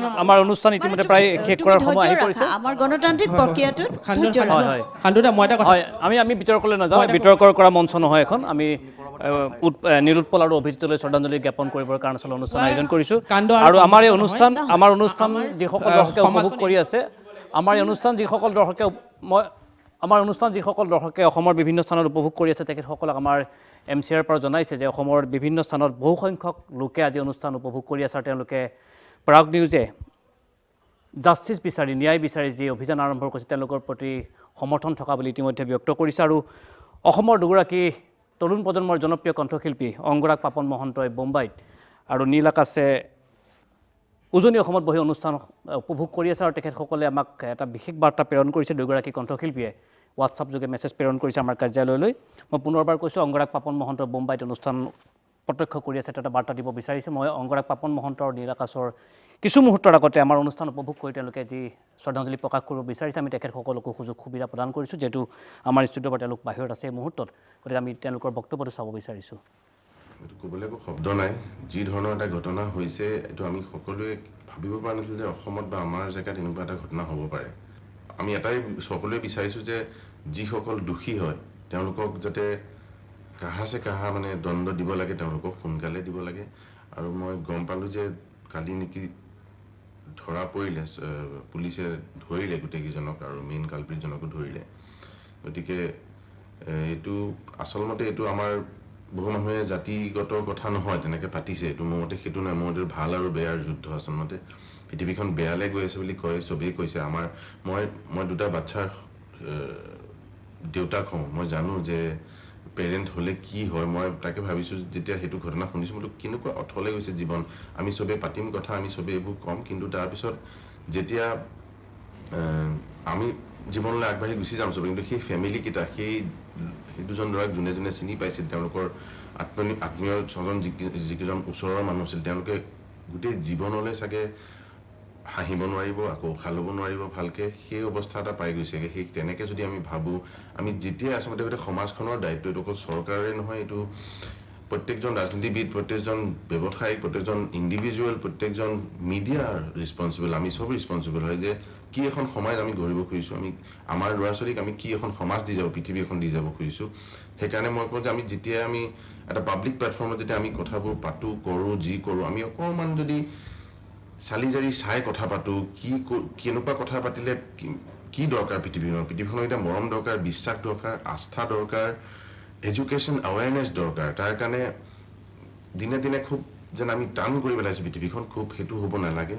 আমি আৰু অভিজিতলৈ শ্ৰদ্ধাঞ্জলি জ্ঞাপন কৰিবৰ কাৰণে আচলতে অনুষ্ঠান আয়োজন কৰিছো আৰু আমাৰ এই অনুষ্ঠান আমাৰ অনুষ্ঠান যিসকল দৰ্শকে উপভোগ কৰি আছে আমাৰ এই অনুষ্ঠান যিসকল দৰ্শকে মই আমাৰ অনুষ্ঠান যিসকল দৰ্শকে অসমৰ বিভিন্ন স্থানত উপভোগ কৰি আছে তেখেতসকলক আমাৰ এম চি আৰ পৰা জনাইছে যে অসমৰ বিভিন্ন স্থানত বহুসংখ্যক লোকে আজি অনুষ্ঠান উপভোগ কৰি আছে আৰু তেওঁলোকে প্ৰাগ নিউজে জাষ্টিছ বিচাৰি ন্যায় বিচাৰি যি অভিযান আৰম্ভ কৰিছে তেওঁলোকৰ প্ৰতি সমৰ্থন থকা বুলি ইতিমধ্যে ব্যক্ত কৰিছে আৰু অসমৰ দুগৰাকী তৰুণ প্ৰজন্মৰ জনপ্ৰিয় কণ্ঠশিল্পী অংগৰাগ পাপন মহন্তই বোম্বাইত আৰু নীল আকাশে উজনি অসমত বহি অনুষ্ঠান উপভোগ কৰি আছে আৰু তেখেতসকলে আমাক এটা বিশেষ বাৰ্তা প্ৰেৰণ কৰিছে দুগৰাকী কণ্ঠশিল্পীয়ে হোৱাটছআপযোগে মেছেজ প্ৰেৰণ কৰিছে আমাৰ কাৰ্যালয়লৈ মই পুনৰবাৰ কৈছোঁ অংগৰাগ পাপন মহন্ত বোম্বাইত অনুষ্ঠান প্ৰত্যক্ষ কৰি আছে তেওঁ বাৰ্তা দিব বিচাৰিছে মই অংগৰাগ পাপন মহন্তৰ নীলাকাশৰ কিছু মুহূৰ্তৰ আগতে আমাৰ অনুষ্ঠান উপভোগ কৰি তেওঁলোকে যি শ্ৰদ্ধাঞ্জলি প্ৰকাশ কৰিব বিচাৰিছে আমি তেখেতসকলকো সুযোগ সুবিধা প্ৰদান কৰিছোঁ যিহেতু আমাৰ ইনষ্টিটিউটৰ তেওঁলোক বাহিৰত আছে এই মুহূৰ্তত গতিকে আমি তেওঁলোকৰ বক্তব্যটো চাব বিচাৰিছোঁ এইটো ক'বলৈ একো শব্দ নাই যি ধৰণৰ এটা ঘটনা হৈছে এইটো আমি সকলোৱে ভাবিব পৰা নাছিলোঁ যে অসমত বা আমাৰ জেগাত এনেকুৱা এটা ঘটনা হ'ব পাৰে আমি এটাই সকলোৱে বিচাৰিছোঁ যে যিসকল দোষী হয় তেওঁলোকক যাতে কাহা চে কাহা মানে দণ্ড দিব লাগে তেওঁলোকক সোনকালে দিব লাগে আৰু মই গম পালোঁ যে কালি নেকি ধৰা পৰিলে পুলিচে ধৰিলে গোটেইকেইজনক আৰু মেইন কাল্পিকজনকো ধৰিলে গতিকে এইটো আচল মতে এইটো আমাৰ বহু মানুহে জাতিগত কথা নহয় তেনেকৈ পাতিছে এইটো মোৰ মতে সেইটো নহয় মোৰ মতে ভাল আৰু বেয়াৰ যুদ্ধ আচল মতে পৃথিৱীখন বেয়ালৈ গৈ আছে বুলি কয় চবেই কৈছে আমাৰ মই মই দুটা বাচ্ছাৰ দেউতাক হওঁ মই জানো যে পেৰেণ্ট হ'লে কি হয় মই তাকে ভাবিছোঁ যেতিয়া সেইটো ঘটনা শুনিছোঁ বোলো কেনেকুৱা অথলে গৈছে জীৱন আমি চবেই পাতিম কথা আমি চবেই এইবোৰ ক'ম কিন্তু তাৰপিছত যেতিয়া আমি জীৱনলৈ আগবাঢ়ি গুচি যাওঁ চবেই কিন্তু সেই ফেমিলিকেইটা সেই সেই দুজন ল'ৰাক যোনে যোনে চিনি পাইছিল তেওঁলোকৰ আত্মীয় আত্মীয় ছজন যিকেইজন ওচৰৰ মানুহ আছিল তেওঁলোকে গোটেই জীৱনলৈ চাগে হাঁহিব নোৱাৰিব আকৌ উশাহ ল'ব নোৱাৰিব ভালকৈ সেই অৱস্থা এটা পাই গৈছেগৈ সেই তেনেকৈ যদি আমি ভাবোঁ আমি যেতিয়াই আচলতে গোটেই সমাজখনৰ দায়িত্ব এইটো অকল চৰকাৰে নহয় এইটো প্ৰত্যেকজন ৰাজনীতিবিদ প্ৰত্যেকজন ব্যৱসায়ী প্ৰত্যেকজন ইণ্ডিভিজুৱেল প্ৰত্যেকজন মিডিয়াৰ ৰেছপনচিবল আমি চব ৰেছপনচিবল হয় যে কি এখন সমাজ আমি গঢ়িব খুজিছোঁ আমি আমাৰ ল'ৰা ছোৱালীক আমি কি এখন সমাজ দি যাব পৃথিৱী এখন দি যাব খুজিছোঁ সেইকাৰণে মই কওঁ যে আমি যেতিয়াই আমি এটা পাব্লিক প্লেটফৰ্মত যেতিয়া আমি কথাবোৰ পাতোঁ কৰোঁ যি কৰোঁ আমি অকণমান যদি চালি জাৰি চাই কথা পাতোঁ কি কেনেকুৱা কথা পাতিলে কি দৰকাৰ পৃথিৱীখনত পৃথিৱীখনত এতিয়া মৰম দৰকাৰ বিশ্বাস দৰকাৰ আস্থা দৰকাৰ এডুকেশ্যন এৱেৰনেছ দৰকাৰ তাৰ কাৰণে দিনে দিনে খুব যেন আমি টান কৰি পেলাইছোঁ পৃথিৱীখন খুব সেইটো হ'ব নালাগে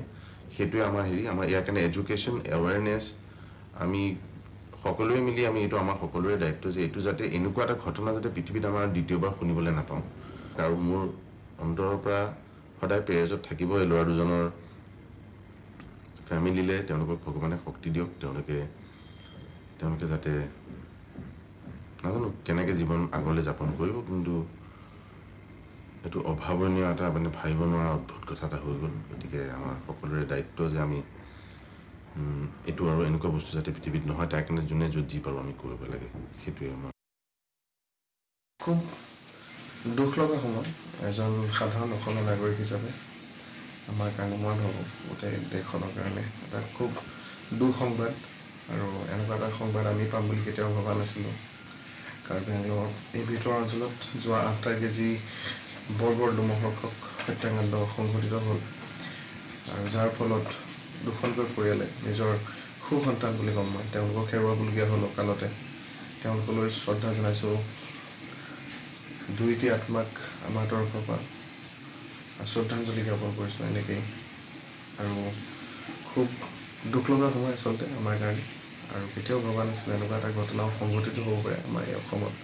সেইটোৱে আমাৰ হেৰি আমাৰ ইয়াৰ কাৰণে এডুকেশ্যন এৱেৰনেছ আমি সকলোৱে মিলি আমি এইটো আমাৰ সকলোৰে দায়িত্ব যে এইটো যাতে এনেকুৱা এটা ঘটনা যাতে পৃথিৱীত আমাৰ দ্বিতীয়বাৰ শুনিবলৈ নাপাওঁ আৰু মোৰ অন্তৰৰ পৰা সদায় পেৰেজত থাকিব এই ল'ৰা দুজনৰ ফেমিলিলৈ তেওঁলোকক ভগৱানে শক্তি দিয়ক তেওঁলোকে তেওঁলোকে যাতে নাজানো কেনেকৈ জীৱন আগলৈ যাপন কৰিব কিন্তু এইটো অভাৱনীয় এটা মানে ভাবিব নোৱাৰা অদ্ভুত কথা এটা হৈ গ'ল গতিকে আমাৰ সকলোৰে দায়িত্ব যে আমি এইটো আৰু এনেকুৱা বস্তু যাতে পৃথিৱীত নহয় তাৰ কাৰণে যোনে য'ত যি পাৰোঁ আমি কৰিব লাগে সেইটোৱে আমাৰ খুব দুখ লগা সময় এজন সাধাৰণ অসমীয়া নাগৰিক হিচাপে আমাৰ কাৰণে মই ভাবোঁ গোটেই দেশখনৰ কাৰণে এটা খুব দুঃসংবাদ আৰু এনেকুৱা এটা সংবাদ আমি পাম বুলি কেতিয়াও ভবা নাছিলোঁ কাৰ্বি বেংগলৰ এই ভিতৰৰ অঞ্চলত যোৱা আঠ তাৰিখে যি বৰ দুমহৰ্ষক হত্যাকাণ্ড সংঘটিত হ'ল আৰু যাৰ ফলত দুখনকৈ পৰিয়ালে নিজৰ সুসন্তান বুলি ক'ম মই তেওঁলোকক হেৰুৱাবলগীয়া হ'ল অকালতে তেওঁলোকলৈ শ্ৰদ্ধা জনাইছোঁ দুইটি আত্মাক আমাৰ তৰফৰ পৰা শ্ৰদ্ধাঞ্জলি জ্ঞাপন কৰিছোঁ এনেকেই আৰু খুব দুখ লগা সময় আচলতে আমাৰ কাৰণে আৰু কেতিয়াও ভবা নাছিলোঁ এনেকুৱা এটা ঘটনাও সংঘটিত হ'ব পাৰে আমাৰ এই অসমত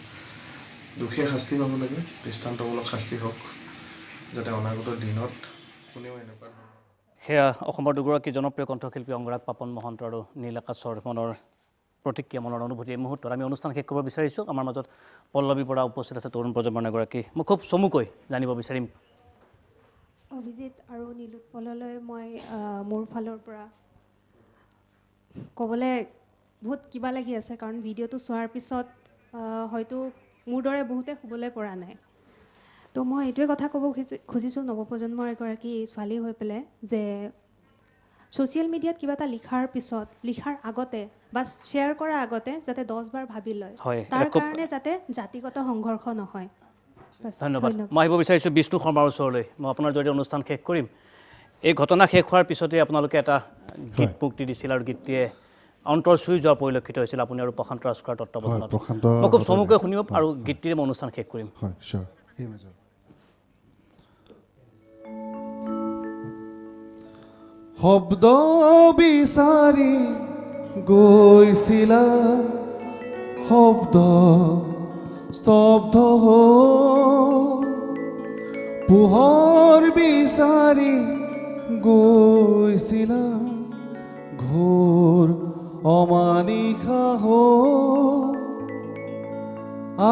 দুখীয়া শাস্তি পাব লাগে দৃষ্টান্তমূলক শাস্তি হওক যাতে অনাগত দিনত কোনেও এনেকুৱা সেয়া অসমৰ দুগৰাকী জনপ্ৰিয় কণ্ঠশিল্পী অংগৰাগ পাপন মহন্ত আৰু নীল আকাশ মনৰ প্ৰতিক্ৰিয়া মনৰ অনুভূতি এই মুহূৰ্তত আমি অনুষ্ঠান শেষ কৰিব বিচাৰিছোঁ আমাৰ মাজত পল্লৱী বৰা উপস্থিত আছে তৰুণ প্ৰজন্মৰ এগৰাকী মই খুব চমুকৈ জানিব বিচাৰিম অভিজিত আৰু নীলোৎপললৈ মই মোৰ ফালৰ পৰা ক'বলৈ বহুত কিবা লাগি আছে কাৰণ ভিডিঅ'টো চোৱাৰ পিছত হয়তো মোৰ দৰে বহুতে শুবলৈ পৰা নাই তো মই এইটোৱে কথা ক'ব খুজি খুজিছোঁ নৱপ্ৰজন্মৰ এগৰাকী ছোৱালী হৈ পেলাই যে ছ'চিয়েল মিডিয়াত কিবা এটা লিখাৰ পিছত লিখাৰ আগতে বা শ্বেয়াৰ কৰাৰ আগতে যাতে দহ বাৰ ভাবি লয় তাৰ কাৰণে যাতে জাতিগত সংঘৰ্ষ নহয় ধন্যবাদ মই আহিব বিচাৰিছোঁ বিষ্ণু শৰ্মাৰ ওচৰলৈ মই আপোনাৰ জৰিয়তে অনুষ্ঠান শেষ কৰিম এই ঘটনা শেষ হোৱাৰ পিছতে আপোনালোকে এটা গীত মুক্তি দিছিল আৰু গীতটিয়ে অন্তৰ চুই যোৱা পৰিলক্ষিত হৈছিল আপুনি আৰু প্ৰশান্ত ৰাজখোৱাৰ তত্বাৱধান মই খুব চমুকৈ শুনিব আৰু গীতটিৰে মই অনুষ্ঠান শেষ কৰিম শব্দ বিচাৰি গৈছিলা শব্দ স্তব্ধ হোহৰ বিচাৰি গৈছিলা ঘোৰ অমানিশা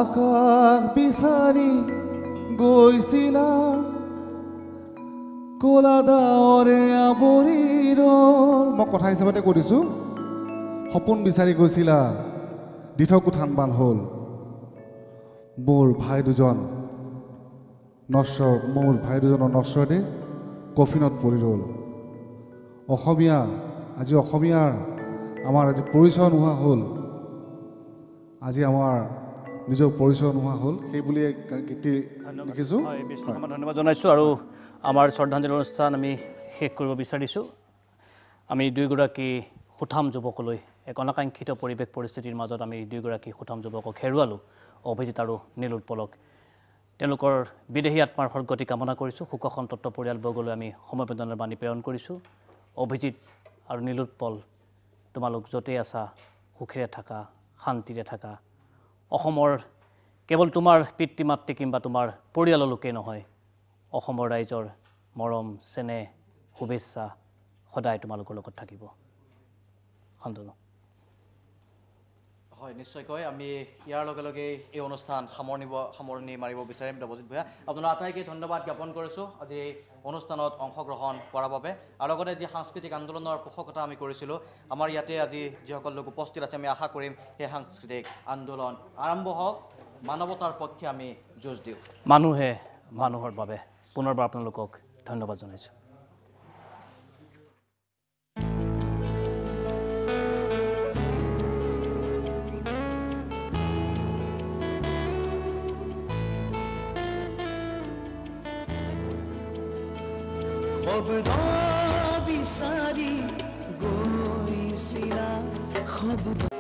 আকাশ বিচাৰি গৈছিলা কলা ডাওৰে ৰ মই কথা হিচাপতে কৈ দিছোঁ সপোন বিচাৰি গৈছিলা দিঠক উঠানবান হ'ল মোৰ ভাই দুজন নশ্বৰ মোৰ ভাই দুজনৰ নশ্বৰ দি কফিনত পৰি ৰ'ল অসমীয়া আজি অসমীয়াৰ আমাৰ আজি পৰিচয় নোহোৱা হ'ল আজি আমাৰ নিজৰ পৰিচয় নোহোৱা হ'ল সেইবুলিয়ে গীতটি লিখিছোঁ ধন্যবাদ জনাইছোঁ আৰু আমাৰ শ্ৰদ্ধাঞ্জলি অনুষ্ঠান আমি শেষ কৰিব বিচাৰিছোঁ আমি দুয়োগৰাকী সুঠাম যুৱকলৈ এক অনাকাংক্ষিত পৰিৱেশ পৰিস্থিতিৰ মাজত আমি দুয়োগৰাকী সুঠাম যুৱকক হেৰুৱালোঁ অভিজিত আৰু নীলোৎ পলক তেওঁলোকৰ বিদেহী আত্মাৰ সদগতি কামনা কৰিছোঁ শোকসন্তত্ব পৰিয়ালবৰ্গলৈ আমি সমবেদনাৰ বাণী প্ৰেৰণ কৰিছোঁ অভিজিত আৰু নীলোৎপল তোমালোক য'তেই আছা সুখেৰে থাকা শান্তিৰে থাকা অসমৰ কেৱল তোমাৰ পিতৃ মাতৃ কিম্বা তোমাৰ পৰিয়ালৰ লোকেই নহয় অসমৰ ৰাইজৰ মৰম চেনেহ শুভেচ্ছা সদায় তোমালোকৰ লগত থাকিব শান্তনু হয় নিশ্চয়কৈ আমি ইয়াৰ লগে লগে এই অনুষ্ঠান সামৰণিব সামৰণি মাৰিব বিচাৰিম দেৱজিত ভূঞা আপোনাৰ আটাইকেই ধন্যবাদ জ্ঞাপন কৰিছোঁ আজি এই অনুষ্ঠানত অংশগ্ৰহণ কৰাৰ বাবে আৰু লগতে যি সাংস্কৃতিক আন্দোলনৰ পোষকতা আমি কৰিছিলোঁ আমাৰ ইয়াতে আজি যিসকল লোক উপস্থিত আছে আমি আশা কৰিম সেই সাংস্কৃতিক আন্দোলন আৰম্ভ হওক মানৱতাৰ পক্ষে আমি যুঁজ দিওঁ মানুহে মানুহৰ বাবে পুনৰবাৰ আপোনালোকক ধন্যবাদ জনাইছোঁ خبدا بی سری گوی سیرا خبدا